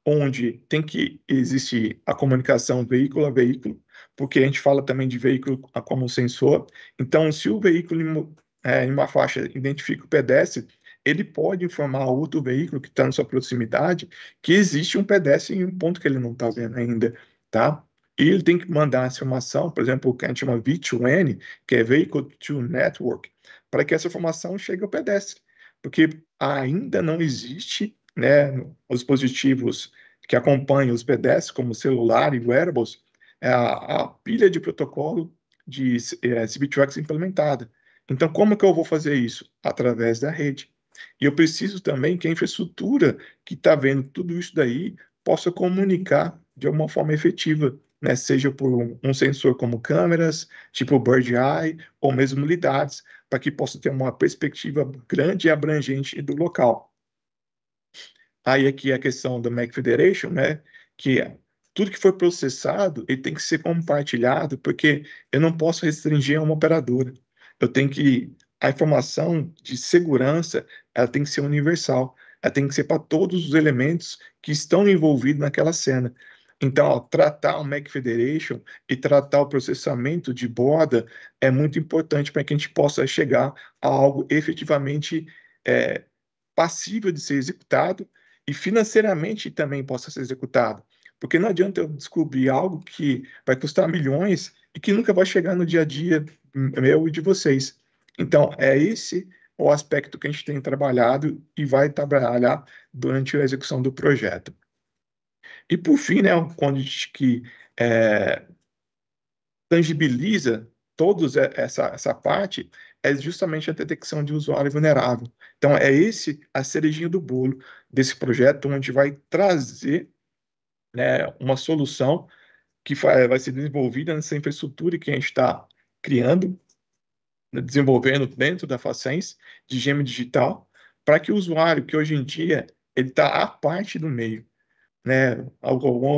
onde tem que existir a comunicação veículo a veículo, porque a gente fala também de veículo como sensor. Então, se o veículo é, em uma faixa identifica o pedestre, ele pode informar outro veículo que está na sua proximidade que existe um pedestre em um ponto que ele não está vendo ainda, tá? E ele tem que mandar essa informação, por exemplo, o que a gente chama V2N, que é Vehicle to Network, para que essa informação chegue ao pedestre, porque ainda não existe, né, os dispositivos que acompanham os pedestres, como celular e wearables, é a, a pilha de protocolo de é, x implementada. Então, como que eu vou fazer isso? Através da rede. E eu preciso também que a infraestrutura que está vendo tudo isso daí possa comunicar de alguma forma efetiva, né? seja por um sensor como câmeras, tipo Bird Eye, ou mesmo lidades, para que possa ter uma perspectiva grande e abrangente do local. Aí aqui a questão da Mac Federation, né? que tudo que for processado ele tem que ser compartilhado, porque eu não posso restringir a uma operadora. Eu tenho que a informação de segurança ela tem que ser universal, ela tem que ser para todos os elementos que estão envolvidos naquela cena. Então, ó, tratar o Mac Federation e tratar o processamento de borda é muito importante para que a gente possa chegar a algo efetivamente é, passível de ser executado e financeiramente também possa ser executado. Porque não adianta eu descobrir algo que vai custar milhões e que nunca vai chegar no dia a dia meu e de vocês. Então, é esse o aspecto que a gente tem trabalhado e vai trabalhar durante a execução do projeto. E por fim, né, um gente que é, tangibiliza todos essa, essa parte é justamente a detecção de usuário vulnerável. Então, é esse a cerejinha do bolo desse projeto, onde vai trazer né, uma solução que eh, vai ser desenvolvida nessa infraestrutura que a gente está criando, né, desenvolvendo dentro da Facens, de gêmeo digital, para que o usuário, que hoje em dia ele está à parte do meio, né?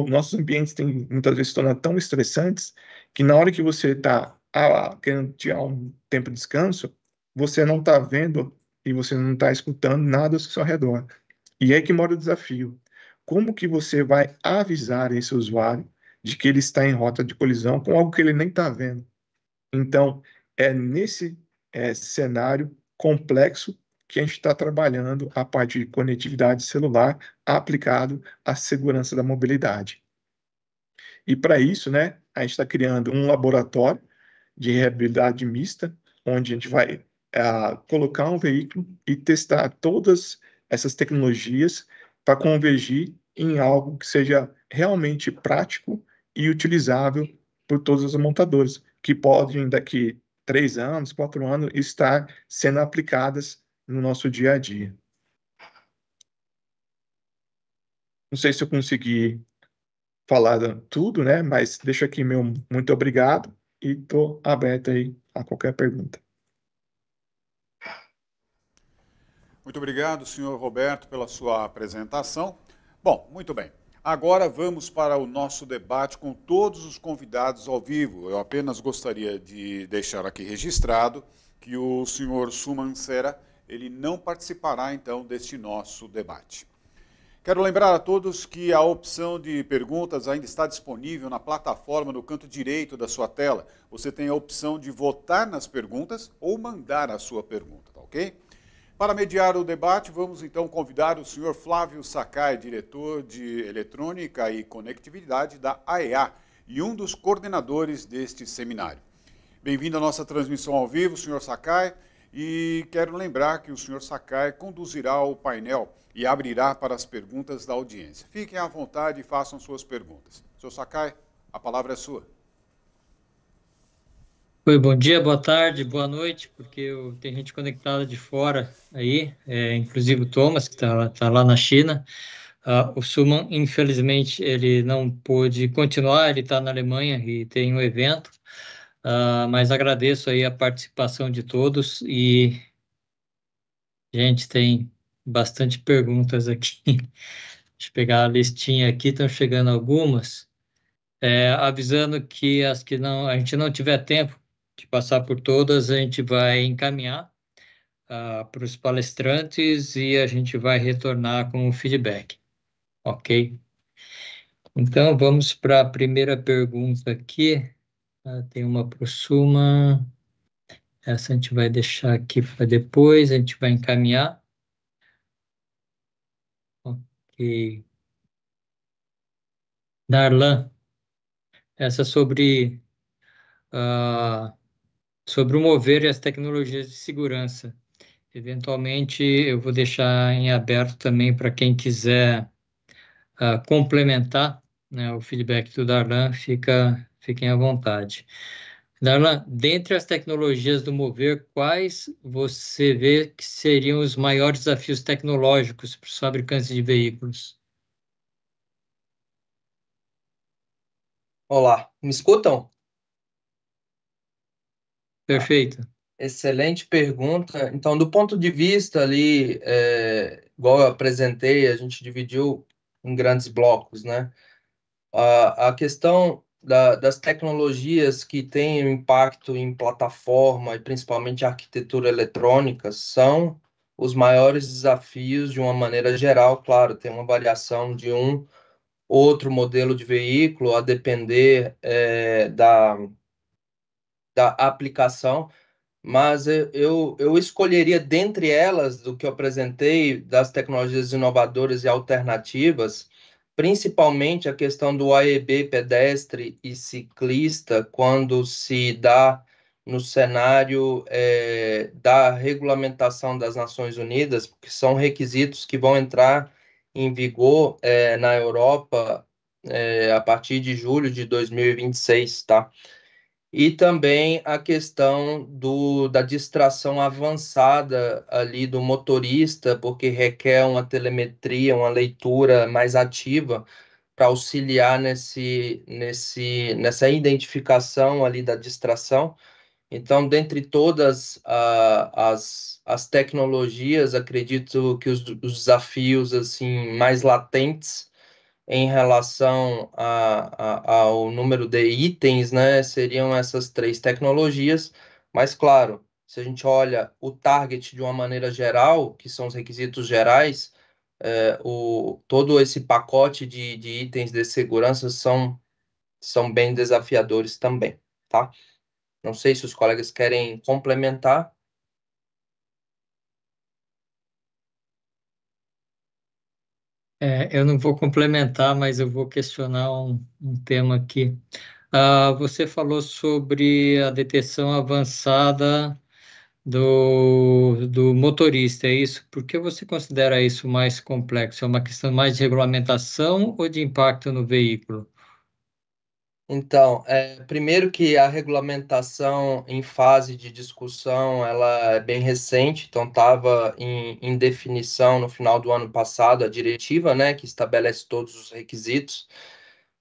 Nossos ambientes têm, muitas vezes se tornam tão estressantes que na hora que você está ah, querendo tirar um tempo de descanso, você não está vendo e você não está escutando nada ao seu redor. E é que mora o desafio. Como que você vai avisar esse usuário de que ele está em rota de colisão com algo que ele nem está vendo. Então, é nesse é, cenário complexo que a gente está trabalhando a parte de conectividade celular aplicado à segurança da mobilidade. E para isso, né, a gente está criando um laboratório de realidade mista, onde a gente vai é, colocar um veículo e testar todas essas tecnologias para convergir em algo que seja realmente prático e utilizável por todos os montadores, que podem daqui três anos, quatro anos, estar sendo aplicadas no nosso dia a dia. Não sei se eu consegui falar tudo, né? Mas deixo aqui meu muito obrigado e estou aberto aí a qualquer pergunta. Muito obrigado, senhor Roberto, pela sua apresentação. Bom, muito bem. Agora vamos para o nosso debate com todos os convidados ao vivo. Eu apenas gostaria de deixar aqui registrado que o senhor Suman ele não participará então deste nosso debate. Quero lembrar a todos que a opção de perguntas ainda está disponível na plataforma no canto direito da sua tela. Você tem a opção de votar nas perguntas ou mandar a sua pergunta, tá ok? Para mediar o debate, vamos então convidar o senhor Flávio Sakai, diretor de Eletrônica e Conectividade da AEA e um dos coordenadores deste seminário. Bem-vindo à nossa transmissão ao vivo, senhor Sakai, e quero lembrar que o senhor Sakai conduzirá o painel e abrirá para as perguntas da audiência. Fiquem à vontade e façam suas perguntas. Senhor Sakai, a palavra é sua. Oi, bom dia, boa tarde, boa noite, porque eu, tem gente conectada de fora aí, é, inclusive o Thomas, que está tá lá na China. Uh, o Suman, infelizmente, ele não pôde continuar, ele está na Alemanha e tem um evento, uh, mas agradeço aí a participação de todos e, gente, tem bastante perguntas aqui. Deixa eu pegar a listinha aqui, estão chegando algumas. É, avisando que as que não a gente não tiver tempo de passar por todas, a gente vai encaminhar uh, para os palestrantes e a gente vai retornar com o feedback, ok? Então, vamos para a primeira pergunta aqui. Uh, tem uma para o Suma. Essa a gente vai deixar aqui para depois, a gente vai encaminhar. Ok. Darlan, essa sobre uh, sobre o mover e as tecnologias de segurança. Eventualmente, eu vou deixar em aberto também para quem quiser uh, complementar né, o feedback do Darlan, fica, fiquem à vontade. Darlan, dentre as tecnologias do mover, quais você vê que seriam os maiores desafios tecnológicos para os fabricantes de veículos? Olá, me escutam? Tá. Perfeito. Excelente pergunta. Então, do ponto de vista ali, é, igual eu apresentei, a gente dividiu em grandes blocos, né? A, a questão da, das tecnologias que têm impacto em plataforma e principalmente arquitetura eletrônica são os maiores desafios de uma maneira geral, claro, tem uma variação de um outro modelo de veículo a depender é, da da aplicação, mas eu, eu escolheria dentre elas, do que eu apresentei, das tecnologias inovadoras e alternativas, principalmente a questão do AEB pedestre e ciclista, quando se dá no cenário é, da regulamentação das Nações Unidas, porque são requisitos que vão entrar em vigor é, na Europa é, a partir de julho de 2026, tá? e também a questão do, da distração avançada ali do motorista, porque requer uma telemetria, uma leitura mais ativa para auxiliar nesse, nesse, nessa identificação ali da distração. Então, dentre todas uh, as, as tecnologias, acredito que os, os desafios assim mais latentes em relação a, a, ao número de itens, né, seriam essas três tecnologias, mas claro, se a gente olha o target de uma maneira geral, que são os requisitos gerais, é, o, todo esse pacote de, de, itens de segurança são, são bem desafiadores também, tá? Não sei se os colegas querem complementar. É, eu não vou complementar, mas eu vou questionar um, um tema aqui. Uh, você falou sobre a detecção avançada do, do motorista, é isso? Por que você considera isso mais complexo? É uma questão mais de regulamentação ou de impacto no veículo? Então, é, primeiro que a regulamentação em fase de discussão ela é bem recente, então estava em, em, definição no final do ano passado a diretiva, né, que estabelece todos os requisitos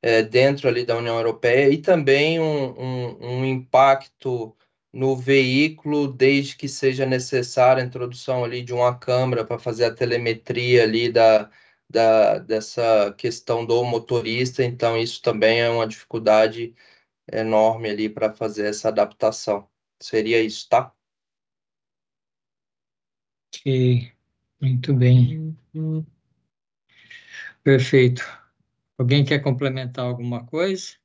é, dentro ali da União Europeia e também um, um, um impacto no veículo, desde que seja necessária a introdução ali de uma câmera para fazer a telemetria ali da, da, dessa questão do motorista, então isso também é uma dificuldade enorme ali para fazer essa adaptação. Seria isso, tá? Ok, muito bem. Uhum. Perfeito. Alguém quer complementar alguma coisa?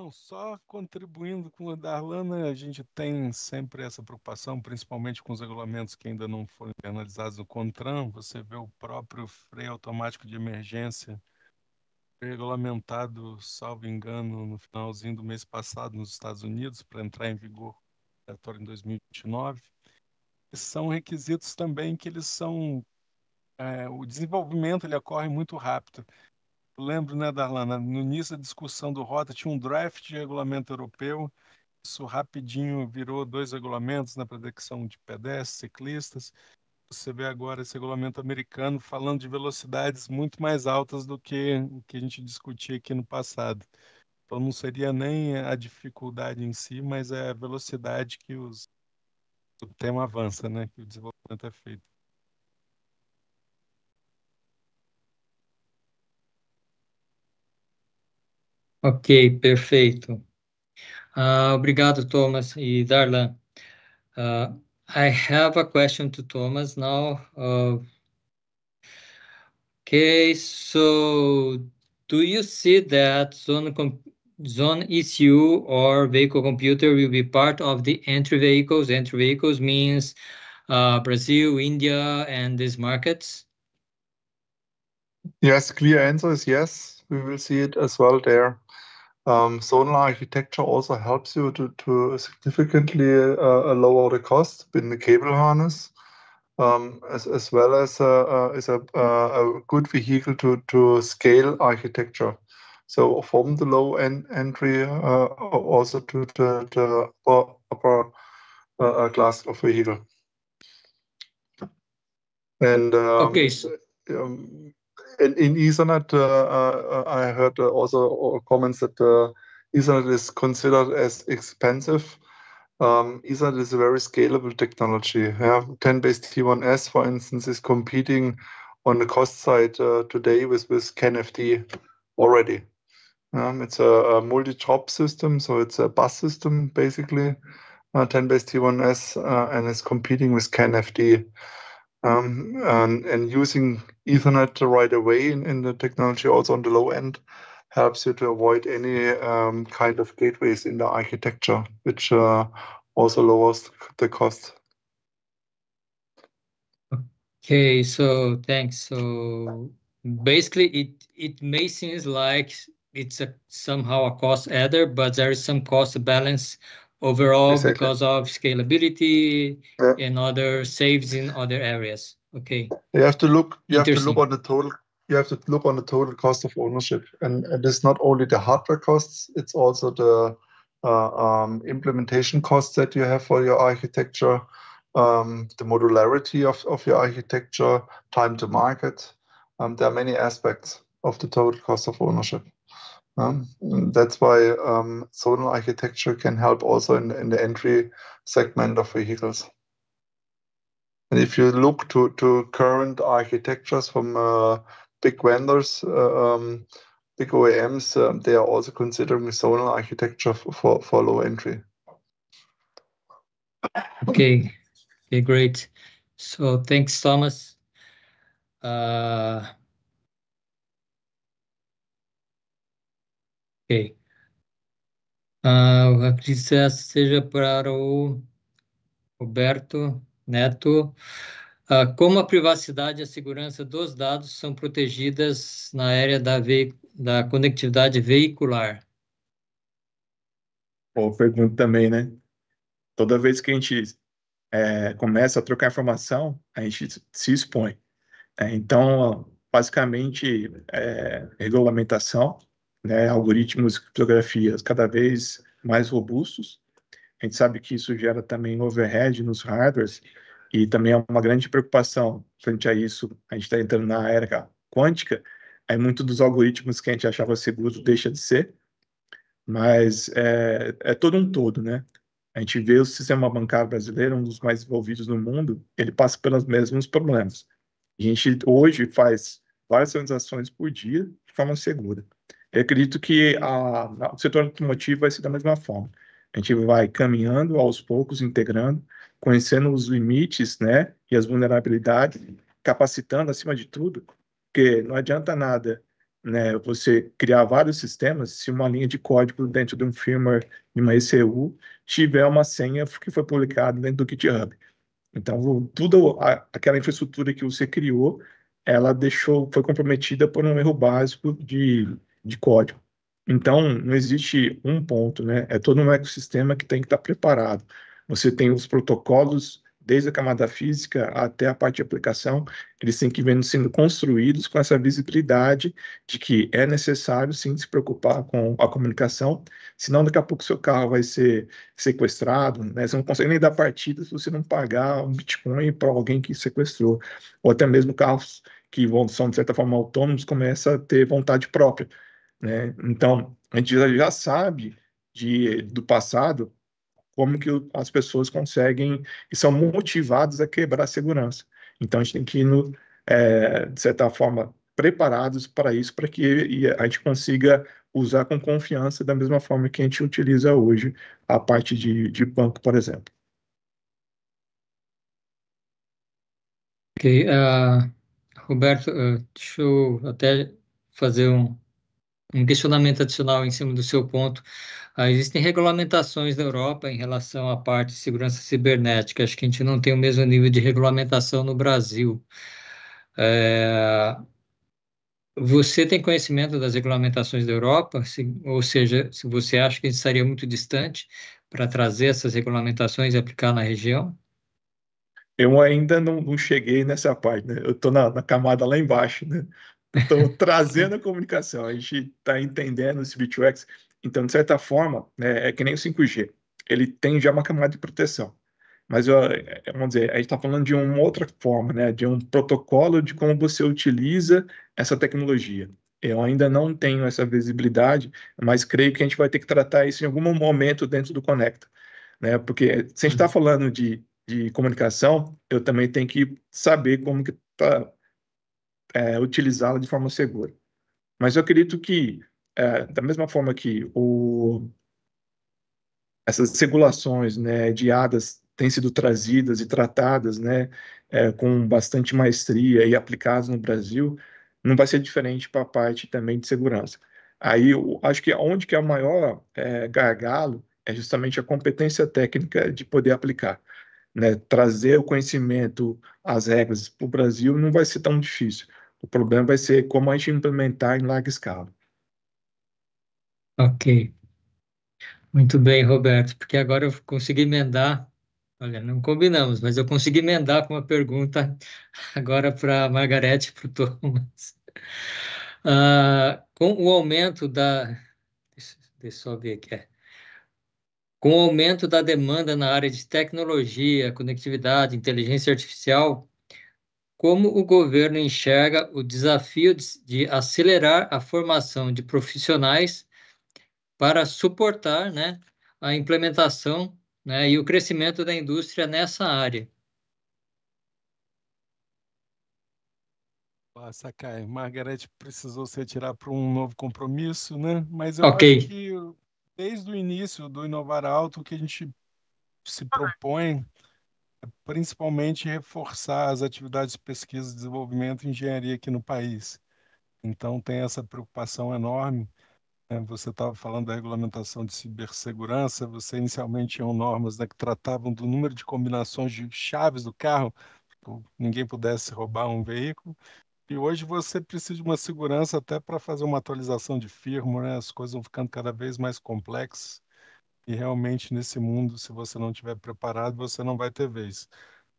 Não, só contribuindo com o Darlan, né, a gente tem sempre essa preocupação, principalmente com os regulamentos que ainda não foram analisados no CONTRAN. Você vê o próprio freio automático de emergência regulamentado, salvo engano, no finalzinho do mês passado nos Estados Unidos, para entrar em vigor em 2029. São requisitos também que eles são... É, o desenvolvimento ele ocorre muito rápido lembro, né, Darlana, no início da discussão do Rota tinha um draft de regulamento europeu, isso rapidinho virou dois regulamentos na né, proteção de pedestres, ciclistas. Você vê agora esse regulamento americano falando de velocidades muito mais altas do que o que a gente discutia aqui no passado. Então não seria nem a dificuldade em si, mas é a velocidade que os, o tema avança, né, que o desenvolvimento é feito. Ok, perfeito. Uh, obrigado, Thomas e Darlan. Uh, I have a question to Thomas now. Uh, okay, so do you see that zone, zone ECU or vehicle computer will be part of the entry vehicles? Entry vehicles means uh, Brazil, India, and these markets? Yes, clear answer is yes. We will see it as well there. Um, sonar architecture also helps you to, to significantly uh, lower the cost in the cable harness, um, as, as well as, uh, uh, a, uh, a, good vehicle to, to scale architecture. So from the low end entry uh, also to the, the upper, upper uh, class of vehicle. And um, okay, so um, and in Ethernet, äh, äh, I heard äh, also uh, comments that Ethernet is considered as expensive. Um, Ethernet is a very scalable technology. Yeah? 10 based T1S, for instance, is competing on the cost side uh, today with, with CanFD already. Um, it's a, a multi chop system, so it's a bus system basically, uh, 10 based T1S, uh, and it's competing with CanFD um, and, and, using Ethernet right away in, in, the technology, also on the low end, helps you to avoid any um, kind of gateways in the architecture, which uh, also lowers the cost. Okay, so thanks. So basically, it it may seem like it's a, somehow a cost adder, but there is some cost balance overall exactly. because of scalability yeah. and other saves in other areas. Okay. You have to look. You have to look on the total. You have to look on the total cost of ownership, and, and it's not only the hardware costs; it's also the uh, um, implementation costs that you have for your architecture, um, the modularity of, of your architecture, time to market. Um, there are many aspects of the total cost of ownership. Um, mm. that's why um, zonal architecture can help also in, in, the entry segment of vehicles. And if you look to, to current architectures from uh, big vendors, uh, um, big OEMs, um, they are also considering zonal architecture for, for low entry. Okay, okay, great. So thanks, Thomas. Uh, Ok. Uh, ah, a seja para o Roberto Neto. Uh, como a privacidade e a segurança dos dados são protegidas na área da, da conectividade veicular? Boa pergunta também, né? Toda vez que a gente é, começa a trocar informação, a gente se expõe. É, então, basicamente, é, regulamentação né, algoritmos e criptografias cada vez mais robustos. A gente sabe que isso gera também overhead nos hardwares e também é uma grande preocupação frente a isso. A gente está entrando na era quântica, aí muito dos algoritmos que a gente achava seguro deixa de ser, mas é, é todo um todo, né? A gente vê o sistema bancário brasileiro, um dos mais envolvidos no mundo, ele passa pelos mesmos problemas. A gente hoje faz várias transações por dia de forma segura. Eu acredito que a, o setor automotivo vai ser da mesma forma. A gente vai caminhando aos poucos, integrando, conhecendo os limites né, e as vulnerabilidades, capacitando acima de tudo, porque não adianta nada né, você criar vários sistemas se uma linha de código dentro de um firmware, de uma ECU, tiver uma senha que foi publicada dentro do GitHub. Então, tudo a, aquela infraestrutura que você criou, ela deixou, foi comprometida por um erro básico de de código. Então, não existe um ponto, né? É todo um ecossistema que tem que estar preparado. Você tem os protocolos, desde a camada física até a parte de aplicação, eles têm que vir sendo construídos com essa visibilidade de que é necessário, sim, se preocupar com a comunicação, senão daqui a pouco seu carro vai ser sequestrado, né? Você não consegue nem dar partida se você não pagar um Bitcoin para alguém que sequestrou. Ou até mesmo carros que vão, são, de certa forma, autônomos, começam a ter vontade própria né? Então, a gente já sabe de, do passado como que as pessoas conseguem e são motivadas a quebrar a segurança. Então, a gente tem que ir, no, é, de certa forma, preparados para isso, para que a gente consiga usar com confiança da mesma forma que a gente utiliza hoje a parte de, de banco, por exemplo. Ok, uh, Roberto, uh, deixa eu até fazer um, um questionamento adicional em cima do seu ponto. Ah, existem regulamentações da Europa em relação à parte de segurança cibernética. Acho que a gente não tem o mesmo nível de regulamentação no Brasil. É... Você tem conhecimento das regulamentações da Europa? Se, ou seja, se você acha que a gente estaria muito distante para trazer essas regulamentações e aplicar na região? Eu ainda não, não cheguei nessa parte, né? Eu estou na, na, camada lá embaixo, né? Então, trazendo a comunicação, a gente está entendendo esse B2X. Então, de certa forma, é, é, que nem o 5G. Ele tem já uma camada de proteção. Mas, eu, é, vamos dizer, a gente está falando de uma outra forma, né? de um protocolo de como você utiliza essa tecnologia. Eu ainda não tenho essa visibilidade, mas creio que a gente vai ter que tratar isso em algum momento dentro do Conecta. Né? Porque se a gente está uhum. falando de, de comunicação, eu também tenho que saber como que está é, utilizá-la de forma segura. Mas eu acredito que, é, da mesma forma que o, essas regulações né, de têm sido trazidas e tratadas né, é, com bastante maestria e aplicadas no Brasil, não vai ser diferente para a parte também de segurança. Aí eu acho que onde que é o maior é, gargalo é justamente a competência técnica de poder aplicar. Né, trazer o conhecimento, as regras para o Brasil não vai ser tão difícil. O problema vai ser como a gente implementar em larga escala. Ok. Muito bem, Roberto, porque agora eu consegui emendar. Olha, não combinamos, mas eu consegui emendar com uma pergunta agora para a Margarete e para o Thomas. Uh, com o aumento da. Deixa, deixa eu só ver aqui. É. Com o aumento da demanda na área de tecnologia, conectividade, inteligência artificial, como o governo enxerga o desafio de, acelerar a formação de profissionais para suportar né, a implementação né, e o crescimento da indústria nessa área. Nossa, Kai, Margarete precisou se retirar para um novo compromisso, né? Mas eu okay. acho que desde o início do Inovar Alto, o que a gente se propõe principalmente reforçar as atividades de pesquisa, desenvolvimento e engenharia aqui no país. Então, tem essa preocupação enorme. Né? Você estava falando da regulamentação de cibersegurança, você inicialmente tinha normas né, que tratavam do número de combinações de chaves do carro, ninguém pudesse roubar um veículo, e hoje você precisa de uma segurança até para fazer uma atualização de firmware, né? as coisas vão ficando cada vez mais complexas. E realmente nesse mundo, se você não estiver preparado, você não vai ter vez.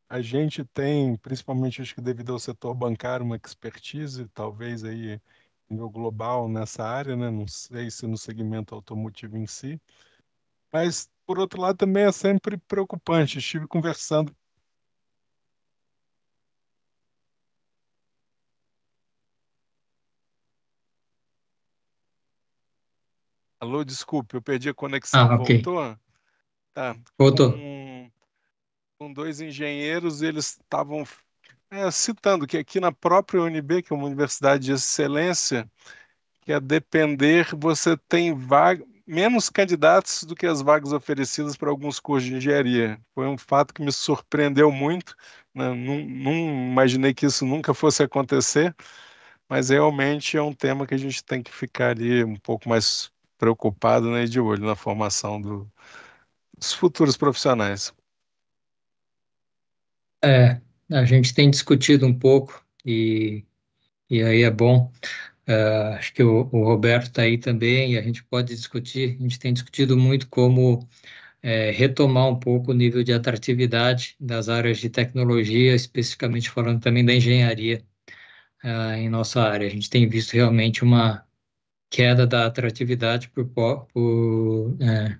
A gente tem, principalmente acho que devido ao setor bancário, uma expertise, talvez aí nível global nessa área, né? Não sei se no segmento automotivo em si. Mas, por outro lado, também é sempre preocupante. Estive conversando Alô, desculpe, eu perdi a conexão. Ah, okay. Voltou? Tá. Voltou. Com, com dois engenheiros, eles estavam é, citando que aqui na própria UNB, que é uma universidade de excelência, que a depender, você tem vaga, menos candidatos do que as vagas oferecidas para alguns cursos de engenharia. Foi um fato que me surpreendeu muito, né? não, não imaginei que isso nunca fosse acontecer, mas realmente é um tema que a gente tem que ficar ali um pouco mais preocupado né, e de olho na formação do, dos futuros profissionais. É, a gente tem discutido um pouco e, e aí é bom. Uh, acho que o, o Roberto está aí também e a gente pode discutir. A gente tem discutido muito como é, retomar um pouco o nível de atratividade das áreas de tecnologia, especificamente falando também da engenharia uh, em nossa área. A gente tem visto realmente uma, queda da atratividade por, por é,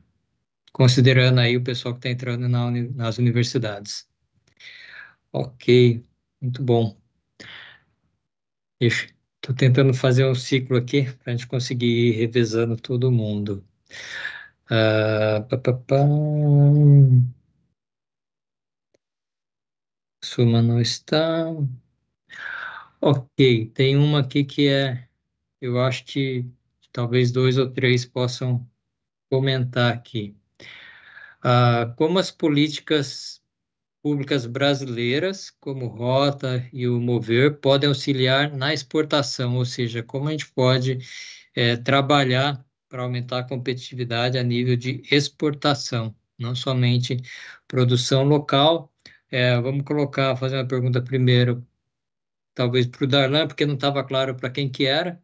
considerando aí o pessoal que está entrando na, nas universidades. Ok, muito bom. Estou tentando fazer um ciclo aqui para a gente conseguir ir revezando todo mundo. Uh, pá, pá, pá. Suma não está. Ok, tem uma aqui que é, eu acho que talvez dois ou três possam comentar aqui. Ah, como as políticas públicas brasileiras, como Rota e o Mover, podem auxiliar na exportação, ou seja, como a gente pode é, trabalhar para aumentar a competitividade a nível de exportação, não somente produção local. É, vamos colocar, fazer uma pergunta primeiro, talvez para o Darlan, porque não estava claro para quem que era.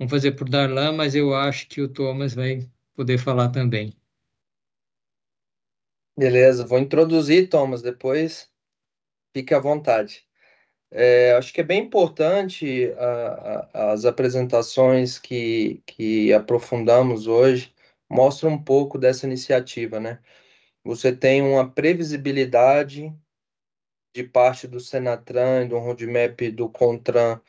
Vamos fazer por Darlan, mas eu acho que o Thomas vai poder falar também. Beleza, vou introduzir, Thomas, depois fique à vontade. É, acho que é bem importante a, a, as apresentações que, que aprofundamos hoje mostram um pouco dessa iniciativa, né? Você tem uma previsibilidade de parte do Senatran do roadmap do CONTRAN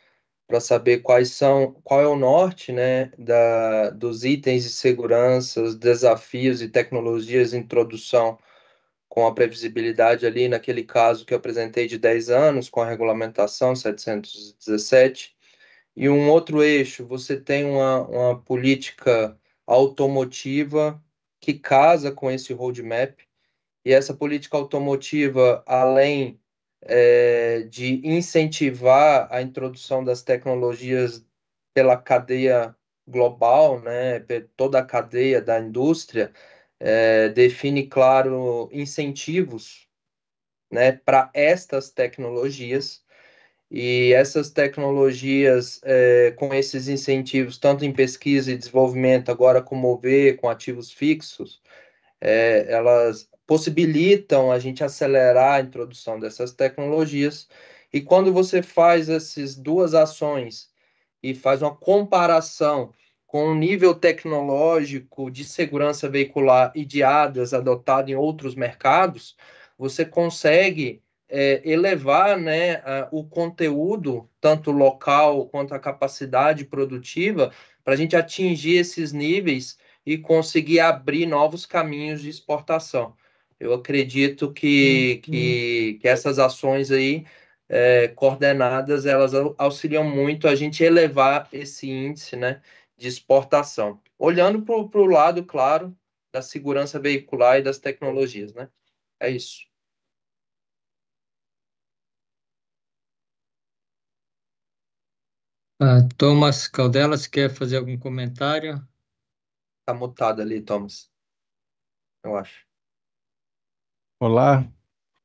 para saber quais são, qual é o norte, né, da, dos itens de segurança, desafios e tecnologias de introdução com a previsibilidade ali, naquele caso que eu apresentei de 10 anos, com a regulamentação 717. E um outro eixo, você tem uma, uma política automotiva que casa com esse roadmap, e essa política automotiva, além é, de incentivar a introdução das tecnologias pela cadeia global, né, toda a cadeia da indústria, é, define, claro, incentivos né, para estas tecnologias. E essas tecnologias, é, com esses incentivos, tanto em pesquisa e desenvolvimento, agora como mover, com ativos fixos, é, elas possibilitam a gente acelerar a introdução dessas tecnologias. E quando você faz essas duas ações e faz uma comparação com o nível tecnológico de segurança veicular e de ADAS adotado em outros mercados, você consegue é, elevar né, a, o conteúdo, tanto local quanto a capacidade produtiva, para a gente atingir esses níveis e conseguir abrir novos caminhos de exportação. Eu acredito que, uhum. que, que, essas ações aí é, coordenadas, elas auxiliam muito a gente elevar esse índice né, de exportação. Olhando para o lado, claro, da segurança veicular e das tecnologias, né? É isso. Ah, Thomas Caldelas quer fazer algum comentário? Está mutado ali, Thomas. Eu acho. Olá,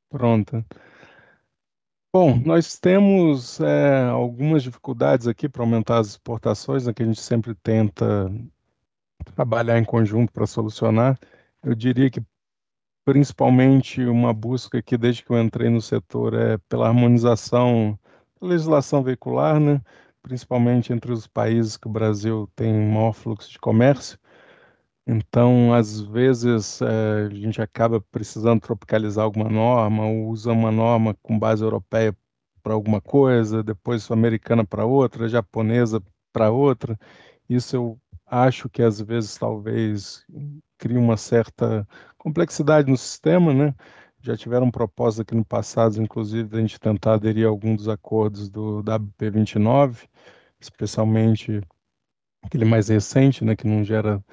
pronta. Bom, nós temos é, algumas dificuldades aqui para aumentar as exportações, né, que a gente sempre tenta trabalhar em conjunto para solucionar. Eu diria que principalmente uma busca que desde que eu entrei no setor é pela harmonização da legislação veicular, né? principalmente entre os países que o Brasil tem maior fluxo de comércio. Então, às vezes, eh, a gente acaba precisando tropicalizar alguma norma, ou usa uma norma com base europeia para alguma coisa, depois americana para outra, japonesa para outra. Isso eu acho que às vezes talvez cria uma certa complexidade no sistema, né? Já tiveram propostas aqui no passado, inclusive, de a gente tentar aderir a algum dos acordos do WP29, especialmente aquele mais recente, né, que não gera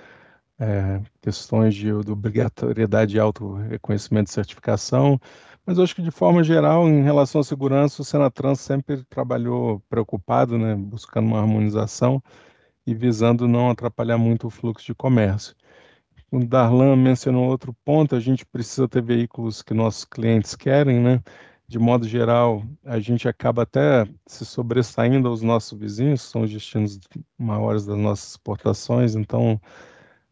é, questões de, de obrigatoriedade de auto-reconhecimento e certificação, mas eu acho que de forma geral, em relação à segurança, o Senatran sempre trabalhou preocupado, né, buscando uma harmonização e visando não atrapalhar muito o fluxo de comércio. O Darlan mencionou outro ponto, a gente precisa ter veículos que nossos clientes querem, né? De modo geral, a gente acaba até se sobressaindo aos nossos vizinhos, são os destinos maiores das nossas exportações, então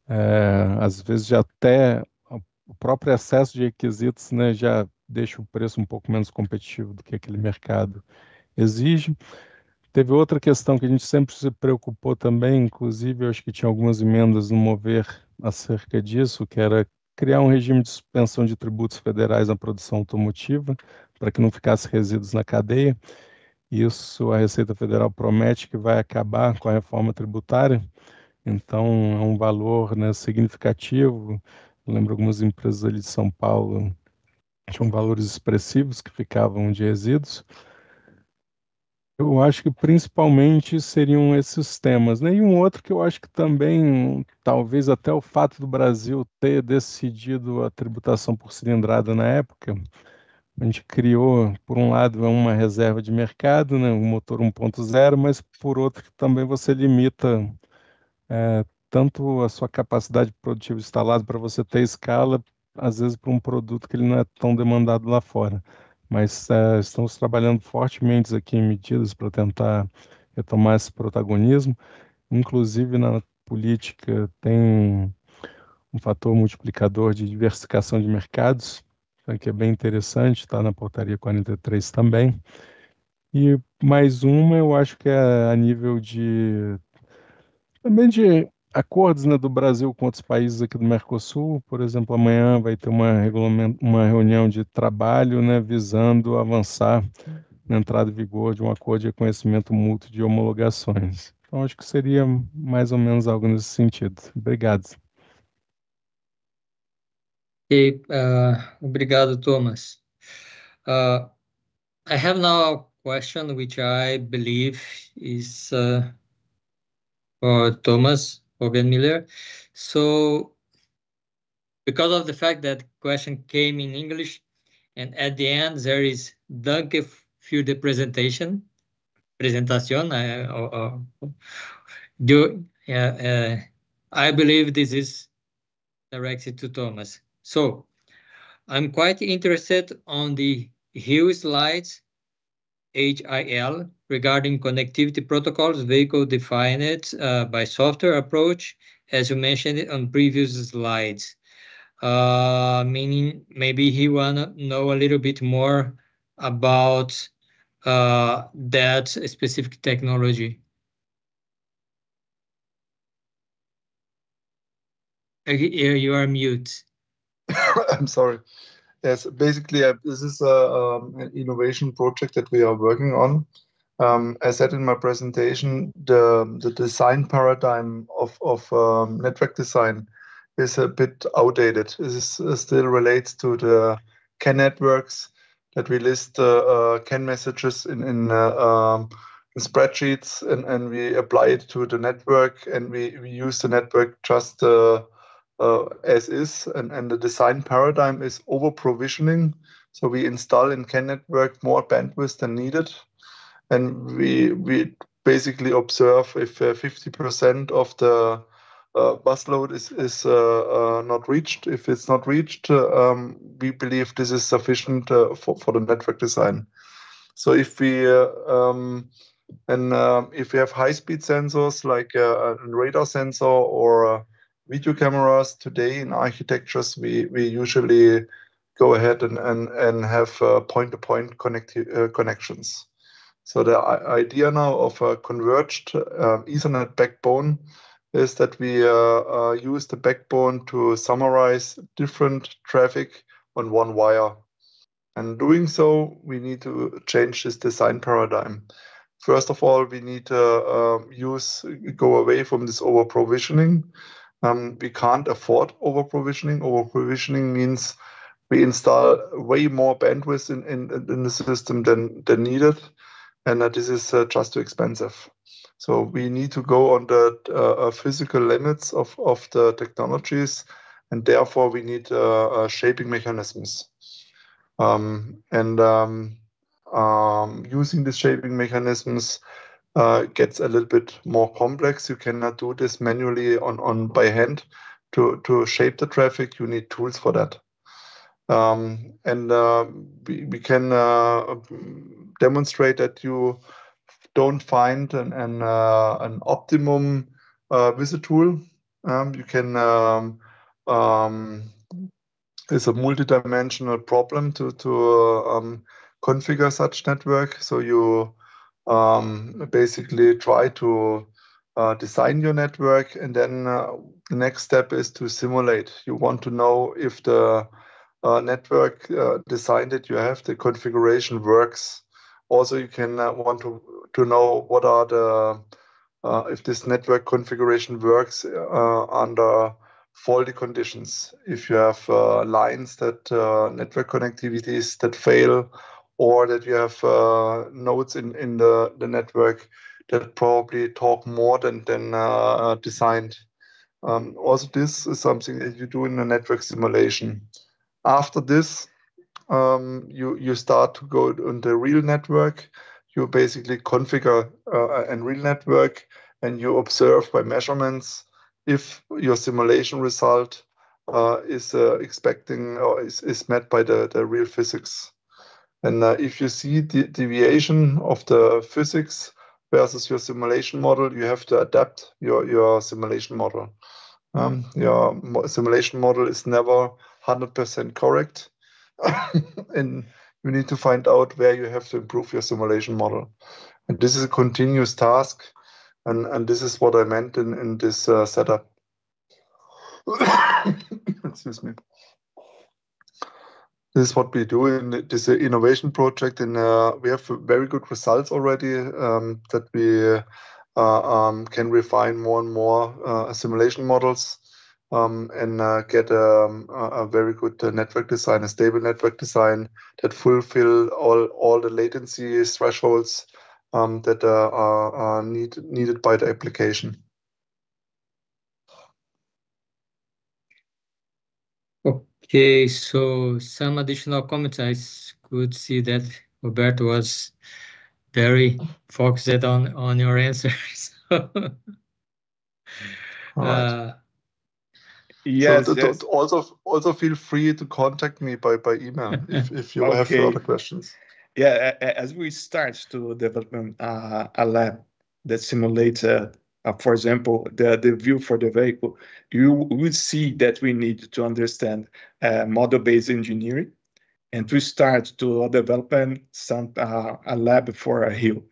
é, às vezes já até o próprio excesso de requisitos né, já deixa o preço um pouco menos competitivo do que aquele mercado exige. Teve outra questão que a gente sempre se preocupou também, inclusive eu acho que tinha algumas emendas no mover acerca disso, que era criar um regime de suspensão de tributos federais na produção automotiva, para que não ficasse resíduos na cadeia. Isso a Receita Federal promete que vai acabar com a reforma tributária. Então, é um valor né, significativo. Eu lembro algumas empresas ali de São Paulo tinham valores expressivos que ficavam de resíduos. Eu acho que principalmente seriam esses temas. Né? E um outro que eu acho que também, talvez até o fato do Brasil ter decidido a tributação por cilindrada na época, a gente criou, por um lado, uma reserva de mercado, né? o motor 1.0, mas por outro que também você limita é, tanto a sua capacidade produtiva instalada para você ter escala, às vezes para um produto que ele não é tão demandado lá fora. Mas é, estamos trabalhando fortemente aqui em medidas para tentar retomar esse protagonismo. Inclusive na política tem um fator multiplicador de diversificação de mercados, né, que é bem interessante, está na portaria 43 também. E mais uma, eu acho que é a nível de também de acordos né, do Brasil com outros países aqui do Mercosul. Por exemplo, amanhã vai ter uma, uma reunião de trabalho né, visando avançar na entrada em vigor de um acordo de reconhecimento mútuo de homologações. Então, acho que seria mais ou menos algo nesse sentido. Obrigado. Okay. Uh, obrigado, Thomas. Uh, I have now a question which I believe is uh, For Thomas Miller, So because of the fact that question came in English and at the end there is danke für the presentation, presentation, uh, I, or, or, do, uh, I believe this is directed to Thomas. So I'm quite interested on the Hue slides HIL regarding connectivity protocols, vehicle defined uh, by software approach, as you mentioned on previous slides. Uh, meaning maybe he wanna know a little bit more about uh, that specific technology. Uh, you are mute. I'm sorry. Yes, basically, uh, this is a, uh, um, an innovation project that we are working on. Um, I said in my presentation, the, the design paradigm of, of um, network design is a bit outdated. This uh, still relates to the CAN networks that we list uh, uh, CAN messages in, in, uh, um, in spreadsheets and, and we apply it to the network and we, we use the network just uh, uh, as is, and, and the design paradigm is over provisioning. So we install in CAN network more bandwidth than needed, and we we basically observe if 50% uh, of the uh, load is is uh, uh, not reached. If it's not reached, uh, um, we believe this is sufficient uh, for for the network design. So if we um, and um, if we have high speed sensors like a radar sensor or video cameras today in architectures, we, we usually go ahead and, and, and have uh, point-to-point connect, uh, connections. So the idea now of a converged uh, Ethernet backbone is that we uh, uh, use the backbone to summarize different traffic on one wire. And doing so, we need to change this design paradigm. First of all, we need to um, use go away from this over provisioning um, we can't afford over provisioning. Over provisioning means we install way more bandwidth in, in, in the system than, than needed, and that this is uh, just too expensive. So we need to go on the uh, uh physical limits of, of the technologies, and therefore we need uh, uh shaping mechanisms. Um, and um, um using these shaping mechanisms, uh, gets a little bit more complex. You cannot do this manually on, on by hand to, to shape the traffic. You need tools for that. Um, and uh, we, we can uh, demonstrate that you don't find an, an, uh, an optimum uh, with a tool. Um, you can, um, um it's a multidimensional problem to, to uh, um, configure such network. So you um, basically try to uh, design your network and then uh, the next step is to simulate you want to know if the uh, network uh, design that you have the configuration works also you can uh, want to to know what are the uh, if this network configuration works under faulty conditions if you have lines that network connectivities that fail or that you have uh, nodes in, in the, the network that probably talk more than, than uh, uh, designed. Um, also, this is something that you do in a network simulation. After this, um, you, you start to go on the real network. You basically configure uh, a real network and you observe by measurements if your simulation result uh, is uh, expecting or is, is met by the, the real physics. And uh, if you see the deviation of the physics versus your simulation model, you have to adapt your, your simulation model. Um, your simulation model is never 100% correct. and you need to find out where you have to improve your simulation model. And this is a continuous task. And, and this is what I meant in, in this uh, setup. Excuse me. This is what we do in this innovation project, and uh, we have very good results already um, that we uh, um, can refine more and more uh, simulation models um, and uh, get um, a, a, very good uh, network design, a stable network design that fulfill all all the latency thresholds um, that uh, are, are needed by the application. Okay, so some additional comments. I could see that Roberto was very focused on on your answers. uh, yes, so yes. Also, also feel free to contact me by by email if if you okay. have further questions. Yeah, as we start to develop um, uh, a lab that simulates uh, uh, for example, the, the view for the vehicle, you will see that we need to understand uh, model-based engineering and to start to develop some, uh, a lab for a hill.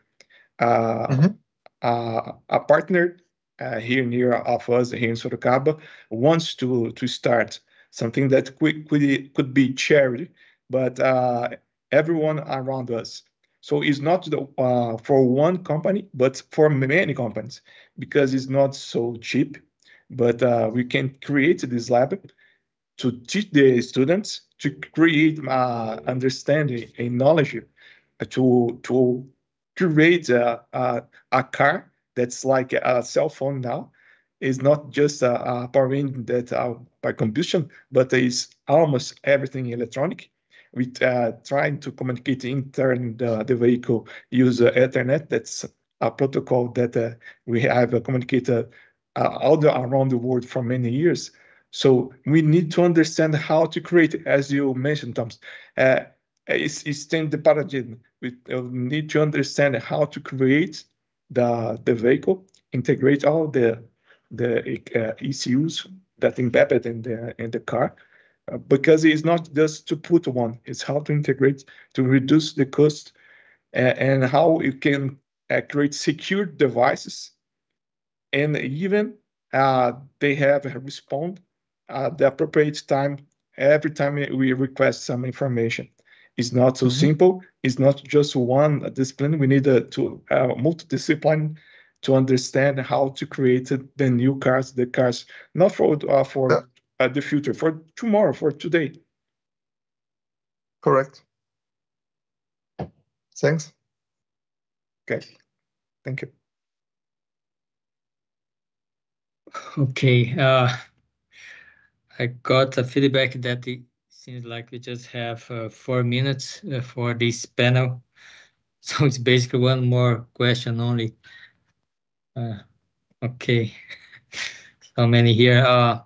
Mm -hmm. a partner uh, here near of us here in Sorocaba wants to, to start something that could, could, could be shared, but everyone around us so it's not the, uh, for one company, but for many companies because it's not so cheap. But uh, we can create this lab to teach the students to create uh, understanding and knowledge to to create a, a, a, car that's like a cell phone now. It's not just a, a power engine that uh, by combustion, but it's almost everything electronic with uh, trying to communicate intern the, the vehicle use uh, Ethernet. That's a protocol that uh, we have uh, communicated uh, all the, around the world for many years. So we need to understand how to create, as you mentioned, Thomas. it's, it's change the paradigm. We need to understand how to create the the vehicle, integrate all the the uh, ECUs that embedded in the in the car, because it's not just to put one, it's how to integrate to reduce the cost and, and how you can uh, create secure devices. And even uh, they have respond at uh, the appropriate time every time we request some information. It's not so mm -hmm. simple. It's not just one discipline. We need a, uh, to uh, multidiscipline to understand how to create the new cars, the cars not for uh, for at the future, for tomorrow, for today. Correct. Thanks. Okay. Thank you. Okay. Uh, I got a feedback that it seems like we just have uh, four minutes uh, for this panel. So it's basically one more question only. Uh, okay. so many here. Uh,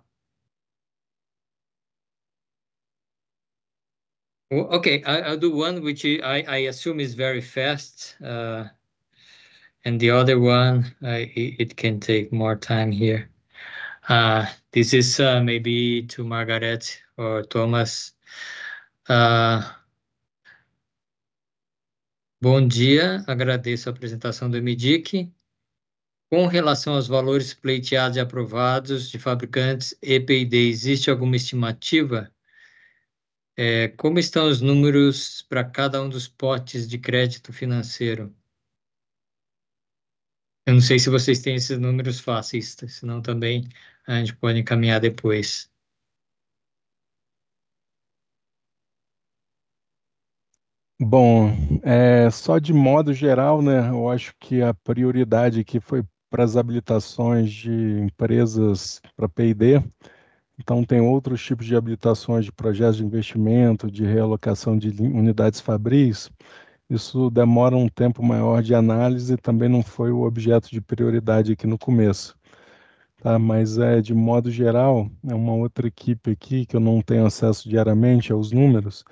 Okay, I, vou do one which I, I assume is very fast. Uh, and the other one, I, it can take more time here. Uh, this is uh, maybe to Margaret or Thomas. Uh, bom dia, agradeço a apresentação do MDIC. Com relação aos valores pleiteados e aprovados de fabricantes EPD, existe alguma estimativa? É, como estão os números para cada um dos potes de crédito financeiro? Eu não sei se vocês têm esses números fáceis, tá? senão também a gente pode encaminhar depois. Bom, é, só de modo geral, né, eu acho que a prioridade aqui foi para as habilitações de empresas para P&D. Então, tem outros tipos de habilitações de projetos de investimento, de realocação de unidades fabris. Isso demora um tempo maior de análise, também não foi o objeto de prioridade aqui no começo. Tá, mas é de modo geral, é uma outra equipe aqui que eu não tenho acesso diariamente aos números,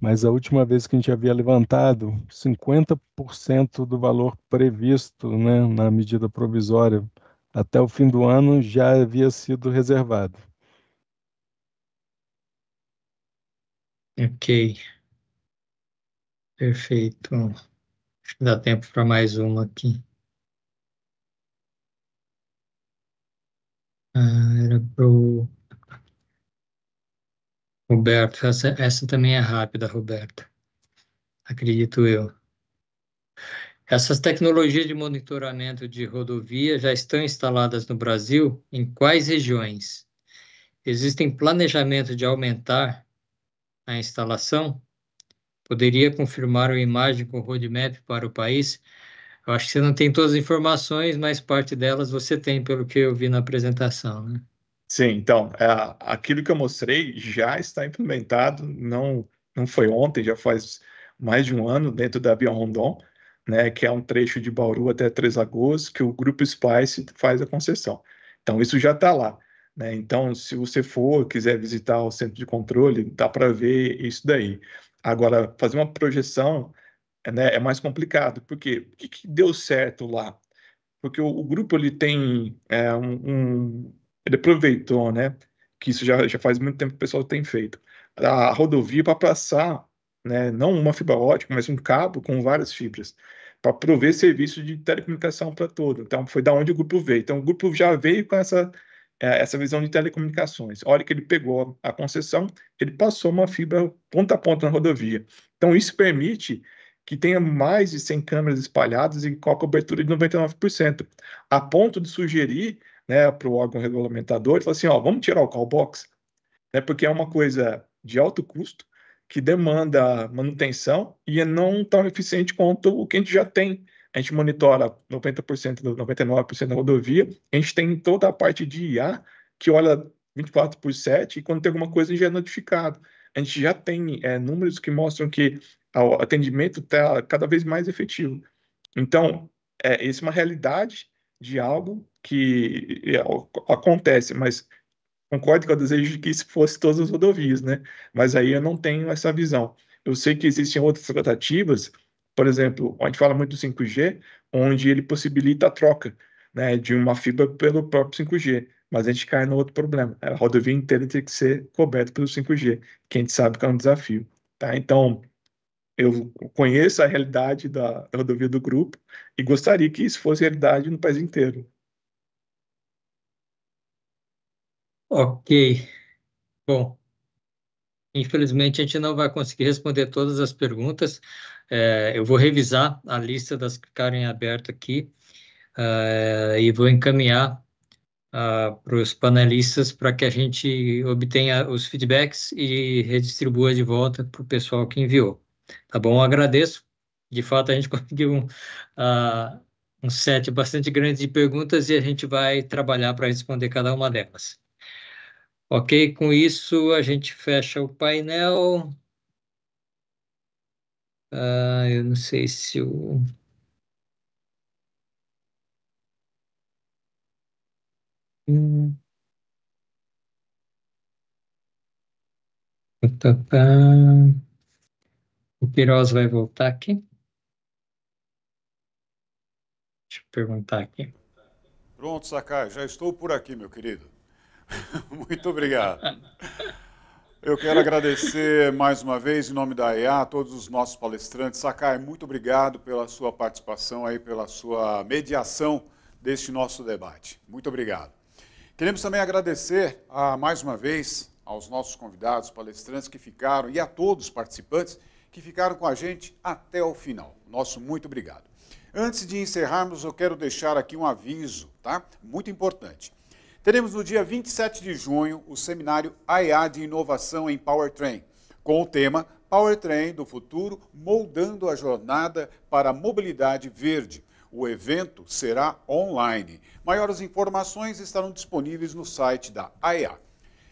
mas a última vez que a gente havia levantado 50% do valor previsto, né, na medida provisória até o fim do ano já havia sido reservado. Ok. Perfeito. Acho que dá tempo para mais uma aqui. Ah, era para o Roberto. Essa, essa também é rápida, Roberto. Acredito eu. Essas tecnologias de monitoramento de rodovia já estão instaladas no Brasil em quais regiões? Existem planejamentos de aumentar a instalação, poderia confirmar a imagem com o roadmap para o país? Eu acho que você não tem todas as informações, mas parte delas você tem, pelo que eu vi na apresentação, né? Sim, então, é, aquilo que eu mostrei já está implementado, não, não foi ontem, já faz mais de um ano dentro da Via Rondon, né, que é um trecho de Bauru até Três Lagoas, que o Grupo Spice faz a concessão. Então, isso já está lá. Né? Então, se você for, quiser visitar o centro de controle, dá para ver isso daí. Agora, fazer uma projeção né, é mais complicado. Por quê? O que, que deu certo lá? Porque o, o grupo ele tem é, um, um, Ele aproveitou, né? Que isso já, já faz muito tempo que o pessoal tem feito. A rodovia para passar, né, não uma fibra ótica, mas um cabo com várias fibras para prover serviço de telecomunicação para todo. Então, foi da onde o grupo veio. Então, o grupo já veio com essa é, essa visão de telecomunicações. A hora que ele pegou a concessão, ele passou uma fibra ponta a ponta na rodovia. Então, isso permite que tenha mais de 100 câmeras espalhadas e com a cobertura de 99%, a ponto de sugerir né, para o órgão regulamentador, assim, ó, vamos tirar o call box, né, porque é uma coisa de alto custo, que demanda manutenção e é não tão eficiente quanto o que a gente já tem a gente monitora 90%, 99% da rodovia, a gente tem toda a parte de IA, que olha 24 por 7, e quando tem alguma coisa, a gente é notificado. A gente já tem é, números que mostram que o atendimento está cada vez mais efetivo. Então, é, isso é uma realidade de algo que é, acontece, mas concordo com o desejo de que isso fosse todas as rodovias, né? Mas aí eu não tenho essa visão. Eu sei que existem outras tratativas por exemplo, a gente fala muito do 5G, onde ele possibilita a troca né, de uma fibra pelo próprio 5G. Mas a gente cai no outro problema. A rodovia inteira tem que ser coberta pelo 5G, que a gente sabe que é um desafio. Tá? Então, eu conheço a realidade da rodovia do grupo e gostaria que isso fosse realidade no país inteiro. Ok. Bom, Infelizmente, a gente não vai conseguir responder todas as perguntas. É, eu vou revisar a lista das que ficarem abertas aqui é, e vou encaminhar ah, para os panelistas para que a gente obtenha os feedbacks e redistribua de volta para o pessoal que enviou. Tá bom? Eu agradeço. De fato, a gente conseguiu um, uh, um set bastante grande de perguntas e a gente vai trabalhar para responder cada uma delas. Ok, com isso a gente fecha o painel. Ah, eu não sei se o. Hum. Tá, tá, tá. O Piroz vai voltar aqui. Deixa eu perguntar aqui. Pronto, Sakai, já estou por aqui, meu querido. Muito obrigado. Eu quero agradecer mais uma vez, em nome da EA, a todos os nossos palestrantes. Sakai, muito obrigado pela sua participação aí, pela sua mediação deste nosso debate. Muito obrigado. Queremos também agradecer a, ah, mais uma vez aos nossos convidados, palestrantes que ficaram e a todos os participantes que ficaram com a gente até o final. Nosso muito obrigado. Antes de encerrarmos, eu quero deixar aqui um aviso, tá? Muito importante. Teremos no dia 27 de junho o seminário AEA de Inovação em Powertrain, com o tema Powertrain do Futuro Moldando a Jornada para a Mobilidade Verde. O evento será online. Maiores informações estarão disponíveis no site da AEA.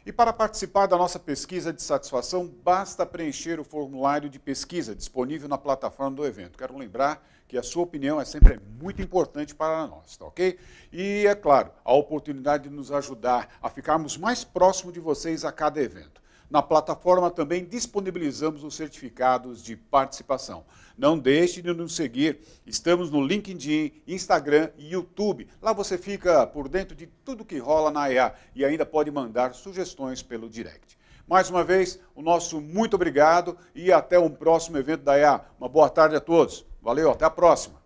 E para participar da nossa pesquisa de satisfação, basta preencher o formulário de pesquisa disponível na plataforma do evento. Quero lembrar que a sua opinião é sempre muito importante para nós, tá ok? E, é claro, a oportunidade de nos ajudar a ficarmos mais próximo de vocês a cada evento. Na plataforma também disponibilizamos os certificados de participação. Não deixe de nos seguir. Estamos no LinkedIn, Instagram e YouTube. Lá você fica por dentro de tudo que rola na EA e ainda pode mandar sugestões pelo direct. Mais uma vez, o nosso muito obrigado e até um próximo evento da EA. Uma boa tarde a todos. Valeu, até a próxima.